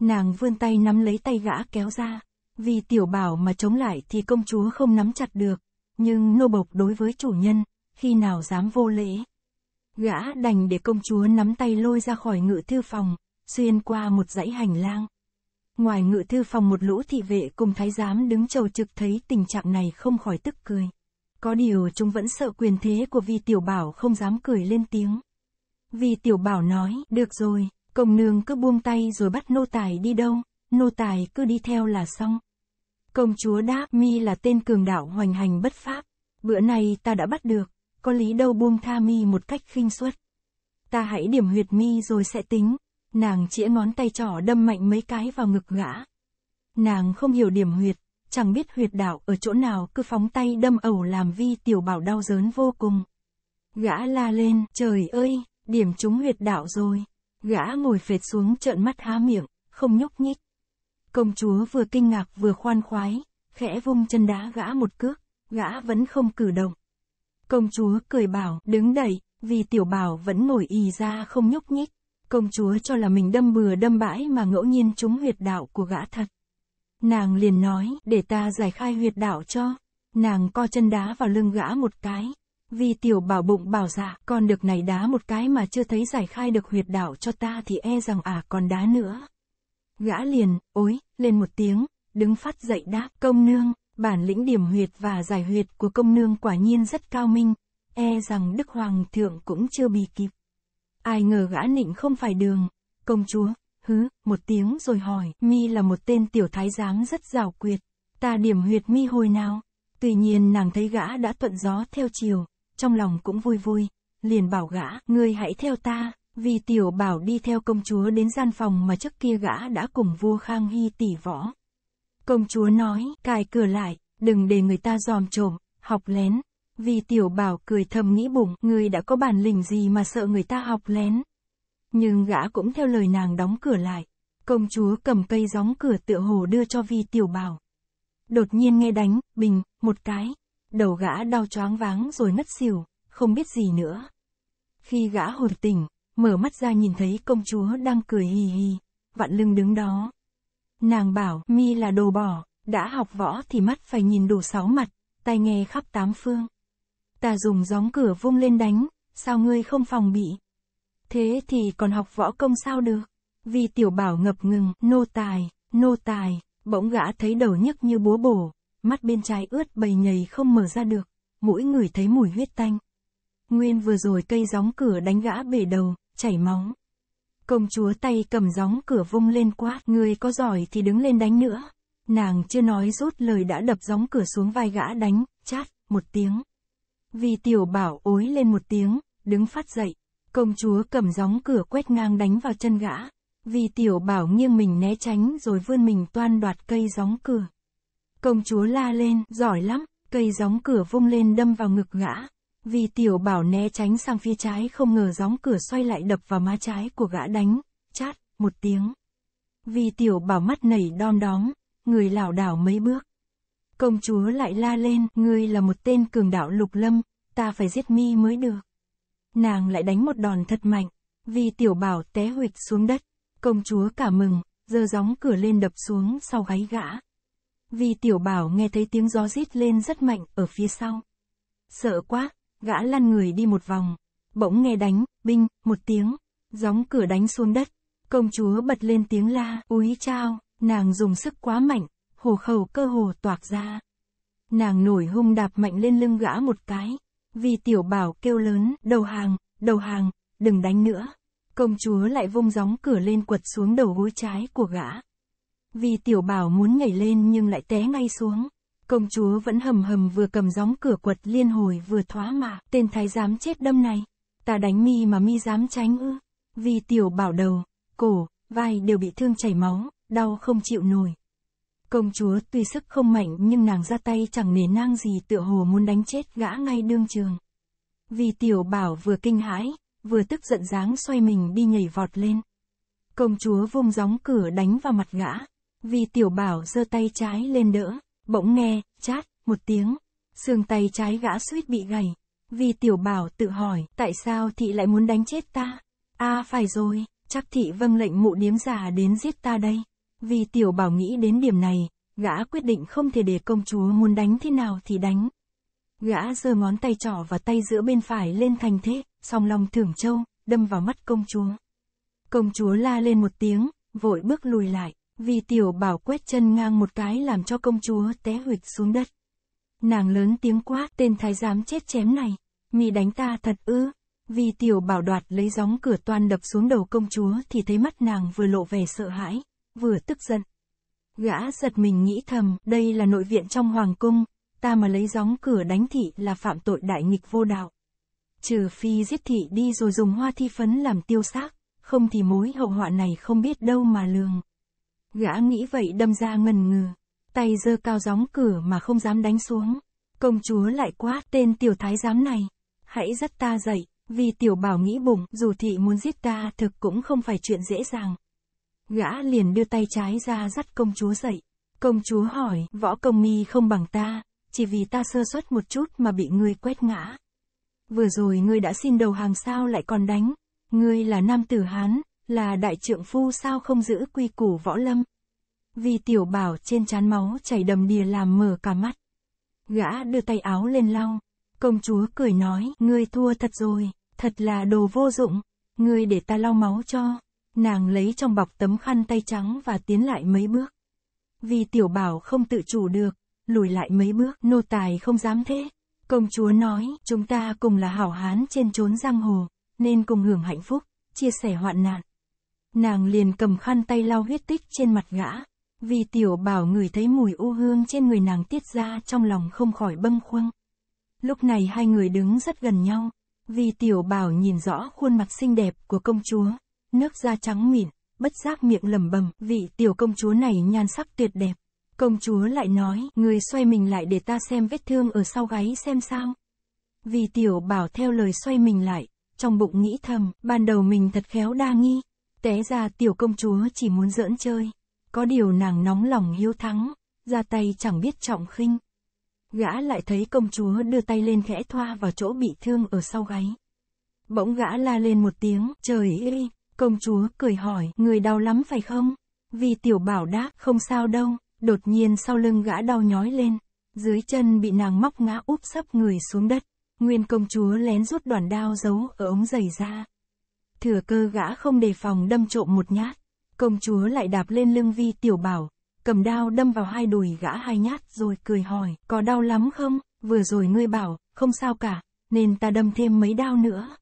Nàng vươn tay nắm lấy tay gã kéo ra, vì tiểu bảo mà chống lại thì công chúa không nắm chặt được, nhưng nô bộc đối với chủ nhân, khi nào dám vô lễ. Gã đành để công chúa nắm tay lôi ra khỏi ngự thư phòng, xuyên qua một dãy hành lang. Ngoài ngự thư phòng một lũ thị vệ cùng thái giám đứng chầu trực thấy tình trạng này không khỏi tức cười. Có điều chúng vẫn sợ quyền thế của Vi tiểu bảo không dám cười lên tiếng. Vi tiểu bảo nói, được rồi, công nương cứ buông tay rồi bắt nô tài đi đâu, nô tài cứ đi theo là xong. Công chúa đáp, mi là tên cường đạo hoành hành bất pháp, bữa nay ta đã bắt được, có lý đâu buông tha mi một cách khinh suất. Ta hãy điểm huyệt mi rồi sẽ tính, nàng chĩa ngón tay trỏ đâm mạnh mấy cái vào ngực gã. Nàng không hiểu điểm huyệt, chẳng biết huyệt đạo ở chỗ nào cứ phóng tay đâm ẩu làm vi tiểu bảo đau đớn vô cùng. Gã la lên, trời ơi, điểm trúng huyệt đạo rồi. Gã ngồi phệt xuống trợn mắt há miệng, không nhúc nhích. Công chúa vừa kinh ngạc vừa khoan khoái, khẽ vung chân đá gã một cước, gã vẫn không cử động. Công chúa cười bảo, đứng đẩy, vì tiểu bảo vẫn ngồi y ra không nhúc nhích. Công chúa cho là mình đâm bừa đâm bãi mà ngẫu nhiên trúng huyệt đạo của gã thật. Nàng liền nói, để ta giải khai huyệt đạo cho. Nàng co chân đá vào lưng gã một cái. Vì tiểu bảo bụng bảo dạ, con được này đá một cái mà chưa thấy giải khai được huyệt đạo cho ta thì e rằng à còn đá nữa. Gã liền, ối, lên một tiếng, đứng phát dậy đáp, công nương, bản lĩnh điểm huyệt và giải huyệt của công nương quả nhiên rất cao minh, e rằng Đức Hoàng thượng cũng chưa bị kịp. Ai ngờ gã nịnh không phải đường, công chúa, hứ, một tiếng rồi hỏi, mi là một tên tiểu thái giám rất rào quyệt, ta điểm huyệt mi hồi nào? Tuy nhiên nàng thấy gã đã thuận gió theo chiều, trong lòng cũng vui vui, liền bảo gã, ngươi hãy theo ta, vì tiểu bảo đi theo công chúa đến gian phòng mà trước kia gã đã cùng vua Khang Hy tỉ võ. Công chúa nói, cài cửa lại, đừng để người ta dòm trộm, học lén. Vì tiểu bảo cười thầm nghĩ bụng, người đã có bản lĩnh gì mà sợ người ta học lén nhưng gã cũng theo lời nàng đóng cửa lại. Công chúa cầm cây gióng cửa tựa hồ đưa cho vi tiểu bảo. Đột nhiên nghe đánh, bình, một cái. Đầu gã đau choáng váng rồi ngất xỉu, không biết gì nữa. Khi gã hồi tỉnh, mở mắt ra nhìn thấy công chúa đang cười hì hì, vạn lưng đứng đó. Nàng bảo, mi là đồ bỏ, đã học võ thì mắt phải nhìn đủ sáu mặt, tai nghe khắp tám phương. Ta dùng gióng cửa vung lên đánh, sao ngươi không phòng bị? Thế thì còn học võ công sao được? Vì tiểu bảo ngập ngừng, nô tài, nô tài, bỗng gã thấy đầu nhức như búa bổ, mắt bên trái ướt bầy nhầy không mở ra được, mũi người thấy mùi huyết tanh. Nguyên vừa rồi cây gióng cửa đánh gã bể đầu, chảy máu. Công chúa tay cầm gióng cửa vung lên quát, người có giỏi thì đứng lên đánh nữa. Nàng chưa nói rốt lời đã đập gióng cửa xuống vai gã đánh, chát, một tiếng. Vì tiểu bảo ối lên một tiếng, đứng phát dậy, Công chúa cầm gióng cửa quét ngang đánh vào chân gã. Vì tiểu bảo nghiêng mình né tránh rồi vươn mình toan đoạt cây gióng cửa. Công chúa la lên, giỏi lắm, cây gióng cửa vung lên đâm vào ngực gã. Vì tiểu bảo né tránh sang phía trái không ngờ gióng cửa xoay lại đập vào má trái của gã đánh, chát, một tiếng. Vì tiểu bảo mắt nảy đom đóm, người lảo đảo mấy bước. Công chúa lại la lên, ngươi là một tên cường đạo lục lâm, ta phải giết mi mới được nàng lại đánh một đòn thật mạnh, vì tiểu bảo té huỵch xuống đất. Công chúa cả mừng, giơ gióng cửa lên đập xuống sau gáy gã. Vì tiểu bảo nghe thấy tiếng gió rít lên rất mạnh ở phía sau. Sợ quá, gã lăn người đi một vòng. Bỗng nghe đánh, binh, một tiếng. Gióng cửa đánh xuống đất. Công chúa bật lên tiếng la, úi chao, nàng dùng sức quá mạnh, hồ khẩu cơ hồ toạc ra. Nàng nổi hung đạp mạnh lên lưng gã một cái, vì tiểu bảo kêu lớn, đầu hàng, đầu hàng, đừng đánh nữa. Công chúa lại vung gióng cửa lên quật xuống đầu gối trái của gã. Vì tiểu bảo muốn nhảy lên nhưng lại té ngay xuống. Công chúa vẫn hầm hầm vừa cầm gióng cửa quật liên hồi vừa thoá mạ. Tên thái giám chết đâm này. Ta đánh mi mà mi dám tránh ư. Vì tiểu bảo đầu, cổ, vai đều bị thương chảy máu, đau không chịu nổi. Công chúa tuy sức không mạnh nhưng nàng ra tay chẳng nề nang gì tựa hồ muốn đánh chết gã ngay đương trường. Vì tiểu bảo vừa kinh hãi, vừa tức giận dáng xoay mình đi nhảy vọt lên. Công chúa vung gióng cửa đánh vào mặt gã. Vì tiểu bảo giơ tay trái lên đỡ, bỗng nghe, chát, một tiếng. Xương tay trái gã suýt bị gầy. Vì tiểu bảo tự hỏi, tại sao thị lại muốn đánh chết ta? a à, phải rồi, chắc thị vâng lệnh mụ điếm già đến giết ta đây. Vì tiểu bảo nghĩ đến điểm này, gã quyết định không thể để công chúa muốn đánh thế nào thì đánh. Gã giơ ngón tay trỏ và tay giữa bên phải lên thành thế, song lòng thưởng châu, đâm vào mắt công chúa. Công chúa la lên một tiếng, vội bước lùi lại, vì tiểu bảo quét chân ngang một cái làm cho công chúa té huỵch xuống đất. Nàng lớn tiếng quát tên thái giám chết chém này, mi đánh ta thật ư, vì tiểu bảo đoạt lấy gióng cửa toan đập xuống đầu công chúa thì thấy mắt nàng vừa lộ vẻ sợ hãi vừa tức giận. Gã giật mình nghĩ thầm, đây là nội viện trong hoàng cung, ta mà lấy gióng cửa đánh thị là phạm tội đại nghịch vô đạo. Trừ phi giết thị đi rồi dùng hoa thi phấn làm tiêu xác, không thì mối hậu họa này không biết đâu mà lường. Gã nghĩ vậy đâm ra ngần ngừ, tay giơ cao gióng cửa mà không dám đánh xuống. Công chúa lại quá tên tiểu thái giám này, hãy dắt ta dậy, vì tiểu bảo nghĩ bụng, dù thị muốn giết ta thực cũng không phải chuyện dễ dàng gã liền đưa tay trái ra dắt công chúa dậy. Công chúa hỏi, võ công mi không bằng ta, chỉ vì ta sơ suất một chút mà bị ngươi quét ngã. Vừa rồi ngươi đã xin đầu hàng sao lại còn đánh, ngươi là nam tử Hán, là đại trượng phu sao không giữ quy củ võ lâm. Vì tiểu bảo trên chán máu chảy đầm đìa làm mờ cả mắt. Gã đưa tay áo lên lau, công chúa cười nói, ngươi thua thật rồi, thật là đồ vô dụng, ngươi để ta lau máu cho. Nàng lấy trong bọc tấm khăn tay trắng và tiến lại mấy bước. Vì tiểu bảo không tự chủ được, lùi lại mấy bước, nô tài không dám thế. Công chúa nói, chúng ta cùng là hảo hán trên chốn giang hồ, nên cùng hưởng hạnh phúc, chia sẻ hoạn nạn. Nàng liền cầm khăn tay lau huyết tích trên mặt gã, vì tiểu bảo người thấy mùi u hương trên người nàng tiết ra trong lòng không khỏi bâng khuâng. Lúc này hai người đứng rất gần nhau, vì tiểu bảo nhìn rõ khuôn mặt xinh đẹp của công chúa, nước da trắng mịn, bất giác miệng lẩm bẩm, vị tiểu công chúa này nhan sắc tuyệt đẹp. Công chúa lại nói, người xoay mình lại để ta xem vết thương ở sau gáy xem sao. Vì tiểu bảo theo lời xoay mình lại, trong bụng nghĩ thầm, ban đầu mình thật khéo đa nghi. Té ra tiểu công chúa chỉ muốn giỡn chơi. Có điều nàng nóng lòng hiếu thắng, ra tay chẳng biết trọng khinh. Gã lại thấy công chúa đưa tay lên khẽ thoa vào chỗ bị thương ở sau gáy. Bỗng gã la lên một tiếng, trời ơi, Công chúa cười hỏi, người đau lắm phải không? Vì tiểu bảo đáp, không sao đâu. Đột nhiên sau lưng gã đau nhói lên. Dưới chân bị nàng móc ngã úp sấp người xuống đất. Nguyên công chúa lén rút đoàn đao giấu ở ống giày ra. Thừa cơ gã không đề phòng đâm trộm một nhát. Công chúa lại đạp lên lưng vi tiểu bảo. Cầm đao đâm vào hai đùi gã hai nhát rồi cười hỏi, có đau lắm không? Vừa rồi ngươi bảo, không sao cả, nên ta đâm thêm mấy đao nữa.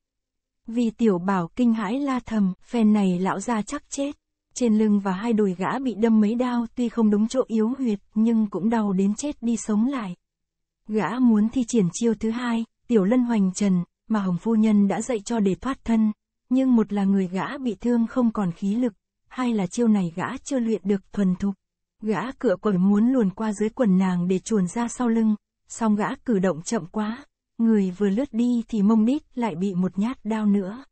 Vì tiểu bảo kinh hãi la thầm, phen này lão ra chắc chết. Trên lưng và hai đùi gã bị đâm mấy đao tuy không đúng chỗ yếu huyệt, nhưng cũng đau đến chết đi sống lại. Gã muốn thi triển chiêu thứ hai, tiểu lân hoành trần, mà Hồng Phu Nhân đã dạy cho để thoát thân. Nhưng một là người gã bị thương không còn khí lực, hai là chiêu này gã chưa luyện được thuần thục. Gã cựa quẩn muốn luồn qua dưới quần nàng để chuồn ra sau lưng, song gã cử động chậm quá, người vừa lướt đi thì mông nít lại bị một nhát đau nữa.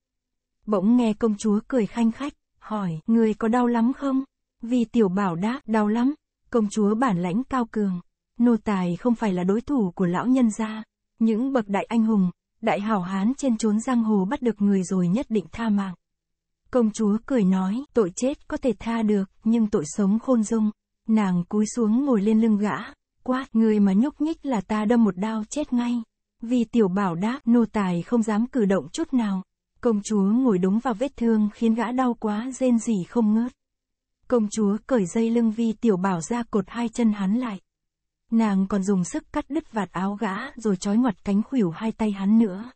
Bỗng nghe công chúa cười khanh khách, hỏi, người có đau lắm không? Vì tiểu bảo đã, đau lắm, công chúa bản lãnh cao cường, nô tài không phải là đối thủ của lão nhân gia. Những bậc đại anh hùng, đại hảo hán trên chốn giang hồ bắt được người rồi nhất định tha mạng. Công chúa cười nói, tội chết có thể tha được, nhưng tội sống khôn dung. Nàng cúi xuống ngồi lên lưng gã, quát, người mà nhúc nhích là ta đâm một đao chết ngay vì tiểu bảo đáp, nô tài không dám cử động chút nào. Công chúa ngồi đúng vào vết thương khiến gã đau quá rên rỉ không ngớt. Công chúa cởi dây lưng vi tiểu bảo ra cột hai chân hắn lại. Nàng còn dùng sức cắt đứt vạt áo gã rồi trói ngoặt cánh khuỷu hai tay hắn nữa.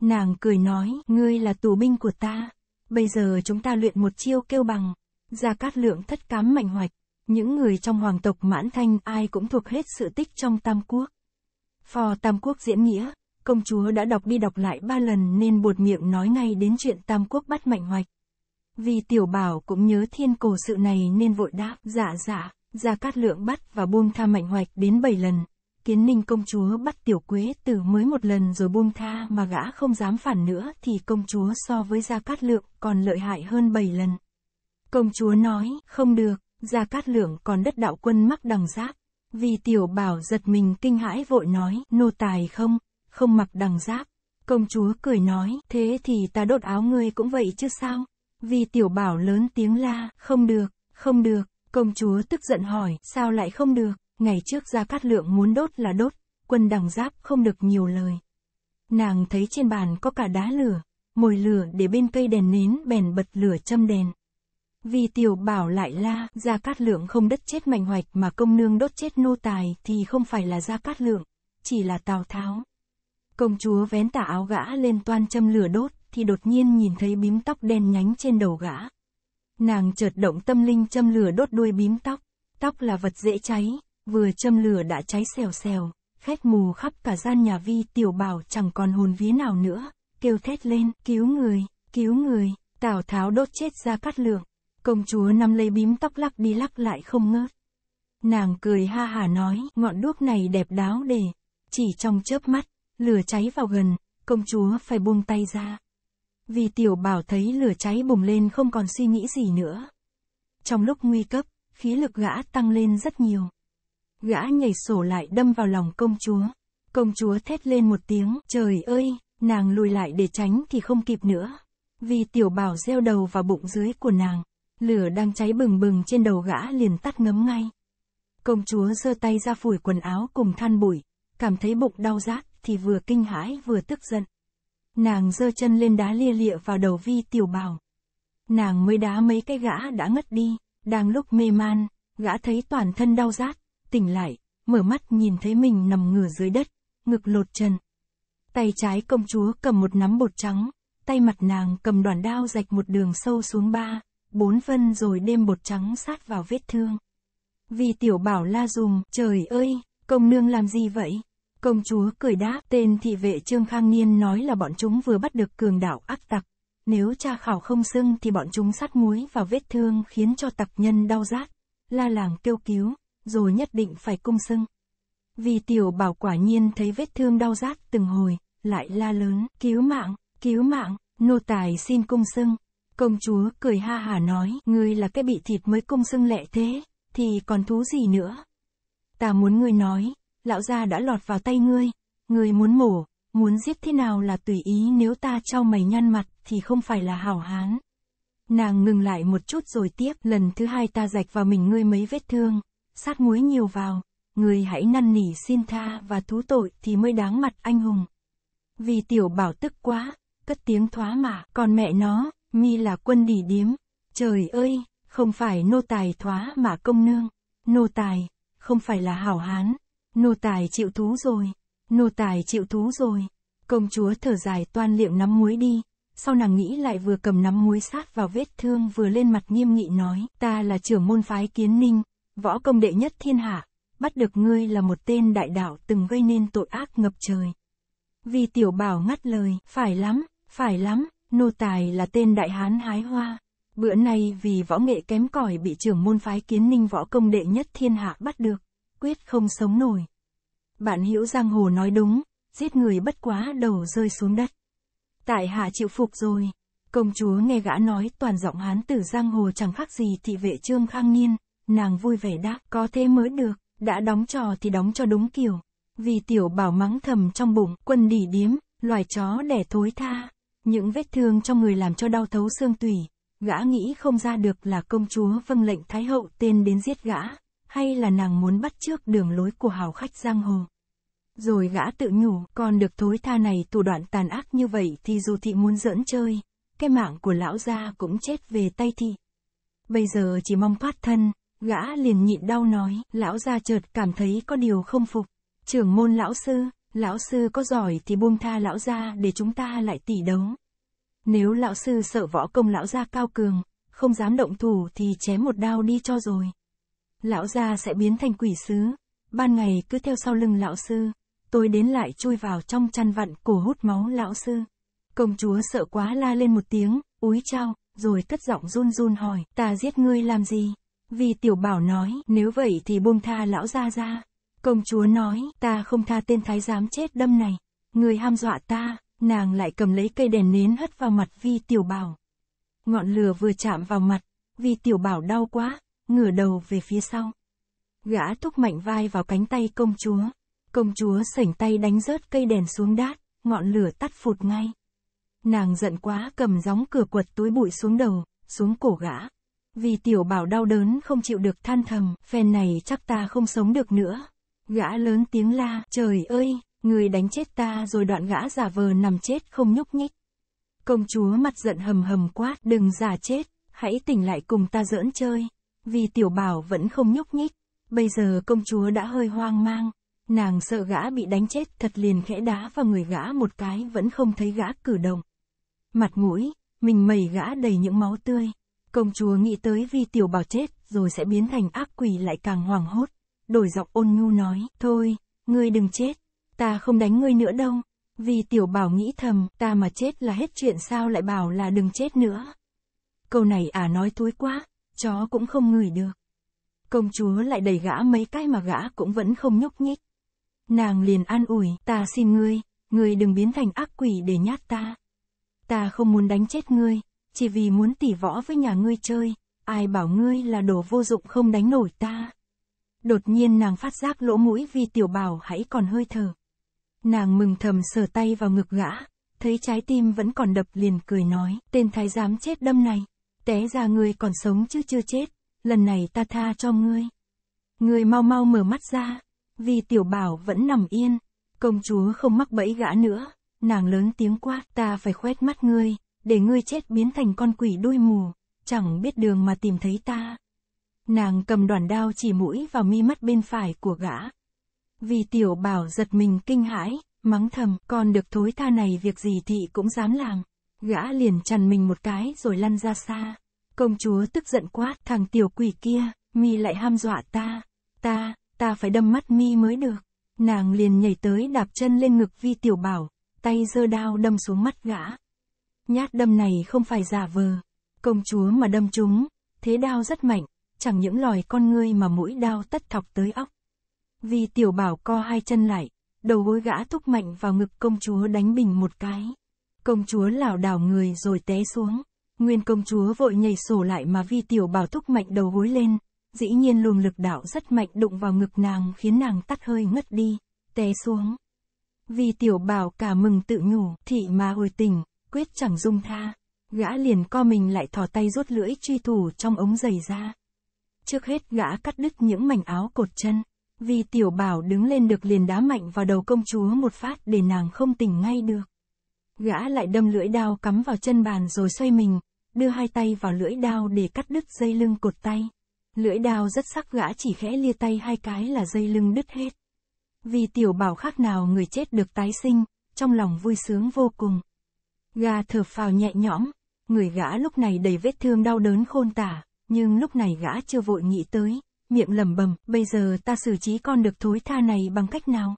Nàng cười nói, ngươi là tù binh của ta. Bây giờ chúng ta luyện một chiêu kêu bằng. Gia Cát Lượng thất cám mạnh hoạch. Những người trong hoàng tộc mãn thanh ai cũng thuộc hết sự tích trong Tam Quốc. Phò Tam Quốc diễn nghĩa, công chúa đã đọc đi đọc lại ba lần nên buột miệng nói ngay đến chuyện Tam Quốc bắt mạnh hoạch. Vì tiểu bảo cũng nhớ thiên cổ sự này nên vội đáp, dạ dạ, ra cát lượng bắt và buông tha mạnh hoạch đến bảy lần. Kiến ninh công chúa bắt tiểu quế từ mới một lần rồi buông tha mà gã không dám phản nữa thì công chúa so với Gia Cát Lượng còn lợi hại hơn bảy lần. Công chúa nói, không được, Gia Cát Lượng còn đất đạo quân mắc đằng giáp, vì tiểu bảo giật mình kinh hãi vội nói, nô tài không, không mặc đằng giáp. Công chúa cười nói, thế thì ta đốt áo ngươi cũng vậy chứ sao? Vì tiểu bảo lớn tiếng la, không được, không được. Công chúa tức giận hỏi, sao lại không được? Ngày trước ra cát lượng muốn đốt là đốt, quân đằng giáp không được nhiều lời. Nàng thấy trên bàn có cả đá lửa, mồi lửa để bên cây đèn nến bèn bật lửa châm đèn. Vì tiểu bảo lại la, Gia Cát Lượng không đất chết mạnh hoạch mà công nương đốt chết nô tài thì không phải là Gia Cát Lượng, chỉ là Tào Tháo. Công chúa vén tà áo gã lên toan châm lửa đốt, thì đột nhiên nhìn thấy bím tóc đen nhánh trên đầu gã. Nàng chợt động tâm linh châm lửa đốt đuôi bím tóc. Tóc là vật dễ cháy, vừa châm lửa đã cháy xèo xèo, khét mù khắp cả gian nhà vi tiểu bảo chẳng còn hồn vía nào nữa, kêu thét lên, cứu người, cứu người, Tào Tháo đốt chết gia cát lượng. Công chúa nắm lấy bím tóc lắc đi lắc lại không ngớt. Nàng cười ha hả nói, ngọn đuốc này đẹp đáo để. Chỉ trong chớp mắt, lửa cháy vào gần, công chúa phải buông tay ra. Vì tiểu bảo thấy lửa cháy bùng lên không còn suy nghĩ gì nữa. Trong lúc nguy cấp, khí lực gã tăng lên rất nhiều. Gã nhảy sổ lại đâm vào lòng công chúa. Công chúa thét lên một tiếng, trời ơi, nàng lùi lại để tránh thì không kịp nữa. Vì tiểu bảo gieo đầu vào bụng dưới của nàng. Lửa đang cháy bừng bừng trên đầu gã liền tắt ngấm ngay. Công chúa giơ tay ra phủi quần áo cùng than bụi, cảm thấy bụng đau rát thì vừa kinh hãi vừa tức giận. Nàng giơ chân lên đá lia lịa vào đầu vi tiểu bào. Nàng mới đá mấy cái gã đã ngất đi, đang lúc mê man, gã thấy toàn thân đau rát, tỉnh lại, mở mắt nhìn thấy mình nằm ngửa dưới đất, ngực lột trần. Tay trái công chúa cầm một nắm bột trắng, tay mặt nàng cầm đoàn đao rạch một đường sâu xuống ba bốn phân rồi đêm bột trắng sát vào vết thương. Vì tiểu bảo la dùm, trời ơi, công nương làm gì vậy? Công chúa cười đáp, tên thị vệ Trương Khang Niên nói là bọn chúng vừa bắt được cường đảo ác tặc. Nếu cha khảo không xưng thì bọn chúng sát muối vào vết thương khiến cho tặc nhân đau rát. La làng kêu cứu, rồi nhất định phải cung xưng. Vì tiểu bảo quả nhiên thấy vết thương đau rát từng hồi, lại la lớn, cứu mạng, cứu mạng, nô tài xin cung xưng. Công chúa cười ha hà nói, ngươi là cái bị thịt mới cung xưng lệ thế, thì còn thú gì nữa. Ta muốn ngươi nói, lão gia đã lọt vào tay ngươi, ngươi muốn mổ, muốn giết thế nào là tùy ý nếu ta cho mày nhăn mặt thì không phải là hảo hán. Nàng ngừng lại một chút rồi tiếp, lần thứ hai ta rạch vào mình ngươi mấy vết thương, sát muối nhiều vào, ngươi hãy năn nỉ xin tha và thú tội thì mới đáng mặt anh hùng. Vì tiểu bảo tức quá, cất tiếng thoá mà còn mẹ nó, mi là quân đỉ điếm, trời ơi, không phải nô tài thoá mà công nương, nô tài, không phải là hảo hán, nô tài chịu thú rồi, nô tài chịu thú rồi, công chúa thở dài toan liệu nắm muối đi, sau nàng nghĩ lại vừa cầm nắm muối sát vào vết thương vừa lên mặt nghiêm nghị nói, ta là trưởng môn phái kiến ninh, võ công đệ nhất thiên hạ, bắt được ngươi là một tên đại đạo từng gây nên tội ác ngập trời. Vì tiểu bảo ngắt lời, phải lắm, phải lắm, Nô Tài là tên đại hán hái hoa. Bữa nay vì võ nghệ kém cỏi bị trưởng môn phái kiến ninh võ công đệ nhất thiên hạ bắt được, quyết không sống nổi. Bạn hiểu giang hồ nói đúng, giết người bất quá đầu rơi xuống đất. Tại hạ chịu phục rồi. Công chúa nghe gã nói toàn giọng hán tử giang hồ chẳng khác gì thị vệ trương khang niên, nàng vui vẻ đáp có thế mới được, đã đóng trò thì đóng cho đúng kiểu. Vì tiểu bảo mắng thầm trong bụng, quân đỉ điếm, loài chó đẻ thối tha. Những vết thương trong người làm cho đau thấu xương tủy, gã nghĩ không ra được là công chúa vâng lệnh Thái Hậu tên đến giết gã, hay là nàng muốn bắt trước đường lối của hào khách giang hồ. Rồi gã tự nhủ, còn được thối tha này thủ đoạn tàn ác như vậy thì dù thị muốn giỡn chơi, cái mạng của lão gia cũng chết về tay thị. Bây giờ chỉ mong thoát thân, gã liền nhịn đau nói, lão gia chợt cảm thấy có điều không phục. Trưởng môn lão sư, Lão sư có giỏi thì buông tha lão ra để chúng ta lại tỷ đấu. Nếu lão sư sợ võ công lão gia cao cường, không dám động thủ thì chém một đao đi cho rồi. Lão gia sẽ biến thành quỷ sứ, ban ngày cứ theo sau lưng lão sư, tôi đến lại chui vào trong chăn vặn cổ hút máu lão sư. Công chúa sợ quá la lên một tiếng, úi trao, rồi cất giọng run run hỏi, ta giết ngươi làm gì? Vì tiểu bảo nói, nếu vậy thì buông tha lão ra ra. Công chúa nói, ta không tha tên thái giám chết đâm này. Người ham dọa ta, nàng lại cầm lấy cây đèn nến hất vào mặt vi tiểu bảo. Ngọn lửa vừa chạm vào mặt, vi tiểu bảo đau quá, ngửa đầu về phía sau. Gã thúc mạnh vai vào cánh tay công chúa. Công chúa sảnh tay đánh rớt cây đèn xuống đát, ngọn lửa tắt phụt ngay. Nàng giận quá cầm gióng cửa quật túi bụi xuống đầu, xuống cổ gã. Vì tiểu bảo đau đớn không chịu được than thầm, phen này chắc ta không sống được nữa. Gã lớn tiếng la, trời ơi, người đánh chết ta rồi đoạn gã giả vờ nằm chết không nhúc nhích. Công chúa mặt giận hầm hầm quát, đừng giả chết, hãy tỉnh lại cùng ta giỡn chơi. Vì tiểu bảo vẫn không nhúc nhích, bây giờ công chúa đã hơi hoang mang. Nàng sợ gã bị đánh chết thật liền khẽ đá vào người gã một cái vẫn không thấy gã cử động. Mặt mũi, mình mẩy gã đầy những máu tươi. Công chúa nghĩ tới vì tiểu bảo chết rồi sẽ biến thành ác quỷ lại càng hoảng hốt đổi giọng ôn nhu nói, thôi, ngươi đừng chết, ta không đánh ngươi nữa đâu. Vì tiểu bảo nghĩ thầm, ta mà chết là hết chuyện sao lại bảo là đừng chết nữa. Câu này à nói thối quá, chó cũng không ngửi được. Công chúa lại đẩy gã mấy cái mà gã cũng vẫn không nhúc nhích. Nàng liền an ủi, ta xin ngươi, ngươi đừng biến thành ác quỷ để nhát ta. Ta không muốn đánh chết ngươi, chỉ vì muốn tỉ võ với nhà ngươi chơi, ai bảo ngươi là đồ vô dụng không đánh nổi ta. Đột nhiên nàng phát giác lỗ mũi vì tiểu bảo hãy còn hơi thở. Nàng mừng thầm sờ tay vào ngực gã, thấy trái tim vẫn còn đập liền cười nói, tên thái giám chết đâm này, té ra ngươi còn sống chứ chưa chết, lần này ta tha cho ngươi. Ngươi mau mau mở mắt ra, vì tiểu bảo vẫn nằm yên, công chúa không mắc bẫy gã nữa, nàng lớn tiếng quát, ta phải khoét mắt ngươi, để ngươi chết biến thành con quỷ đuôi mù, chẳng biết đường mà tìm thấy ta. Nàng cầm đoàn đao chỉ mũi vào mi mắt bên phải của gã. Vì tiểu bảo giật mình kinh hãi, mắng thầm, con được thối tha này việc gì thị cũng dám làm. Gã liền chằn mình một cái rồi lăn ra xa. Công chúa tức giận quát, thằng tiểu quỷ kia, mi lại ham dọa ta. Ta, ta phải đâm mắt mi mới được. Nàng liền nhảy tới đạp chân lên ngực vi tiểu bảo, tay giơ đao đâm xuống mắt gã. Nhát đâm này không phải giả vờ, công chúa mà đâm chúng, thế đao rất mạnh, chẳng những lòi con ngươi mà mũi đao tất thọc tới óc. Vì tiểu bảo co hai chân lại, đầu gối gã thúc mạnh vào ngực công chúa đánh bình một cái. Công chúa lảo đảo người rồi té xuống. Nguyên công chúa vội nhảy sổ lại mà vi tiểu bảo thúc mạnh đầu gối lên. Dĩ nhiên luồng lực đạo rất mạnh đụng vào ngực nàng khiến nàng tắt hơi ngất đi, té xuống. Vì tiểu bảo cả mừng tự nhủ, thị mà hồi tình, quyết chẳng dung tha. Gã liền co mình lại thò tay rút lưỡi truy thủ trong ống giày ra. Trước hết gã cắt đứt những mảnh áo cột chân. Vì tiểu bảo đứng lên được liền đá mạnh vào đầu công chúa một phát để nàng không tỉnh ngay được. Gã lại đâm lưỡi đao cắm vào chân bàn rồi xoay mình, đưa hai tay vào lưỡi đao để cắt đứt dây lưng cột tay. Lưỡi đao rất sắc gã chỉ khẽ lia tay hai cái là dây lưng đứt hết. Vì tiểu bảo khác nào người chết được tái sinh, trong lòng vui sướng vô cùng. Gà thở phào nhẹ nhõm, người gã lúc này đầy vết thương đau đớn khôn tả, nhưng lúc này gã chưa vội nghĩ tới, miệng lẩm bẩm, bây giờ ta xử trí con được thối tha này bằng cách nào?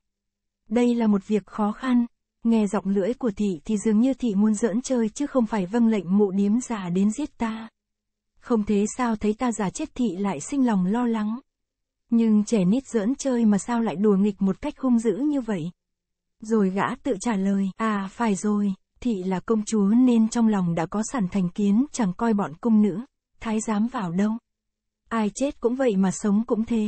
Đây là một việc khó khăn, nghe giọng lưỡi của thị thì dường như thị muốn giỡn chơi chứ không phải vâng lệnh mụ điếm giả đến giết ta. Không thế sao thấy ta giả chết thị lại sinh lòng lo lắng. Nhưng trẻ nít giỡn chơi mà sao lại đùa nghịch một cách hung dữ như vậy? Rồi gã tự trả lời, à phải rồi, thị là công chúa nên trong lòng đã có sẵn thành kiến chẳng coi bọn cung nữ thái giám vào đâu. Ai chết cũng vậy mà sống cũng thế,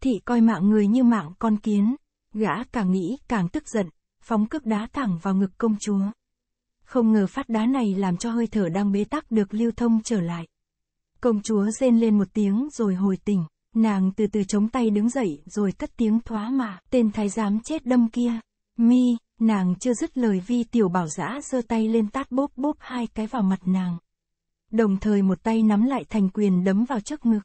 thị coi mạng người như mạng con kiến, gã càng nghĩ càng tức giận, phóng cước đá thẳng vào ngực công chúa. Không ngờ phát đá này làm cho hơi thở đang bế tắc được lưu thông trở lại. Công chúa rên lên một tiếng rồi hồi tỉnh, nàng từ từ chống tay đứng dậy rồi cất tiếng thoá mà, tên thái giám chết đâm kia. Mi, nàng chưa dứt lời vi tiểu bảo giã giơ tay lên tát bốp bốp hai cái vào mặt nàng đồng thời một tay nắm lại thành quyền đấm vào trước ngực.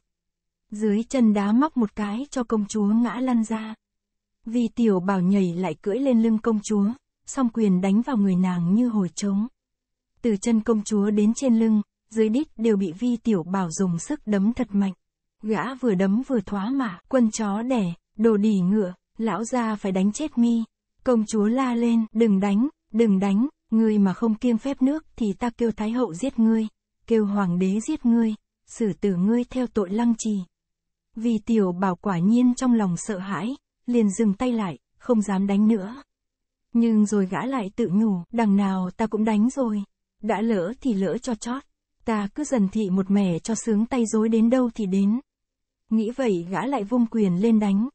Dưới chân đá móc một cái cho công chúa ngã lăn ra. Vi tiểu bảo nhảy lại cưỡi lên lưng công chúa, song quyền đánh vào người nàng như hồi trống. Từ chân công chúa đến trên lưng, dưới đít đều bị vi tiểu bảo dùng sức đấm thật mạnh. Gã vừa đấm vừa thoá mả, quân chó đẻ, đồ đỉ ngựa, lão gia phải đánh chết mi. Công chúa la lên, đừng đánh, đừng đánh, người mà không kiêng phép nước thì ta kêu thái hậu giết ngươi kêu hoàng đế giết ngươi, xử tử ngươi theo tội lăng trì. Vì tiểu bảo quả nhiên trong lòng sợ hãi, liền dừng tay lại, không dám đánh nữa. Nhưng rồi gã lại tự nhủ, đằng nào ta cũng đánh rồi, đã lỡ thì lỡ cho chót, ta cứ dần thị một mẻ cho sướng tay dối đến đâu thì đến. Nghĩ vậy gã lại vung quyền lên đánh,